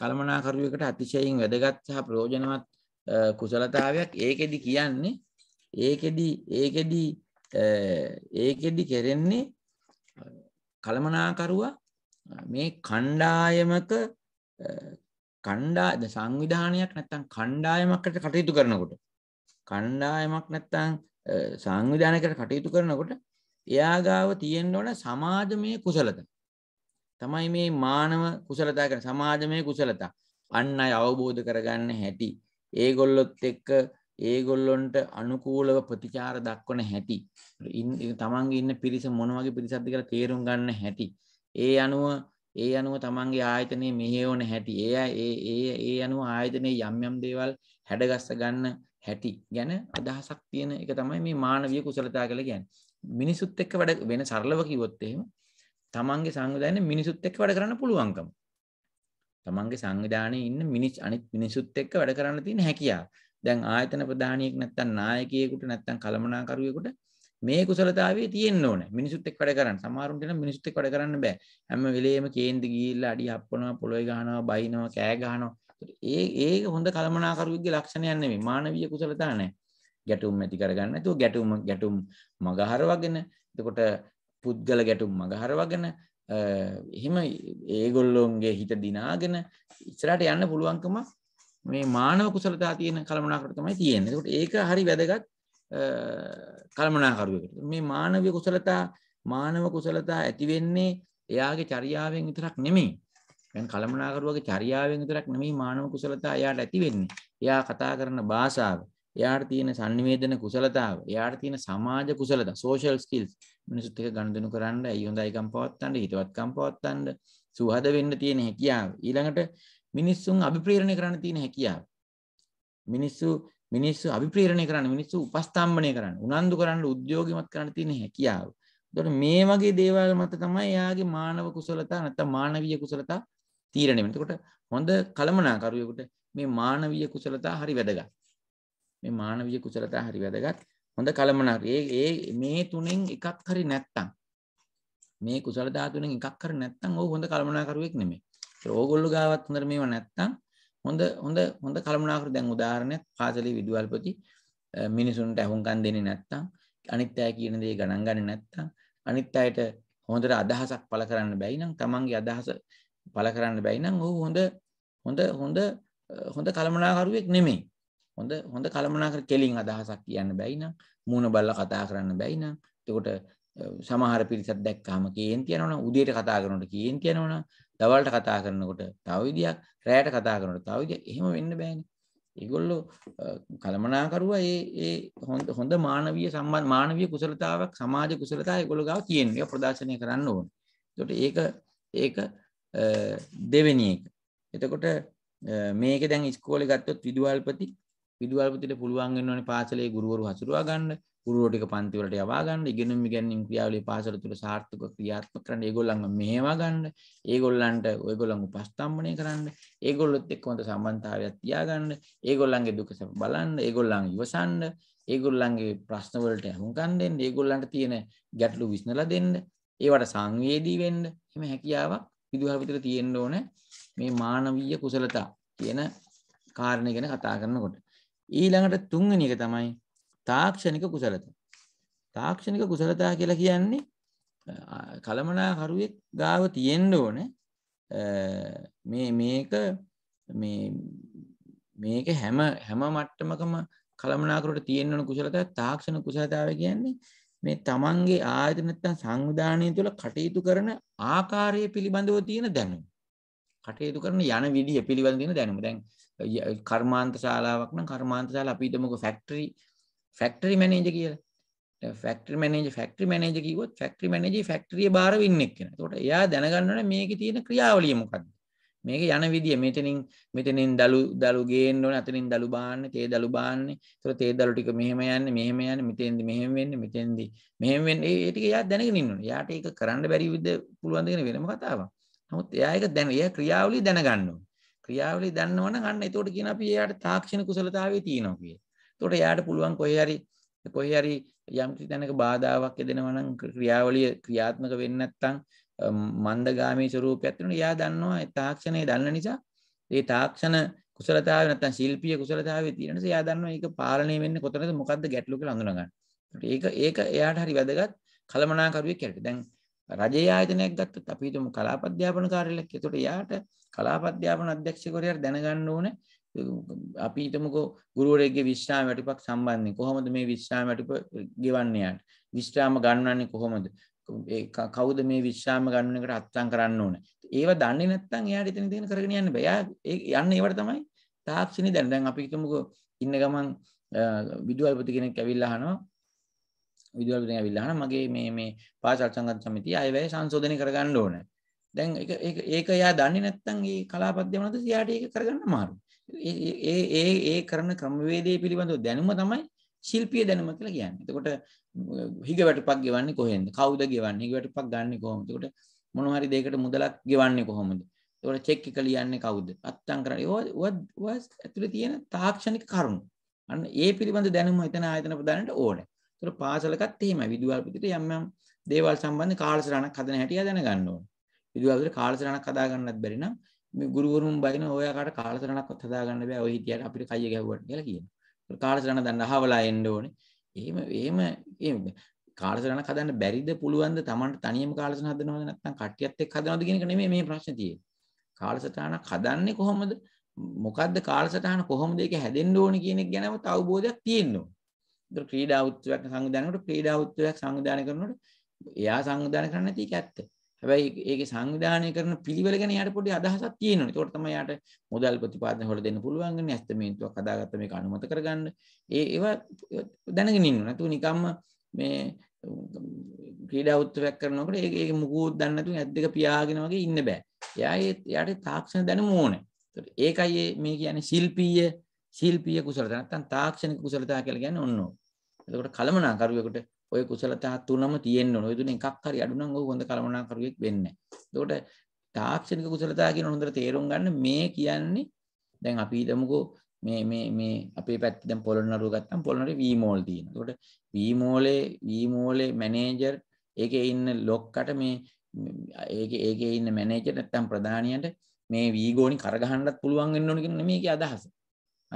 කළමනාකරුවෙකුට අතිශයින් වැදගත් සහ ප්‍රයෝජනවත් කුසලතාවයක් ඒකෙදි කියන්නේ ඒකෙදි ඒකෙදි ඒකෙදි කෙරෙන්නේ කළමනාකරුවා මේ කණ්ඩායමක කණ්ඩාද සංවිධානයක් නැත්තම් කණ්ඩායමකට කටයුතු කරනකොට කණ්ඩායමක් නැත්තං සංවිධානකට කටයුතු කරනකොට එයාගාව තියෙන් ඕන සමාජමය කුසලත තමයි මේ මානව කුසලතා කර සමාජමය කුසලතා අන්න අය අවබෝධ කරගන්න හැටි ඒගොල්ලොත් එක්ක ඒගොල්ලොන්ට අනුකූලව ප්‍රතිචාර දක්වන හැටි තමන්ගේ ඉන්න පිරිස මොනවගේ පිරිසද්දි කියලා තේරුම් ගන්න හැටි ඒ අනුව ඒ අනුව තමන්ගේ ආයතනය මෙහෙවන හැටි එය ඒ ඒ අනුව ආයතනයේ යම් යම් දේවල් හැඩගස්ස ගන්න හැටි ගැන අදහසක් තියෙන එක තමයි මේ මානවීය කුසලතා කියලා කියන්නේ මිනිසුත් එක්ක වැඩ වෙන සරලව කිව්වොත් එහෙම තමන්ගේ සංවිධානයේ මිනිසුත් එක්ක වැඩ කරන්න පුළුවන්කම තමන්ගේ සංවිධානයේ ඉන්න මිනිස් අනිත් මිනිසුත් එක්ක වැඩ කරන්න තියෙන හැකියාව දැන් ආයතන ප්‍රධානියෙක් නැත්තම් නායකයෙකුට නැත්තම් කළමනාකරුවෙකුට මේ කුසලතාවයේ තියෙන්න ඕනේ. මිනිසුත් එක්ක වැඩ කරන්න. සමහරුන්ට නම් මිනිසුත් එක්ක වැඩ කරන්න බෑ. හැම වෙලේම කේන්ති ගිහිල්ලා අඩි හප්පනවා, පොළොවේ ගහනවා, බයිනවා, කෑ ගහනවා. ඒ ඒක හොඳ කළමනාකරුවෙක්ගේ ලක්ෂණයක් නෙමෙයි. මානවීය කුසලතා නෑ. ගැටුම් ඇති කරගන්න. ඒක ගැටුම් ගැටුම් මගහරවගෙන. එතකොට පුද්ගල ගැටුම් මගහරවගෙන එහෙම ඒගොල්ලොන්ගේ හිත දිනාගෙන ඉස්සරහට යන්න පුළුවන්කම මේ මානව කුසලතා තියෙන කළමනාකරු තමයි තියෙන්නේ. ඒකට ඒක හරි වැදගත් කළමනාකරුවෙකුට. මේ මානවීය කුසලතා මානව කුසලතා ඇති වෙන්නේ එයාගේ චර්යාවෙන් විතරක් නෙමෙයි. දැන් කළමනාකරුවගේ චර්යාවෙන් විතරක් නෙමෙයි මානව කුසලතා එයාට ඇති වෙන්නේ. එයා කතා කරන භාෂාව, එයාට තියෙන sannivedana කුසලතාව, එයාට තියෙන සමාජ කුසලතා, social skills මිනිසුත් එක්ක ගනුදෙනු කරන්න, ඇයි හොඳයිකම් පවත්තන්න, හිතවත්කම් පවත්තන්න, සුහද වෙන්න තියෙන හැකියාව. ඊළඟට මිනිස්සුන් අභිප්‍රේරණය කරන්න තියෙන හැකියාව. මිනිස්සු මිනිස්සු අභිප්‍රේරණය කරන්න මිනිස්සු උපස්ථම්භනය කරන්න උනන්දු කරන්න උද්‍යෝගිමත් කරන්න තියෙන හැකියාව. එතකොට මේ වගේ දේවල් මත තමයි එයාගේ මානව කුසලතා නැත්නම් මානවීය කුසලතා තීරණය වෙන්නේ. එතකොට හොඳ කළමනාකරුවෙකුට මේ මානවීය කුසලතා හරි වැදගත්. මේ මානවීය කුසලතා හරි වැදගත්. හොඳ කළමනාකරු. ඒ ඒ මේ තුනෙන් එකක් හරි නැත්තම් මේ කුසලතා තුනෙන් එකක් හරි නැත්තම් ਉਹ හොඳ කළමනාකරුවෙක් නෙමෙයි. ඕගොල්ලු ගාවත් හොඳට මේවා නැත්තම් හොඳ හොඳ හොඳ කළමනාකරු දැන් උදාහරණයක් පාසලේ විදුහල්පති මිනිසුන්ට ඇහුම්කන් දෙන්නේ නැත්තම් අනිත් අය කියන දේ ගණන් ගන්නේ නැත්තම් අනිත් අයට හොඳට අදහසක් පළ කරන්න බැයි නම් තමන්ගේ අදහස පළ කරන්න බැයි නම් ඔහු හොඳ හොඳ හොඳ හොඳ කළමනාකරුවෙක් නෙමෙයි. හොඳ හොඳ කළමනාකර කෙලින් අදහසක් කියන්න බැයි නම් මූණ බල්ලා කතා කරන්න බැයි නම් එතකොට සමහර පිරිසක් දැක්කහම කේන් තියනවනම් උදේට කතා කරනකොට කේන් තියනවනම් දවල්ට කතා කරනකොට තව විදියක් රැයට කතා කරනකොට තව විදියක් එහෙම වෙන්න බෑනේ. ඒගොල්ලෝ කළමනාකරුවා ඒ ඒ හොඳ හොඳ මානවීය සම්බන්ධ මානවීය කුසලතාවක් සමාජ කුසලතාව ඒගොල්ලෝ ගාව තියෙනවා. ඒක ප්‍රදර්ශනය කරන්න ඕනේ. එතකොට ඒක ඒක දෙවෙනි එක. එතකොට මේක දැන් ඉස්කෝලේ ගත්තොත් විදුහල්පති විදුහල්පතිට පුළුවන් වෙනවනේ පාසලේ ගුරුවරු හසුරුවා ගන්න. පුරුවටික පන්තිවලට යවාගන්න ඉගෙනුම් ගැනින් ක්‍රියාවලි පාසල තුළ සාර්ථක ක්‍රියාත්ම කරන්න ඒගොල්ලන්ම මේවා ගන්න ඒගොල්ලන්ට ඔයගොල්ලන් උපස්ථම්භනය කරන්න ඒගොල්ලොත් එක් හොඳ සම්බන්ධාවයක් තියාගන්න ඒගොල්ලන්ගේ දුකස බලන්න ඒගොල්ලන් ඉවසන්න ඒගොල්ලන්ගේ ප්‍රශ්නවලට ඇහුම්කන් දෙන්න ඒගොල්ලන්ට තියෙන ගැටලු විශ්නල දෙන්න ඒවට සංවේදී වෙන්න එම හැකියාවක් විදුහල් විතර තියෙන්න ඕන මේ මානවීය කුසලතා කියන කාරණය ගැන කතා කරනකොට ඊළඟට තුන්වෙනි එක තමයි තාක්ෂණික කුසලතා. තාක්ෂණික කුසලතා කියලා කියන්නේ කළමනාකරුවෙක් ගාව තියෙන්න ඕන මේ මේක මේක හැම හැම මට්ටමකම කළමනාකරට තියෙන්වන කුසලතා තාක්ෂණ කුසලතාව කියන්නේ මේ තමන්ගේ ආයතනත්තන් සංවිධානය තුළ කටයුතු කරන ආකාරය පිළිබඳව තියෙන දැනුම්. කටයුතු කරන යන විදිහ පිළිබඳ තියෙන දැනුම. දැන් කර්මාන්ත ශාලාවක් නම් කර්මාන්ත ශාලා අපි හිතමුකෝ ෆැක්ටරි ෆැක්ටරි මැනේජර් කියලා. ෆැක්ටරි මැනේජර් ෆැක්ටරි මැනේජර් කිව්වොත් ෆැක්ටරි මැනේජර් ෆැක්ටරිය බාර වින්න එක්කන. එතකොට එයා දැනගන්න ඕනේ මේකේ තියෙන ක්‍රියාවලිය මොකක්ද? මේක යන විදිය මෙතනින් මෙතනින් දලු දලු ගේන්න ඕනේ අතනින් දලු බාන්න තේ දලු බාන්නේ. ඒතකොට තේ දලු ටික මෙහෙම යන්නේ මෙහෙම යන්නේ මෙතෙන්දි මෙහෙම වෙන්නේ මෙතෙන්දි මෙහෙම වෙන්නේ. ඒ ටික එයා දැනගෙන ඉන්න ඕනේ. එයාට ඒක කරන්න බැරි විද පුළුවන් දෙගෙන වෙනම කතාවක්. නමුත් එයා ඒක දැන එයා ක්‍රියාවලිය දැනගන්න ඕනේ. ක්‍රියාවලිය දන්නවනම් අන්න එතකොට කියන අපි එයාට තාක්ෂණ කුසලතාවය තියෙනවා කියලා. තොට යායට පුළුවන් කොයි හරි කොයි හරි යම්කි තැනක බාධාවක් එදෙනවන ක්‍රියාවලිය ක්‍රියාත්මක වෙන්නත්තං මන්දගාමී ස්වරූප ඇත්වන යා දන්නවා තාක්ෂණය දන්න නිසා ඒ තාක්ෂණ කුසලතාව නත්තන් ශිල්පිය කුසලතාව තිරනට යා දන්න ඒක පාලනය වෙන්න කොතනද මොකක්ද ගැටලුක ලඳුනගන්න ඒක ඒක එයාට හරි වැදගත් කළමනාකරුවේ කෙරට දැන් රජය ආයතනයක් ගත්තත් අපිටම කලාපද්‍යාපන කාරලක් එතොට යාට කලාපද්‍යාපන අධ්‍යක්ෂකොරයට දැනගන්න ඕනේ අපි හිතමුකෝ ගුරුවරයෙක්ගේ විශ්‍රාම වැටුපක් සම්බන්ධයෙන් කොහොමද මේ විශ්‍රාම වැටුප ගෙවන්න යාට විශ්‍රාම ගන්නන්නේ කොහොමද කවුද මේ විශ්‍රාම ගන්න එකට අත්සන් කරන්න ඕන ඒව දන්නේ නැත්නම් එයාට එතන ඉඳගෙන කරගෙන යන්න බෑ එයා යන්නේ ඒවට තමයි තාක්ෂණي දැන දැන් අපි හිතමුකෝ ඉන්න ගමන් විදුහල්පති කෙනෙක් ඇවිල්ලා අහනවා විදුහල්පති ඇවිල්ලා අහනවා මගේ මේ මේ පාසල් සංගත සමිතිය අයවැය සංශෝධනය කරගන්න ඕන දැන් ඒක ඒක එයා දන්නේ නැත්නම් ඒ කලාපද්‍යමනත සියාට ඒක කරගන්න අමාරුයි ඒ ඒ ඒ කරන ක්‍රමවේදය පිළිබඳව දැනුම තමයි ශිල්පිය දැනුම කියලා කියන්නේ. එතකොට හිග වැටුපක් ගෙවන්නේ කොහෙන්ද? කවුද ගෙවන්නේ? හිග වැටුපක් ගන්නෙ කොහොමද? එතකොට මොන හරි දෙයකට මුදලක් ගෙවන්නේ කොහොමද? එතකොට චෙක් එක ලියන්නේ කවුද? අත්තම් කරන්නේ ඔය ඔය ඇතුලේ තියෙන තාක්ෂණික කරුණු. අන්න ඒ පිළිබඳ දැනුම එතන ආයතන ප්‍රදානට ඕනේ. එතකොට පාසලකත් එහෙමයි. විදුහල් පිටට යම් යම් දේවල් සම්බන්ධ කාලසටහනක් හදන හැටි දැනගන්න ඕනේ. විදුහල් පිටට කාලසටහනක් හදාගන්නත් බැරි නම් ගුරුවරුන් බයින ඔයාකට කාලසරණක් හදාගන්න බෑ ඔය හිටියට අපිට කය ගැහුවට කියලා කියන. කාලසරණ දැන් අහවලා එන්න ඕනේ. එහෙම එහෙම එහෙම කාලසරණ හදන්න බැරිද පුළුවන්ද Tamanට තනියම කාලසරණ හදනවද නැත්නම් කට්ටියත් එක්ක හදනවද කියන එක නෙමෙයි මේ ප්‍රශ්නේ තියෙන්නේ. කාලසටහනක් හදන්නේ කොහොමද? මොකද්ද කාලසටහන කොහොමද ඒක හැදෙන්න ඕනේ කියන එක ගැනම අවබෝධයක් තියෙන්න ඕනේ. ඒතර ක්‍රීඩා උත්සවයක් සංවිධානය කරනකොට ක්‍රීඩා උත්සවයක් සංවිධානය කරනකොට එයා සංවිධානය කරන්නේ නැති එක ඇත්ත. හැබැයි ඒකේ සංවිධානය කරන පිළිවෙල ගැන යාට පොඩි අදහසක් තියෙනවා. ඒකට තමයි යාට මොදල් ප්‍රතිපාදන හොර දෙන්න පුළුවන්න්නේ. ඇස්තමේන්තුවක් හදාගත්ත මේක අනුමත කරගන්න. ඒ ඒවා දැනගෙන ඉන්න. නැතුව නිකම්ම මේ ක්‍රීඩා උත්සවයක් කරනකොට ඒක ඒක මුකුත් දන්නේ නැතුව ඇස් දෙක පියාගෙන වගේ ඉන්න බෑ. එයා ඒ යාට තාක්ෂණ දැනුම ඕනේ. ඒකයි මේ කියන්නේ ශිල්පීය ශිල්පීය කුසලතා නැත්නම් තාක්ෂණික කුසලතා කියලා කියන්නේ ඔන්න ඕක. එතකොට කලමනාකරුවෙකුට ඔය කුසලතා තුනම තියෙන්න ඕන. ඔය තුන එකක් හරි අඩු නම් ඔහු හොඳ කළමනාකරුවෙක් වෙන්නේ නැහැ. ඒකට තාක්ෂණික කුසලතා කියන හොඳට තේරුම් ගන්න මේ කියන්නේ දැන් අපි හිතමුකෝ මේ මේ මේ අපේ පැත්තේ දැන් පොළොන්නරුව ගත්තම් පොළොන්නරුවේ වී මෝල් තියෙනවා. ඒකට වී මෝලේ වී මෝලේ මැනේජර් ඒකේ ඉන්න ලොක්කට මේ ඒකේ ඒකේ ඉන්න මැනේජර් නැත්තම් ප්‍රධානියට මේ වී ගෝණි කරගහන්නත් පුළුවන් වෙන්න ඕන කියන මේකේ අදහස.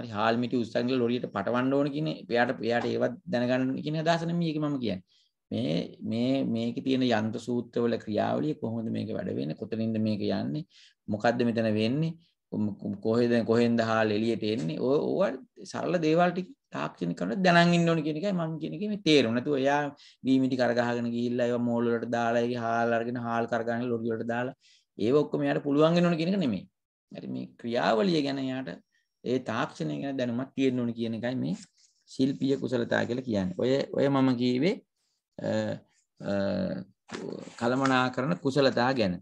හරි හාල් මිටි උස්සන් කියලා ලොරියට පටවන්න ඕන කියන එයාට එයාට ඒවත් දැනගන්න කියන අදහස නෙමෙයි මේක මම කියන්නේ. මේ මේ මේකේ තියෙන යන්ත්‍ර සූත්‍රවල ක්‍රියාවලිය කොහොමද මේක වැඩ වෙන්නේ? කොතනින්ද මේක යන්නේ? මොකද්ද මෙතන වෙන්නේ? කොහෙද කොහෙන්ද හාල් එළියට එන්නේ? ඔය ඕවා සරල දේවල් ටික තාක්ෂණික කරලා දැනන් ඉන්න ඕන කියන එකයි මම කියන එකේ මේ තේරුම. නැතුව එයා වී මිටි කරගහගෙන ගිහිල්ලා ඒවා මෝල් වලට දාලා ඒකේ හාල් අරගෙන හාල් කරගහගෙන ලොරි වලට දාලා ඒව ඔක්කොම එයාට පුළුවන් වෙනවන කියන එක නෙමෙයි. හරි මේ ක්‍රියාවලිය ගැන එයාට ඒ තාක්ෂණය ගැන දැනුමක් තියෙන්න ඕන කියන එකයි මේ ශිල්පීය කුසලතා කියලා කියන්නේ. ඔය ඔය මම කියවේ කලමනාකරන කුසලතා ගැන.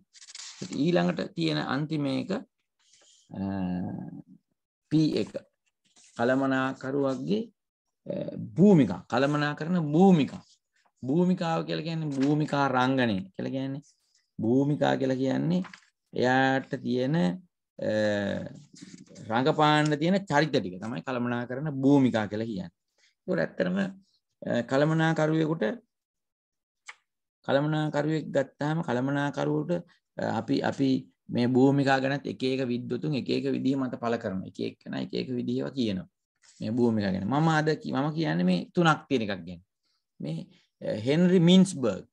ඊළඟට තියෙන අන්තිම එක P1 කලමනාකරුවක්ගේ භූමිකා කලමනාකරන භූමිකා භූමිකාව කියලා කියන්නේ භූමිකා රංගනය කියලා කියන්නේ භූමිකා කියලා කියන්නේ එයාට තියෙන රඟපාන්න තියෙන චරිත ටික තමයි කළමනා කරන භූමිකා කියලා කියන්න. ඒකට ඇත්තරම කළමනාකරුවෙකුට කළමනාකරුවෙක් ගත්තාම කළමනාකරුවට අපි අපි මේ භූමිකා ගැනත් එක එක විද්වතුන් එක එක විදිහ මත පළ කරන එක එක්කන එක එක විදිහව කියනවා. මේ භූමිකා ගැන. මම අද මම කියන්නේ මේ තුනක් තියෙන එකක් ගැන. මේ හෙන්රි මින්ස්බර්ග්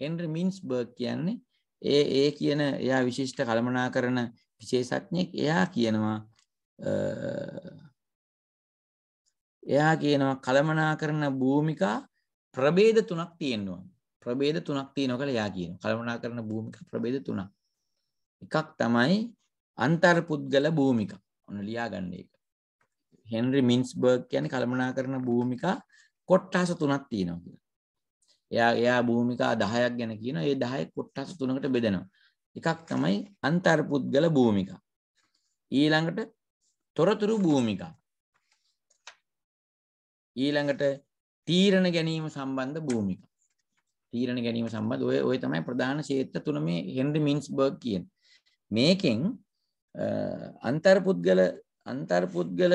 හෙන්රි මින්ස්බර්ග් කියන්නේ ඒ ඒ කියන එයා විශිෂ්ට කළමනා කරන විශේෂඥයෙක් එයා කියනවා එයා කියනවා කළමනා කරන භූමිකා ප්‍රබේද තුනක් තියෙනවා ප්‍රබේද තුනක් තියෙනවා කියලා එයා කියනවා කළමනා කරන භූමිකා ප්‍රබේද තුනක් එකක් තමයි අන්තර්පුද්ගල භූමිකා ඔන්න ලියා ගන්න එක හෙන්රි මින්ස්බර්ග් කියන්නේ කළමනා කරන භූමිකා කොට්ටාස තුනක් තියෙනවා කියලා එයා එයා භූමිකා 10ක් ගැන කියනවා ඒ 10 කොට්ටාස තුනකට බෙදෙනවා එකක් තමයි අන්තර්පුද්ගල භූමිකා. ඊළඟට තොරතුරු භූමිකා. ඊළඟට තීරණ ගැනීම සම්බන්ධ භූමිකා. තීරණ ගැනීම සම්බන්ධ ඔය ඔය තමයි ප්‍රධාන ක්ෂේත්‍ර තුන මේ හෙන්රි මින්ස්බර්ග් කියන. මේකෙන් අන්තර්පුද්ගල අන්තර්පුද්ගල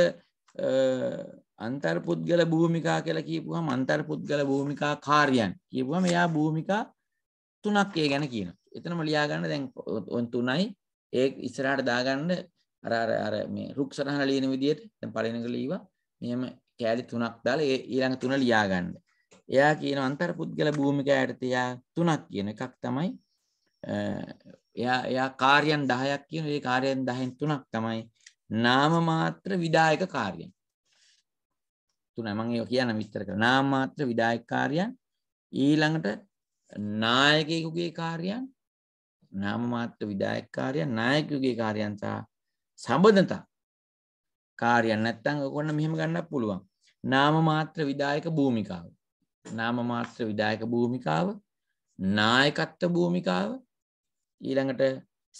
අන්තර්පුද්ගල භූමිකා කියලා කියපුවම අන්තර්පුද්ගල භූමිකා කාර්යයන් කියපුවම එයා භූමිකා තුනක් ඒ ගැන කියන එතනම ලියාගන්න දැන් ඔන් තුනයි ඒ ඉස්සරහට දාගන්න අර අර අර මේ රුක් සටහන ලියන විදියට දැන් පළවෙනි එක ලීවා මෙහෙම කෑලි තුනක් දාලා ඒ ඊළඟ තුන ලියාගන්න. එයා කියන අන්තර පුද්ගල භූමිකයට තියා තුනක් කියන එකක් තමයි එයා එයා කාර්යයන් 10ක් කියන ඒ කාර්යයන් 10න් තුනක් තමයි නාම මාත්‍ර විදායක කාර්යයන්. තුනයි මම ඒක කියන්න විස්තර කරනවා. නාම මාත්‍ර විදායක කාර්යයන් ඊළඟට නායකයෙකුගේ කාර්යයන් නාමමාත්‍ර විදායක කාර්යයන් නායකයෙකුගේ කාර්යයන් සහ සම්බන්ධතා කාර්යයන් නැත්තම් ඔයගොල්ලෝ මෙහෙම ගන්නත් පුළුවන්. නාමමාත්‍ර විදායක භූමිකාව. නාමමාත්‍ර විදායක භූමිකාව, නායකත්ව භූමිකාව, ඊළඟට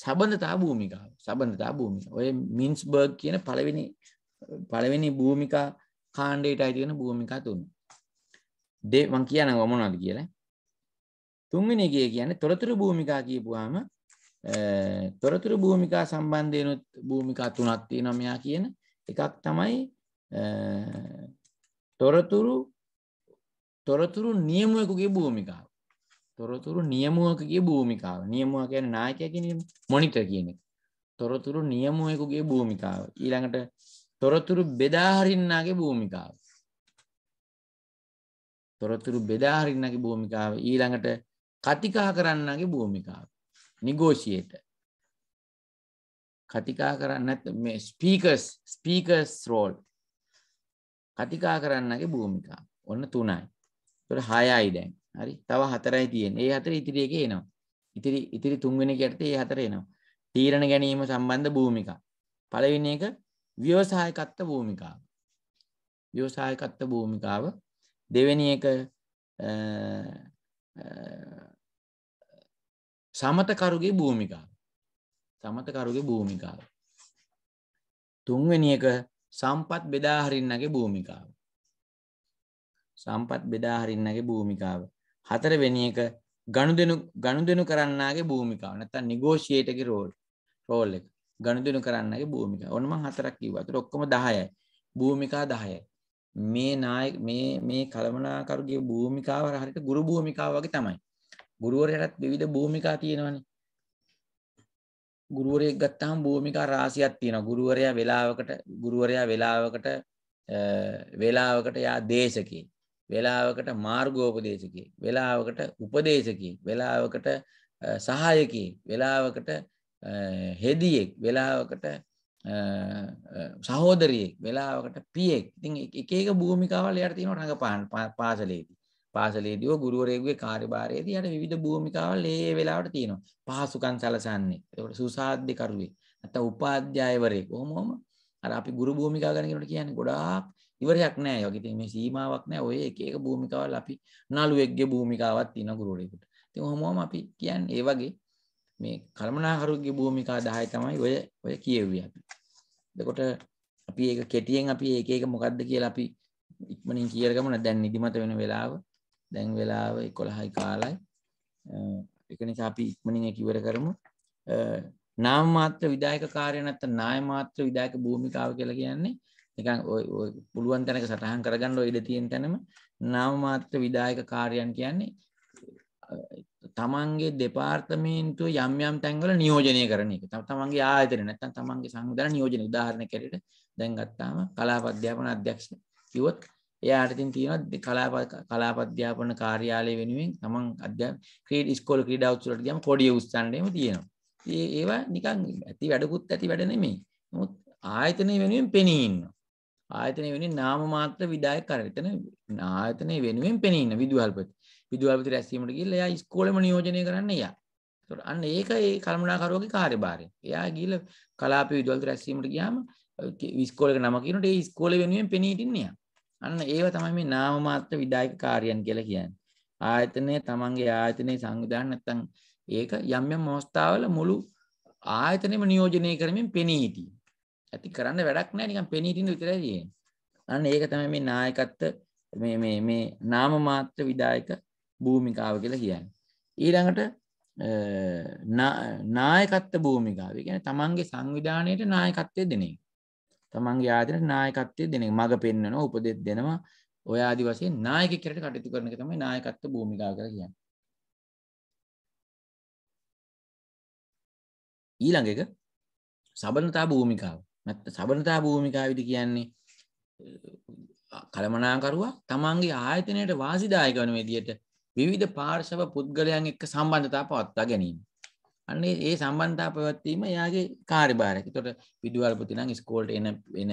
සබඳතා භූමිකාව. සබඳතා භූමිකාව. ඔය මින්ස්බර්ග් කියන පළවෙනි පළවෙනි භූමිකා කාණ්ඩයට අයිති වෙන භූමිකා තුන. දෙ මං කියනවා මොනවද කියලා. තුන්වෙනි එකේ කියන්නේ තොරතුරු භූමිකා කියපුවාම තොරතුරු භූමිකා සම්බන්ධයනොත් භූමිකා තුනක් තියෙනවා මෙයා කියන එකක් තමයි තොරතුරු තොරතුරු නියමුවකුගේ භූමිකාව තොරතුරු නියමුවකගේ භූමිකාව නියමුව කියන නායකයක මොනිට කියන එක තොරතුරු නියමුවකුගේ භූමිකාව ඊළඟට තොරතුරු බෙදාහරින්නාගේ භූමිකාව තොරතුරු බෙදාහරින්නගේ භූමිකාව ඊළඟට කතිකා කරන්නගේ භූමිකාව නිගෝෂයට කතිකා කරන්න මේ ස්පීකස් ස්පීකස් රෝල් කතිකා කරන්නගේ භූමිකා ඔන්න තුනයි තුොට හයයි දැන් හරි තව හතරයි තියෙන් ඒ හතර ඉතිරියක එනවා ඉතිරි ඉතිරි තුන්වෙන කැට ඒ හතර එනවා තීරණ ගැනීම සම්බන්ධ භූමිකා පලවෙන්න එක ව්‍යවසායකත්ත භූමිකාව ව්‍යවසායකත්ත භූමිකාව දෙවැනි එක සමතකරුගේ භූමිකාව සමතකරුගේ භූමිකාව තුන්වෙනි එක සම්පත් බෙදාහරින්නගේ භූමිකාව සම්පත් බෙදාහරින්නගේ භූමිකාව හතරවෙනි එක ගනුදෙනු ගනුදෙනු කරන්නගේ භූමිකාව නැත්තම් නිගෝෂියේටර්ගේ රෝල් රෝල් එක ගනුදෙනු කරන්නගේ භූමිකාව. ඔන්න මම හතරක් කිව්වා. ඒතර ඔක්කොම 10යි. භූමිකා 10යි. මේ නායක මේ මේ කළමනාකරුගේ භූමිකාව හරියට ගුරු භූමිකාව වගේ තමයි. ගුරුවරයාටත් විවිධ භූමිකා තියෙනවනේ. ගුරුවරයෙක් ගත්තාම භූමිකා රාශියක් තියෙනවා. ගුරුවරයා වේලාවකට ගුරුවරයා වේලාවකට වේලාවකට යා දේශකේ. වේලාවකට මාර්ගෝපදේශකේ. වේලාවකට උපදේශකේ. වේලාවකට සහායකේ. වේලාවකට හෙදියෙක්. වේලාවකට සහෝදරියෙක් වෙලාවකට පියෙක් ති එකක භූමිකාවල යට තින රඟ පහන් පාසලේදී පාසලේදියෝ ගුරුවරයගේ කාරිභාරයේද යට විධ භූමිකාවල් ඒ වෙලාවට තියෙනවා පහසුකන් සලසන්නේ එකට සුසාධ්‍යකරුවේ ඇත උපාධ්‍යායවරයෙක් හොමෝම අර අපි ගුරු භූමිකා ගැනකට කියන්න ගොඩාක් ඉවරයක් නෑ යොගති මේ සීමාවක් නෑ ඔය එකක භූමිකාවල් අපි නළුවෙක්ගේ භූමිකාවත් තින ගුරුවරයකුට ති හොමෝම අපි කියන්න ඒ වගේ මේ කර්මනාකරුගේ භූමිකා 10 තමයි ඔය ඔය කියෙව්වේ අපි. එතකොට අපි ඒක කෙටියෙන් අපි එක එක මොකද්ද කියලා අපි ඉක්මනින් කියලා ගමු දැන් නිදිමත වෙන වෙලාව දැන් වෙලාව 11යි කාලයි ඒක නිසා අපි ඉක්මනින් ඒක ඉවර කරමු නාම මාත්‍ර විදායක කාර්ය නැත්නම් නාය මාත්‍ර විදායක භූමිකාව කියලා කියන්නේ නිකන් ඔය පුළුවන් තැනක සටහන් කරගන්න ඔය ඉඩ තියෙන තැනම නාම මාත්‍ර විදායක කාර්යයන් කියන්නේ තමන්ගේ දෙපාර්තමේන්තුව යම් යම් තැන්වල නියෝජනය කරන එක. තමන්ගේ ආයතන නැත්නම් තමන්ගේ සංවිධාන නියෝජන උදාහරණයක් ඇරෙට දැන් ගත්තාම කලාප අධ්‍යාපන අධ්‍යක්ෂ කිව්වොත් එයාට ඉතින් තියෙනවා කලාප කලාප අධ්‍යාපන කාර්යාලය වෙනුවෙන් තමන් අධ්‍යාපන ක්‍රීඩා ඉස්කෝල ක්‍රීඩා උත්සවලට ගියාම කොඩිය උස්සන්න එහෙම තියෙනවා. ඒ ඒවා නිකන් ඇති වැඩකුත් ඇති වැඩ නෙමෙයි. නමුත් ආයතනය වෙනුවෙන් පෙනී ඉන්නවා. ආයතනය වෙනුවෙන් නාම මාත්‍ර විදායක කර. එතන ආයතනය වෙනුවෙන් පෙනී ඉන්න විදුහල්පති. විදුහල්පති රැස්වීමට ගිහිල්ලා එයා ඉස්කෝලේම නියෝජනය කරන්න එයා. ඒතකොට අන්න ඒක ඒ කළමනාකරුවගේ කාර්යභාරය. එයා ගිහිල්ලා කලාප විදුහල්පති රැස්වීමට ගියාම ඉස්කෝලේක නම කියනකොට ඒ ඉස්කෝලේ වෙනුවෙන් පෙනී සිටින්නේ එයා. අන්න ඒව තමයි මේ නාම මාත්‍ර විදායක කාර්යයන් කියලා කියන්නේ. ආයතනය තමන්ගේ ආයතනයේ සංවිධානය නැත්නම් ඒක යම් යම් අවස්ථාවල මුළු ආයතනෙම නියෝජනය කරමින් පෙනී සිටී. ඇති කරන්න වැඩක් නැහැ නිකන් පෙනී සිටින විතරයි තියෙන්නේ. අන්න ඒක තමයි මේ නායකත්ව මේ මේ මේ නාම මාත්‍ර විදායක භූමිකාව කියලා කියන්න. ඊළඟට නායකත්ත භූමිකාව ගැන තමන්ගේ සංවිධානයට නායකත්වය දෙනේ. තමන්ගේ ආදනට නායකත්වය දෙන මඟ පෙන්න්නන උපදෙත් දෙනවා ඔයාදි වසේ නායක කරට කටයුතු කරන තමයි නායකත්ව භූමිකාව කර කියන්න. ඊළඟ එක සබනතා භූමිකාව නැත්ත සබනතා භූමිකාවිට කියන්නේ කළමනාකරවා තමන්ගේ ආයතනයට වාසිදායක වන විදියට විවිධ පාර්ශව පුද්ගලයන් එක්ක සම්බන්ධතා පවත්වා ගැනීම. අන්න ඒ සම්බන්ධතා පැවැත්වීම එයාගේ කාර්යභාරයක්. ඒතකොට විදුහල්පති නම් ඉස්කෝලට එන එන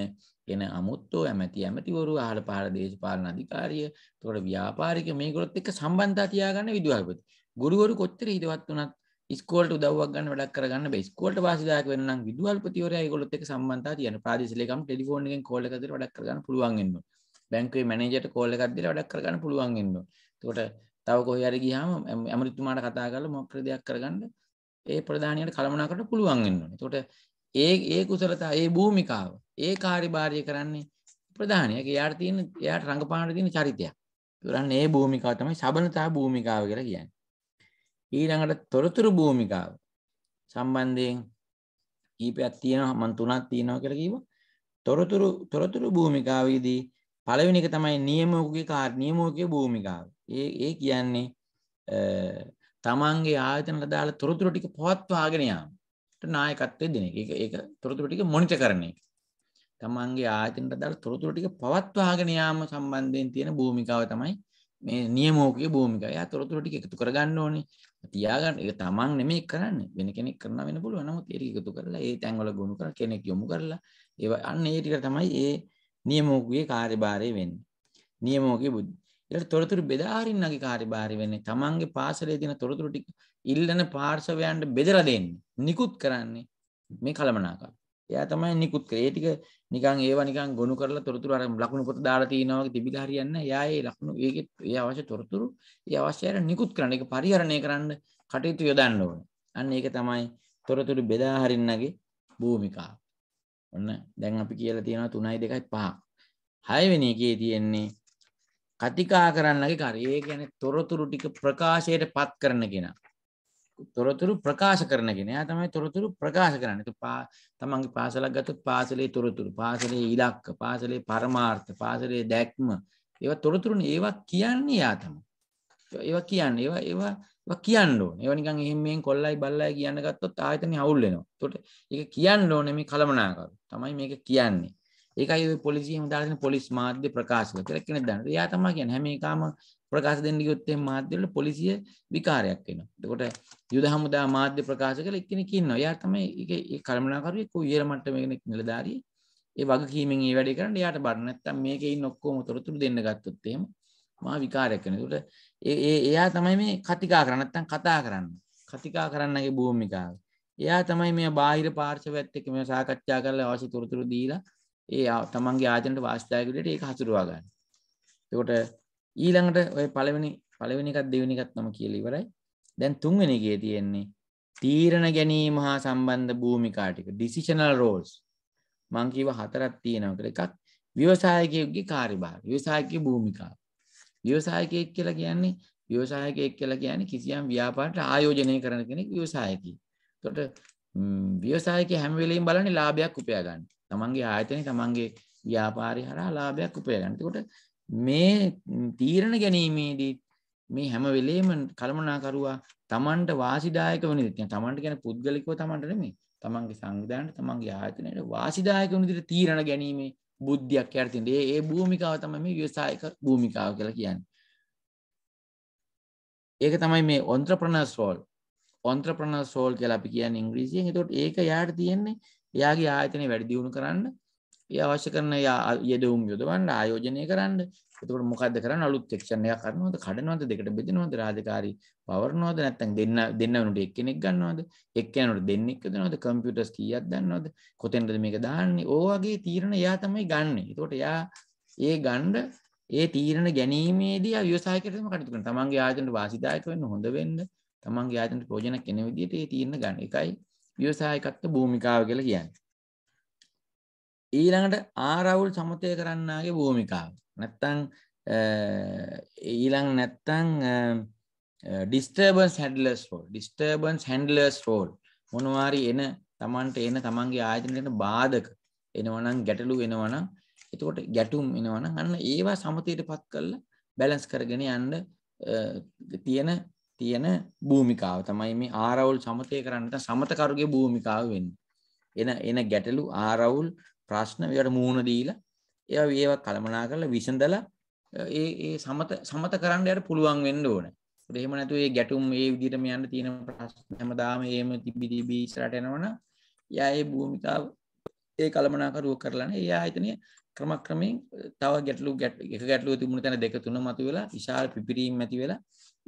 එන අමුත්තෝ ඇමති ඇමතිවරු අහල පහල දේශපාලන අධිකාරිය, ඒතකොට ව්‍යාපාරික මේගොල්ලොත් එක්ක සම්බන්ධතා තියාගන්න විදුහල්පති. ගුරුවරු කොච්චර හිතවත් වුණත් ඉස්කෝලට උදව්වක් ගන්න වැඩක් කරගන්න බෑ. ඉස්කෝලට වාසිදායක වෙන්න නම් විදුහල්පතිවරයා ඒගොල්ලොත් එක්ක සම්බන්ධතා තියන්න. ප්‍රාදේශීය ලේකම් ටෙලිෆෝන් එකෙන් කෝල් එකක් දෙලා වැඩක් කරගන්න පුළුවන් වෙන්න ඕන. බැංකුවේ මැනේජර්ට කෝල් එකක් දීලා වැඩක් කරගන්න පුළුවන් වෙන්න ඕන. එතකොට තව කොහේ හරි ගියාම ඇමරිතුමාට කතා කරලා මොකක් හරි දෙයක් කරගන්න ඒ ප්‍රධානියට කළමනා කරන්න පුළුවන් වෙන්න ඕනේ. එතකොට ඒ ඒ කුසලතා ඒ භූමිකාව ඒ කාර්යභාරය කරන්නේ ප්‍රධානය එයාට තියෙන එයාට රඟපානට තියෙන චරිතයක්. ඒරන්න ඒ භූමිකාව තමයි සබනතා භූමිකාව කියලා කියන්නේ. ඊළඟට තොරතුරු භූමිකාව සම්බන්ධයෙන් කීපයක් තියෙනවා මම තුනක් තියෙනවා කියලා කිව්වා. තොරතුරු තොරතුරු භූමිකාවේදී පළවෙනි එක තමයි නියමෝගිකේ කාර් නියමෝගිකේ භූමිකාව. ඒ කියන්නේ තමන්ගේ ආයතනට දාලා තොරතුරු ටික පවත්වාගෙන යාමට නායකත්වයේ දෙන එක. ඒක ඒක තොරතුරු ටික මොනිටර් කරන එක. තමන්ගේ ආයතනට දාලා තොරතුරු ටික පවත්වාගෙන යාම සම්බන්ධයෙන් තියෙන භූමිකාව තමයි මේ නියමෝකගේ භූමිකාව. එයා තොරතුරු ටික එකතු කරගන්න ඕනේ. තියාගන්න ඒක තමන් නෙමෙයි කරන්නේ. වෙන කෙනෙක් කරනවා වෙන්න පුළුවන්. නමුත් ඒක එකතු කරලා ඒ තැන්වල ගොනු කරලා කෙනෙක් යොමු කරලා ඒව අන්න ඒ ටික තමයි ඒ නියමෝකගේ කාර්යභාරය වෙන්නේ. නියමෝකගේ ඊට තොරතුරු බෙදා හරින්නගේ කාර්යභාරය වෙන්නේ තමන්ගේ පාසලේ තියෙන තොරතුරු ටික ඉල්ලන පාර්ශවයන්ට බෙදලා දෙන්නේ නිකුත් කරන්නේ මේ කළමනාකරු එයා තමයි නිකුත් කරේ ඒ ටික නිකන් ඒවා නිකන් ගොනු කරලා තොරතුරු අර ලකුණු පොත දාලා තිනවා වගේ තිබිලා හරියන්නේ එයා ඒ ලකුණු ඒකේ ඒ අවශ්‍ය තොරතුරු ඒ අවශ්‍ය අර නිකුත් කරන්න ඒක පරිහරණය කරන්න කටයුතු යොදන්න ඕනේ අන්න ඒක තමයි තොරතුරු බෙදා හරින්නගේ භූමිකාව ඔන්න දැන් අපි කියලා තියෙනවා 3යි 2යි 5 6 වෙනි එකේ තියෙන්නේ කතිකා කරන්නගේ කාර්ය. ඒ කියන්නේ තොරතුරු ටික ප්‍රකාශයට පත් කරන කෙනා. තොරතුරු ප්‍රකාශ කරන කෙනා තමයි තොරතුරු ප්‍රකාශ කරන්නේ. ඒක තමන්ගේ පාසලක් ගත්තොත් පාසලේ තොරතුරු, පාසලේ ඉලක්ක, පාසලේ පරමාර්ථ, පාසලේ දැක්ම ඒවා තොරතුරුනේ. ඒවා කියන්නේ යා තමයි. ඒවා කියන්නේ ඒවා ඒවා ඒවා කියන්න ඕනේ. ඒවා නිකන් එහෙම මෙහෙන් කොල්ලයි බල්ලයි කියන්න ගත්තොත් ආයතනේ අවුල් වෙනවා. ඒකට ඒක කියන්න ඕනේ මේ කලමනාකරු. තමයි මේක කියන්නේ. ඒකයි පොලිසියම දාගෙන පොලිස් මාධ්‍ය ප්‍රකාශක කියලා කෙනෙක් දාන. එයා තමයි කියන්නේ හැම එකම ප්‍රකාශ දෙන්න ගියොත් එම් මාධ්‍යවල පොලිසිය විකාරයක් වෙනවා. එතකොට යුද හමුදා මාධ්‍ය ප්‍රකාශක කියලා එක්කෙනෙක් ඉන්නවා. එයා තමයි ඒක ඒ කළමනාකරුවෙක් උයර මට්ටමේ කෙනෙක් නිලධාරිය. ඒ වගකීමෙන් මේ වැඩේ කරන්න එයාට බාර නැත්තම් මේකේ ඉන්න ඔක්කොම තොරතුරු දෙන්න ගත්තොත් එහෙම මහා විකාරයක් වෙනවා. එතකොට ඒ එයා තමයි මේ කතිකා කරන්නේ නැත්තම් කතා කරන්නේ. කතිකා කරන්නගේ භූමිකාව. එයා තමයි මේ බාහිර පාර්ශවයත් එක්ක මේ සාකච්ඡා කරලා අවශ්‍ය තොරතුරු දීලා ඒ තමන්ගේ ආචනට වාස්ථායකුලට ඒක හසුරුවා ගන්න තකොට ඊළඟට ඔය පළවෙනි පළවෙනිකත් දෙවනිකත් නම කියලිවරයි දැන් තුන්වෙනගේ තියෙන්නේ තීරණ ගැනීම හා සම්බන්ධ භූමිකාටික ඩිසිෂනල් රෝල්ස් මංකීව හතරත් තියෙනවකට එකක් ව්‍යවසායකයගේ කාරිබාර ව්‍යවසායක භූමිකා ව්‍යවසායකයෙක් කියලා කියන්නේ ව්‍යවසායකයෙක් කියලා කියන කිසියම් ව්‍යාපාට ආයෝජනය කරන කෙනෙක් ව්‍යවසායකී තොට ව්‍යවසායක හැම්වෙලෙන් බලනි ලාභයක් උපයාගන්න තමන්ගේ ආයතනය තමන්ගේ ව්‍යාපාරය හරහා ලාභයක් උපයගන්න. එතකොට මේ තීරණ ගැනීමේදී මේ හැම වෙලේම කළමනාකරුවා තමන්ට වාසිදායක වෙන විදිහට තමන්ට කියන පුද්ගලිකව තමන්ට නෙමෙයි තමන්ගේ සංවිධානයට තමන්ගේ ආයතනයට වාසිදායක වෙන විදිහට තීරණ ගැනීමේ බුද්ධියක් යට තියෙන. ඒ ඒ භූමිකාව තමයි මේ ව්‍යවසායික භූමිකාව කියලා කියන්නේ. ඒක තමයි මේ entrepreneurs role entrepreneurs role කියලා අපි කියන්නේ ඉංග්‍රීසියෙන්. එතකොට ඒක යාට තියෙන්නේ එයාගේ ආයතනය වැඩදිියුණු කරන්න ඒ අවශ්‍ය කරන යෙදවුම් යොදවන්න ආයෝජනය කරන්න එතකට මොකද කරන්න අලුත් තෙක්ෂණය කරනවද කඩනවද දෙකට බෙදනවද රාධකාරී පවරනවද නැත්තන් දෙන්න දෙන්නවනට එක්කෙනෙක් ගන්නවද එක්කනට දෙන්නෙක් දනවද කම්පියුටස් කියත් දන්නවද කොතෙන්ටද මේක දාන්නේ ඕවාගේ තීරණ යා තමයි ගන්න තොට යා ඒ ගණ්ඩ ඒ තීරණ ගැනීමේදී අව්‍යසායකරම කටතුකන තමන්ගේ ආතනට වාසිදායක වන්න හොඳ වෙන්න තමන්ගේ ආතනට පෝජන කෙන විදිට ඒ තීරණ ගන්න එකයි ව්‍යවසායකත්ව භූමිකාව කියලා කියන්නේ. ඊළඟට ආරවුල් සමතය කරන්නාගේ භූමිකාව. නැත්තං ඊළඟ නැත්තං disturbance handlers role disturbance handlers role මොනවාරි එන තමන්ට එන තමන්ගේ ආයතනයට බාධක එනවනම් ගැටලු එනවනම් එතකොට ගැටුම් එනවනම් අන්න ඒවා සමතයට පත් කරලා බැලන්ස් කරගෙන යන්න තියෙන තියෙන භූමිකාව තමයි මේ ආරවුල් සමතය කරන්නට සමතකරුගේ භූමිකාව වෙන්න. එන එන ගැටලු ආරවුල් ප්‍රශ්න වයට මූුණ දීලා ඒ ඒව කළමනා කරලා විසඳල ඒ ඒ සමත සමත කරන්න යට පුළුවන් වෙන්න ඕන එහෙම නැතු ඒ ගැටුම් ඒ විදිරම යන්න තියෙන හැමදාම ඒම තිබිදිබී ස්රට යනවන යා ඒ භූමිකාව ඒ කළමනාකරුව කරලන ඒ අහිතනය ක්‍රමක්‍රමින් තව ගැටලු ගැට එක ගැටලු තිබුණ තැන දෙක තුන මතු වෙලා විශාල් පිපිරීම් ඇති වෙලා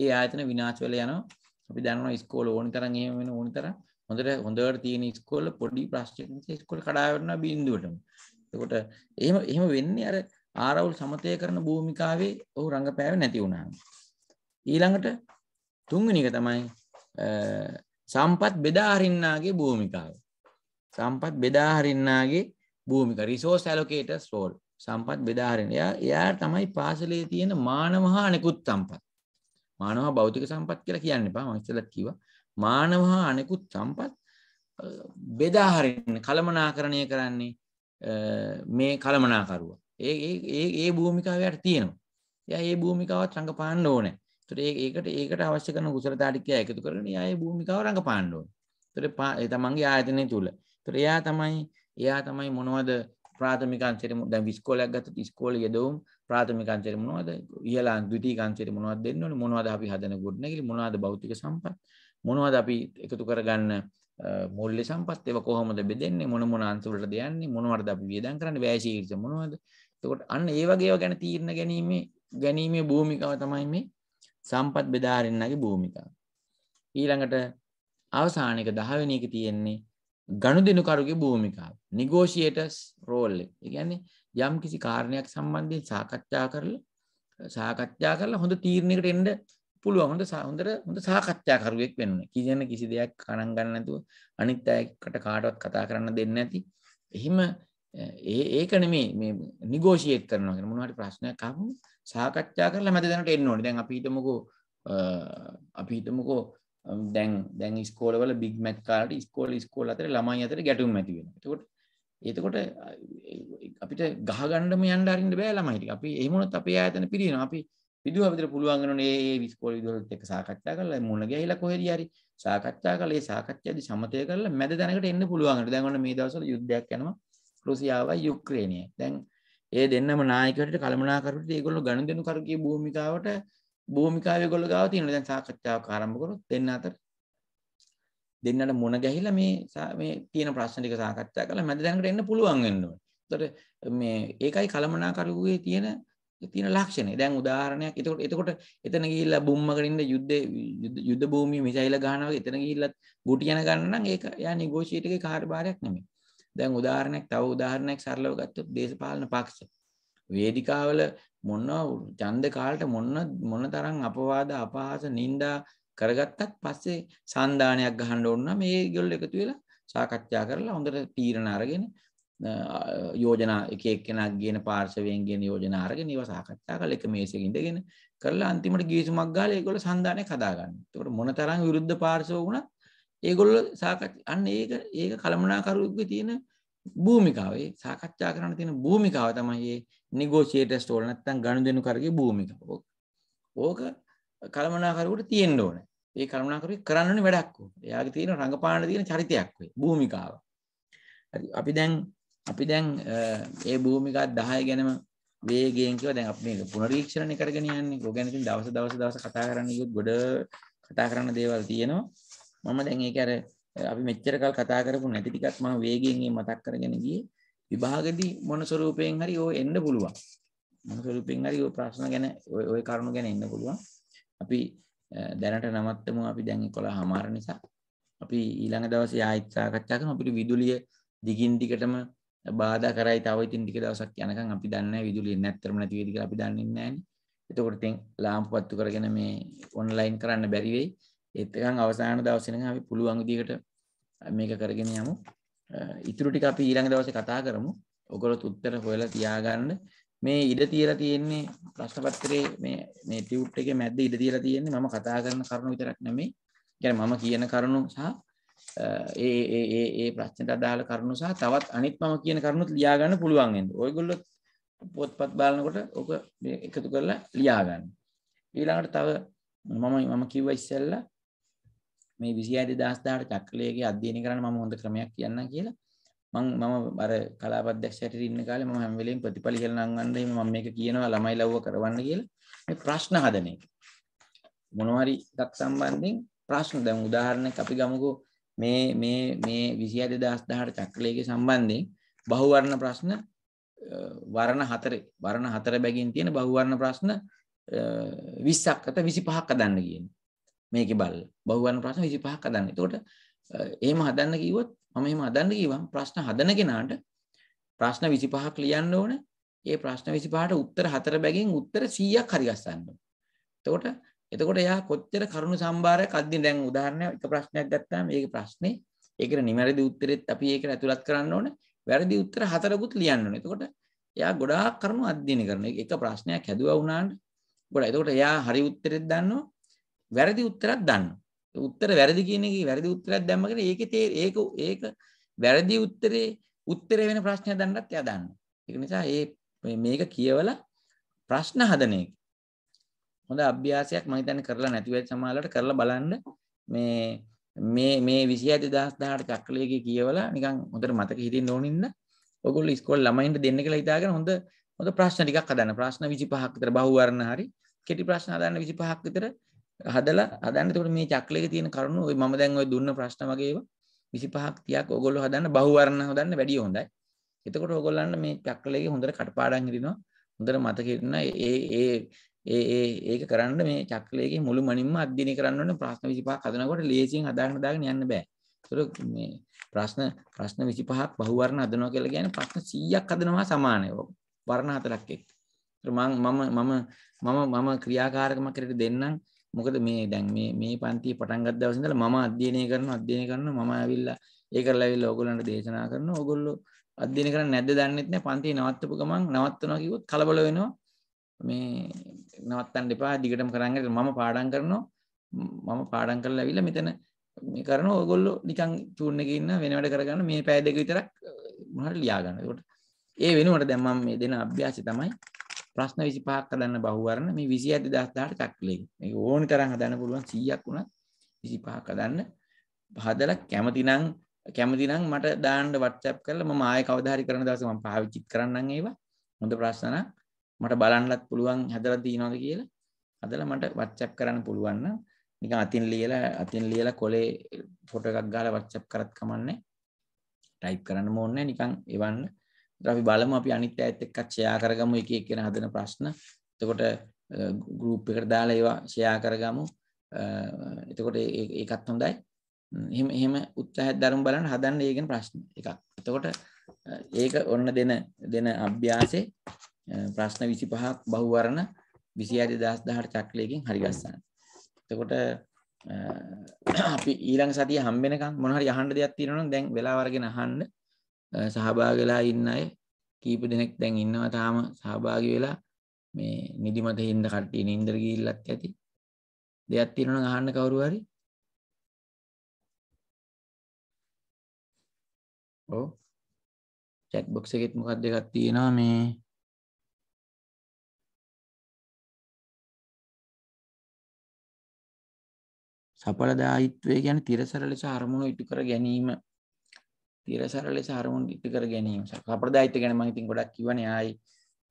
ඒ ආයතන විනාශ වෙලා යනවා. අපි දන්නවා ඉස්කෝල ඕනි තරම් එහෙම වෙන ඕනි තරම් හොඳට හොඳට තියෙන ඉස්කෝල පොඩි ප්‍රශ්නයක් නිසා ඉස්කෝල කඩා වැටෙනවා බිඳුවටම. එතකොට එහෙම එහෙම වෙන්නේ අර ආරවුල් සමතය කරන භූමිකාවේ ඔහු රඟපෑවේ නැති වුණා. ඊළඟට තුන්වෙනි එක තමයි සම්පත් බෙදා හරින්නාගේ භූමිකාව. සම්පත් බෙදා හරින්නාගේ භූමිකාව රිසෝස් ඇලොකේටර්ස් රෝල්. සම්පත් බෙදා හරින්න. එයා එයා තමයි පාසලේ තියෙන මානව හා අනෙකුත් සම්පත්. මානව භෞතික සම්පත් කියලා කියන්න එපා මම ඉස්සෙල්ලත් කිව්වා මානව හා අනෙකුත් සම්පත් බෙදා හරින්න කළමනාකරණය කරන්නේ මේ කළමනාකරුවා ඒ ඒ ඒ භූමිකාව යට තියෙනවා එයා ඒ භූමිකාවත් රඟපාන්න ඕනේ ඒතර ඒකට ඒකට අවශ්‍ය කරන කුසලතා ටික එකතු කරගෙන එයා ඒ භූමිකාව රඟපාන්න ඕනේ ඒතර තමන්ගේ ආයතනය තුල ඒතර එයා තමයි එයා තමයි මොනවද ප්‍රාථමික අංශයට දැන් විස්කෝලයක් ගත්තොත් ඉස්කෝලේ යදවුම් ප්‍රාථමික අංශයට මොනවද ඉහළා ද්විතීයික අංශයට මොනවද දෙන්න ඕනේ මොනවද අපි හදන ගොඩනැගිලි මොනවද භෞතික සම්පත් මොනවද අපි එකතු කරගන්න මූල්‍ය සම්පත් ඒවා කොහොමද බෙදෙන්නේ මොන මොන අංශ වලටද යන්නේ මොනවටද අපි වියදම් කරන්නේ වැය ශීර්ෂ මොනවද එතකොට අන්න ඒ වගේ ඒවා ගැන තීරණ ගැනීමේ ගැනීමේ භූමිකාව තමයි මේ සම්පත් බෙදාරින්නගේ භූමිකාව ඊළඟට අවසාන එක 10 වෙනි එක තියෙන්නේ ගනුදෙනුකරුගේ භූමිකාව නිගෝෂියේටර්ස් රෝල් එක. ඒ කියන්නේ යම් කිසි කාරණයක් සම්බන්ධයෙන් සාකච්ඡා කරලා සාකච්ඡා කරලා හොඳ තීරණයකට එන්න පුළුවන් හොඳ හොඳට හොඳ සාකච්ඡාකරුවෙක් වෙන්න ඕනේ. කිසියන කිසි දෙයක් ගණන් ගන්න නැතුව අනිත් අයට කාටවත් කතා කරන්න දෙන්නේ නැති. එහිම ඒ ඒක නෙමේ මේ නිගෝෂියේට් කරනවා කියන මොනවා හරි ප්‍රශ්නයක් ආවම සාකච්ඡා කරලා මැද දැනට එන්න ඕනේ. දැන් අපි හිතමුකෝ අපි හිතමුකෝ දැන් දැන් ස්කෝලවල බිග් මැච් කාලට ස්කෝල ස්කෝල අතර ළමයි අතර ගැටුම් ඇති වෙනවා. එතකොට එතකොට අපිට ගහගන්නම යන්න අරින්න බෑ ළමයි ටික. අපි එහෙම වුණොත් අපේ ආයතන පිරිනවා. අපි විදුව අපිට පුළුවන් වෙනනේ ඒ විස්කෝල විදුවලත් එක්ක සාකච්ඡා කරලා මුණ ගැහිලා කොහෙදී හරි සාකච්ඡා කරලා ඒ සාකච්ඡාදී සමතය කරලා මැද දැනකට එන්න පුළුවන්. දැන් ඔන්න මේ දවස්වල යුද්ධයක් යනවා. රුසියාවයි යුක්‍රේනයයි. දැන් ඒ දෙන්නම නායකයන්ට කළමනාකරුට ඒගොල්ලෝ ගනුදෙනු කරගේ භූමිකාවට භූමිකාවේ ඒගොල්ලෝ ගාව තියෙනවා. දැන් සාකච්ඡාවක් ආරම්භ කරොත් දෙන්න අතර දෙන්නට මුණ ගැහිලා මේ මේ තියෙන ප්‍රශ්න ටික සාකච්ඡා කරලා මැද දැනකට එන්න පුළුවන් වෙන්න ඕනේ. එතකොට මේ ඒකයි කලමනාකරුවේ තියෙන තියෙන ලක්ෂණය. දැන් උදාහරණයක්. එතකොට එතකොට එතන ගිහිල්ලා බුම්මකට ඉන්න යුද්ධේ යුද්ධ භූමියේ මිසයිල ගහනවා වගේ එතන ගිහිල්ලත් ගුටි යන ගන්න නම් ඒක යා නෙගෝෂියේට් එකේ කාර්යභාරයක් නෙමෙයි. දැන් උදාහරණයක් තව උදාහරණයක් සරලව ගත්තොත් දේශපාලන පක්ෂ වේදිකාවල මොන ඡන්ද කාලට මොන මොන තරම් අපවාද අපහාස නිନ୍ଦා කරගත්තත් පස්සේ සන්ධානයක් ගහන්න ඕන නම් මේගොල්ලෝ එකතු වෙලා සාකච්ඡා කරලා හොඳට තීරණ අරගෙන යෝජනා එක එක්කෙනා ගියන පාර්ශවයෙන් ගියන යෝජනා අරගෙන ඒවා සාකච්ඡා කරලා එක මේසෙක ඉඳගෙන කරලා අන්තිමට ගිවිසුමක් ගාලා ඒගොල්ලෝ සන්ධානයක් හදාගන්න. ඒකට මොන තරම් විරුද්ධ පාර්ශව වුණත් ඒගොල්ලෝ සාකච්ඡා අන්න ඒක ඒක කළමනාකරුවෙකුගේ තියෙන භූමිකාව ඒ සාකච්ඡා කරන්න තියෙන භූමිකාව තමයි මේ නිගෝෂියේටර්ස් වල නැත්තම් ගනුදෙනු කරගේ භූමිකාව. ඕක කළමනාකරුවෙකුට තියෙන්න ඕනේ. ඒ කරුණාකරේ කරන්න ඕනේ වැඩක් ඕන. එයාගේ තියෙන රංගපාන තියෙන චරිතයක් වේ. භූමිකාව. හරි අපි දැන් අපි දැන් ඒ භූමිකා 10 ගැනම වේගයෙන් කිව්වා දැන් අපි මේක පුනරීක්ෂණය කරගෙන යන්නේ. ඕක ගැන ඉතින් දවස් දවස් දවස් කතා කරන්න ගියොත් ගොඩ කතා කරන්න දේවල් තියෙනවා. මම දැන් ඒක අර අපි මෙච්චර කල් කතා කරපු නැති ටිකක් මම වේගයෙන් මතක් කරගෙන ගියේ. විභාගෙදී මොන ස්වරූපයෙන් හරි ඕක එන්න පුළුවන්. මොන ස්වරූපයෙන් හරි ඔය ප්‍රශ්න ගැන ඔය කරුණු ගැන එන්න පුළුවන්. අපි දැනට නවත්තමු අපි දැන් 11 හමාර නිසා අපි ඊළඟ දවසේ ආයෙත් සාකච්ඡා කරමු අපිට විදුලිය දිගින් දිගටම බාධා කරයි තව ඉතින් ටික දවසක් යනකම් අපි දන්නේ නැහැ විදුලිය නැත්තරම නැති වෙයිද කියලා අපි දන්නේ නැහැ නේ. එතකොට ඉතින් ලාම්පු පත්තු කරගෙන මේ ඔන්ලයින් කරන්න බැරි වෙයි. ඒත් එකන් අවසාන දවසේ නම් අපි පුළුවන් විදිහකට මේක කරගෙන යමු. ඉතුරු ටික අපි ඊළඟ දවසේ කතා කරමු. ඔයගොල්ලොත් උත්තර හොයලා තියාගන්න. මේ ඉඩ තියලා තියෙන්නේ ප්‍රශ්න පත්‍රයේ මේ මේ ටියුට් එකේ මැද්ද ඉඩ තියලා තියෙන්නේ මම කතා කරන කරුණු විතරක් නෙමෙයි. කියන්නේ මම කියන කරුණු සහ ඒ ඒ ඒ ඒ ප්‍රශ්නට අදාළ කරුණු සහ තවත් අනිත් මම කියන කරුණුත් ලියා ගන්න පුළුවන් වෙනවා. ඔයගොල්ලෝ පොත්පත් බලනකොට ඕක එකතු කරලා ලියා ගන්න. ඊළඟට තව මම මම කිව්වා ඉස්සෙල්ලා මේ 26018 චක්‍රලයේ අධ්‍යයනය කරන්න මම හොඳ ක්‍රමයක් කියන්නම් කියලා. මං මම අර කලාපදක්ෂයට ඉන්න කාලේ මම හැම වෙලෙම ප්‍රතිඵල කියලා නංගන්න එහෙම මම මේක කියනවා ළමයි ලව්ව කරවන්න කියලා මේ ප්‍රශ්න හදන එක මොනවා හරි එකක් සම්බන්ධයෙන් ප්‍රශ්න දැන් උදාහරණයක් අපි ගමුකෝ මේ මේ මේ 22018 චක්‍රලේඛයේ සම්බන්ධයෙන් බහුවර්ණ ප්‍රශ්න වර්ණ හතරේ වර්ණ හතර බැගින් තියෙන බහුවර්ණ ප්‍රශ්න 20ක් අත 25ක් හදන්න කියන්නේ මේකේ බලලා බහුවර්ණ ප්‍රශ්න 25ක් හදන්න. එතකොට එහෙම හදන්න කිව්වොත් මම එහෙම හදන්න කිව්වම් ප්‍රශ්න හදන කෙනාට ප්‍රශ්න 25ක් ලියන්න ඕන. ඒ ප්‍රශ්න 25ට උත්තර 4 බැගින් උත්තර 100ක් හරි ගස්සන්න ඕන. එතකොට එතකොට එයා කොච්චර කරුණු සම්භාරයක් අද්දින දැන් උදාහරණයක් එක ප්‍රශ්නයක් ගත්තාම ඒකේ ප්‍රශ්නේ ඒකට නිවැරදි උත්තරෙත් අපි ඒකට ඇතුළත් කරන්න ඕන. වැරදි උත්තර හතරකුත් ලියන්න ඕන. එතකොට එයා ගොඩාක් කරුණු අධ්‍යයනය කරන එක ප්‍රශ්නයක් හැදුවා වුණාට ගොඩ එතකොට එයා හරි උත්තරෙත් දන්නවා වැරදි උත්තරත් දන්නවා උත්තර වැරදි කියන එක වැරදි උත්තරයක් දැම්ම කියලා ඒකේ තේ ඒක ඒක වැරදි උත්තරේ උත්තරේ වෙන ප්‍රශ්නයක් දන්නත් එයා දන්නවා. ඒක නිසා මේ මේක කියවලා ප්‍රශ්න හදන එක හොඳ අභ්‍යාසයක් මම හිතන්නේ කරලා නැති වෙච්ච සමාලලට කරලා බලන්න මේ මේ මේ 27018 චක්‍රලයේ කියවලා නිකන් හොඳට මතක හිටින්න ඕනින්න ඔයගොල්ලෝ ඉස්කෝලේ ළමයින්ට දෙන්න කියලා හිතාගෙන හොඳ හොඳ ප්‍රශ්න ටිකක් හදන්න. ප්‍රශ්න 25ක් විතර බහුවර්ණ හරි කෙටි ප්‍රශ්න හදන්න 25ක් විතර හදලා හදන්න එතකොට මේ චක්‍රයේ තියෙන කරුණු ඔය මම දැන් ඔය දුන්න ප්‍රශ්න වගේ ඒවා 25ක් 30ක් ඕගොල්ලෝ හදන්න බහුවර්ණ හදන්න වැඩිය හොඳයි. එතකොට ඕගොල්ලන්ට මේ චක්‍රයේ හොඳට කටපාඩම් හිටිනවා. හොඳට මතක හිටිනවා ඒ ඒ ඒ ඒ ඒක කරන්න මේ චක්‍රයේ මුළු මනින්ම අධ්‍යයනය කරන්න ඕනේ ප්‍රශ්න 25ක් හදනකොට ලේසියෙන් හදාගෙන හදාගෙන යන්න බෑ. ඒතකොට මේ ප්‍රශ්න ප්‍රශ්න 25ක් බහුවර්ණ හදනවා කියලා කියන්නේ ප්‍රශ්න 100ක් හදනවා සමානයි. වර්ණ හතරක් එක්ක. මම මම මම මම මම ක්‍රියාකාරකමක් කරලා දෙන්නම් මොකද මේ දැන් මේ මේ පන්ති පටන් ගත් දවසේ ඉඳලා මම අධ්‍යයනය කරනවා අධ්‍යයනය කරනවා මම ඇවිල්ලා ඒ කරලා ඇවිල්ලා ඕගොල්ලන්ට දේශනා කරනවා ඕගොල්ලෝ අධ්‍යයනය කරන්නේ නැද්ද දන්නෙත් නැහැ පන්ති නවත්තපු ගමන් නවත්තනවා කිව්වොත් කලබල වෙනවා මේ නවත්තන්න එපා දිගටම කරන් ඉන්න මම පාඩම් කරනවා මම පාඩම් කරලා ඇවිල්ලා මෙතන මේ කරනවා ඕගොල්ලෝ නිකන් චූන් එකේ ඉන්න වෙන වැඩ කරගන්න මේ පැය දෙක විතරක් මොනවාට ලියා ගන්න. ඒකට ඒ වෙනුවට දැන් මම මේ දෙන අභ්‍යාසය තමයි ප්‍රශ්න 25ක් හදන්න බහුවරණ මේ 27018 චක්‍රලේ. මේක ඕනි තරම් හදන්න පුළුවන් 100ක් උනත් 25ක් හදන්න. හදලා කැමතිනම් කැමතිනම් මට දාන්න WhatsApp කරලා මම ආයෙ කවදා හරි කරන දවසේ මම පාවිච්චි කරන්නම් ඒවා. හොඳ ප්‍රශ්න නම් මට බලන්නත් පුළුවන් හදලා තියනවාද කියලා. හදලා මට WhatsApp කරන්න පුළුවන් නම් නිකන් අතින් ලියලා අතින් ලියලා කොලේ ෆොටෝ එකක් ගහලා WhatsApp කරත් කමන්නේ. ටයිප් කරන්න ඕනේ නිකන් එවන්න. අපි බලමු අපි අනිත් ඇත් එක්කත් ෂයා කරගමු එක එකන හදන ප්‍රශ්න එතකොට ගරුප් එකට දාලා ඒවා ෂයා කරගමු එතකොට ඒකත් හොඳයි එහෙම එහෙම උත්සාහයක් දරමු බලන්න හදන්න ඒකෙන් ප්‍රශ්න එකක් එතකොට ඒක ඔන්න දෙන දෙන අභ්‍යාසයේ ප්‍රශ්න 25ක් බහුවරණ 28018 චක්‍රයකින් හරි ගස්සන්න එතකොට අපි ඊළඟ සතිය හම්බෙනකම් මොනහරි අහන්න දෙයක් තියෙනවනම් දැන් වෙලාව අරගෙන අහන්න සහභාගලා ඉන්න අය කීප දෙනෙක් දැන් ඉන්නවා තාම සහභාගි වෙලා මේ නිදිමත හින්ද කට්ටිය නින්දර ගිහිල්ලත් ඇති දෙයක් තියෙනවා නම් අහන්න කවුරු හරි ඔව් chat box එකෙත් මොකක්ද එකක් තියෙනවා මේ සඵලදායීත්වය කියන්නේ තිරසර ලෙස අරමුණු ඉටු කර ගැනීම තිරසර ලෙස හරමුන් ඉතිකර ගැනීම කපරදායිත ගැන මහිතින් ගොඩක් කිවන යයි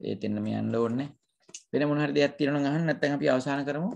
ඒ තෙන්නම යන්න ඕන්න වෙන මොහරි දෙයක් තිරන ගහන්න නැත්තන් අපි අවසාන කරමු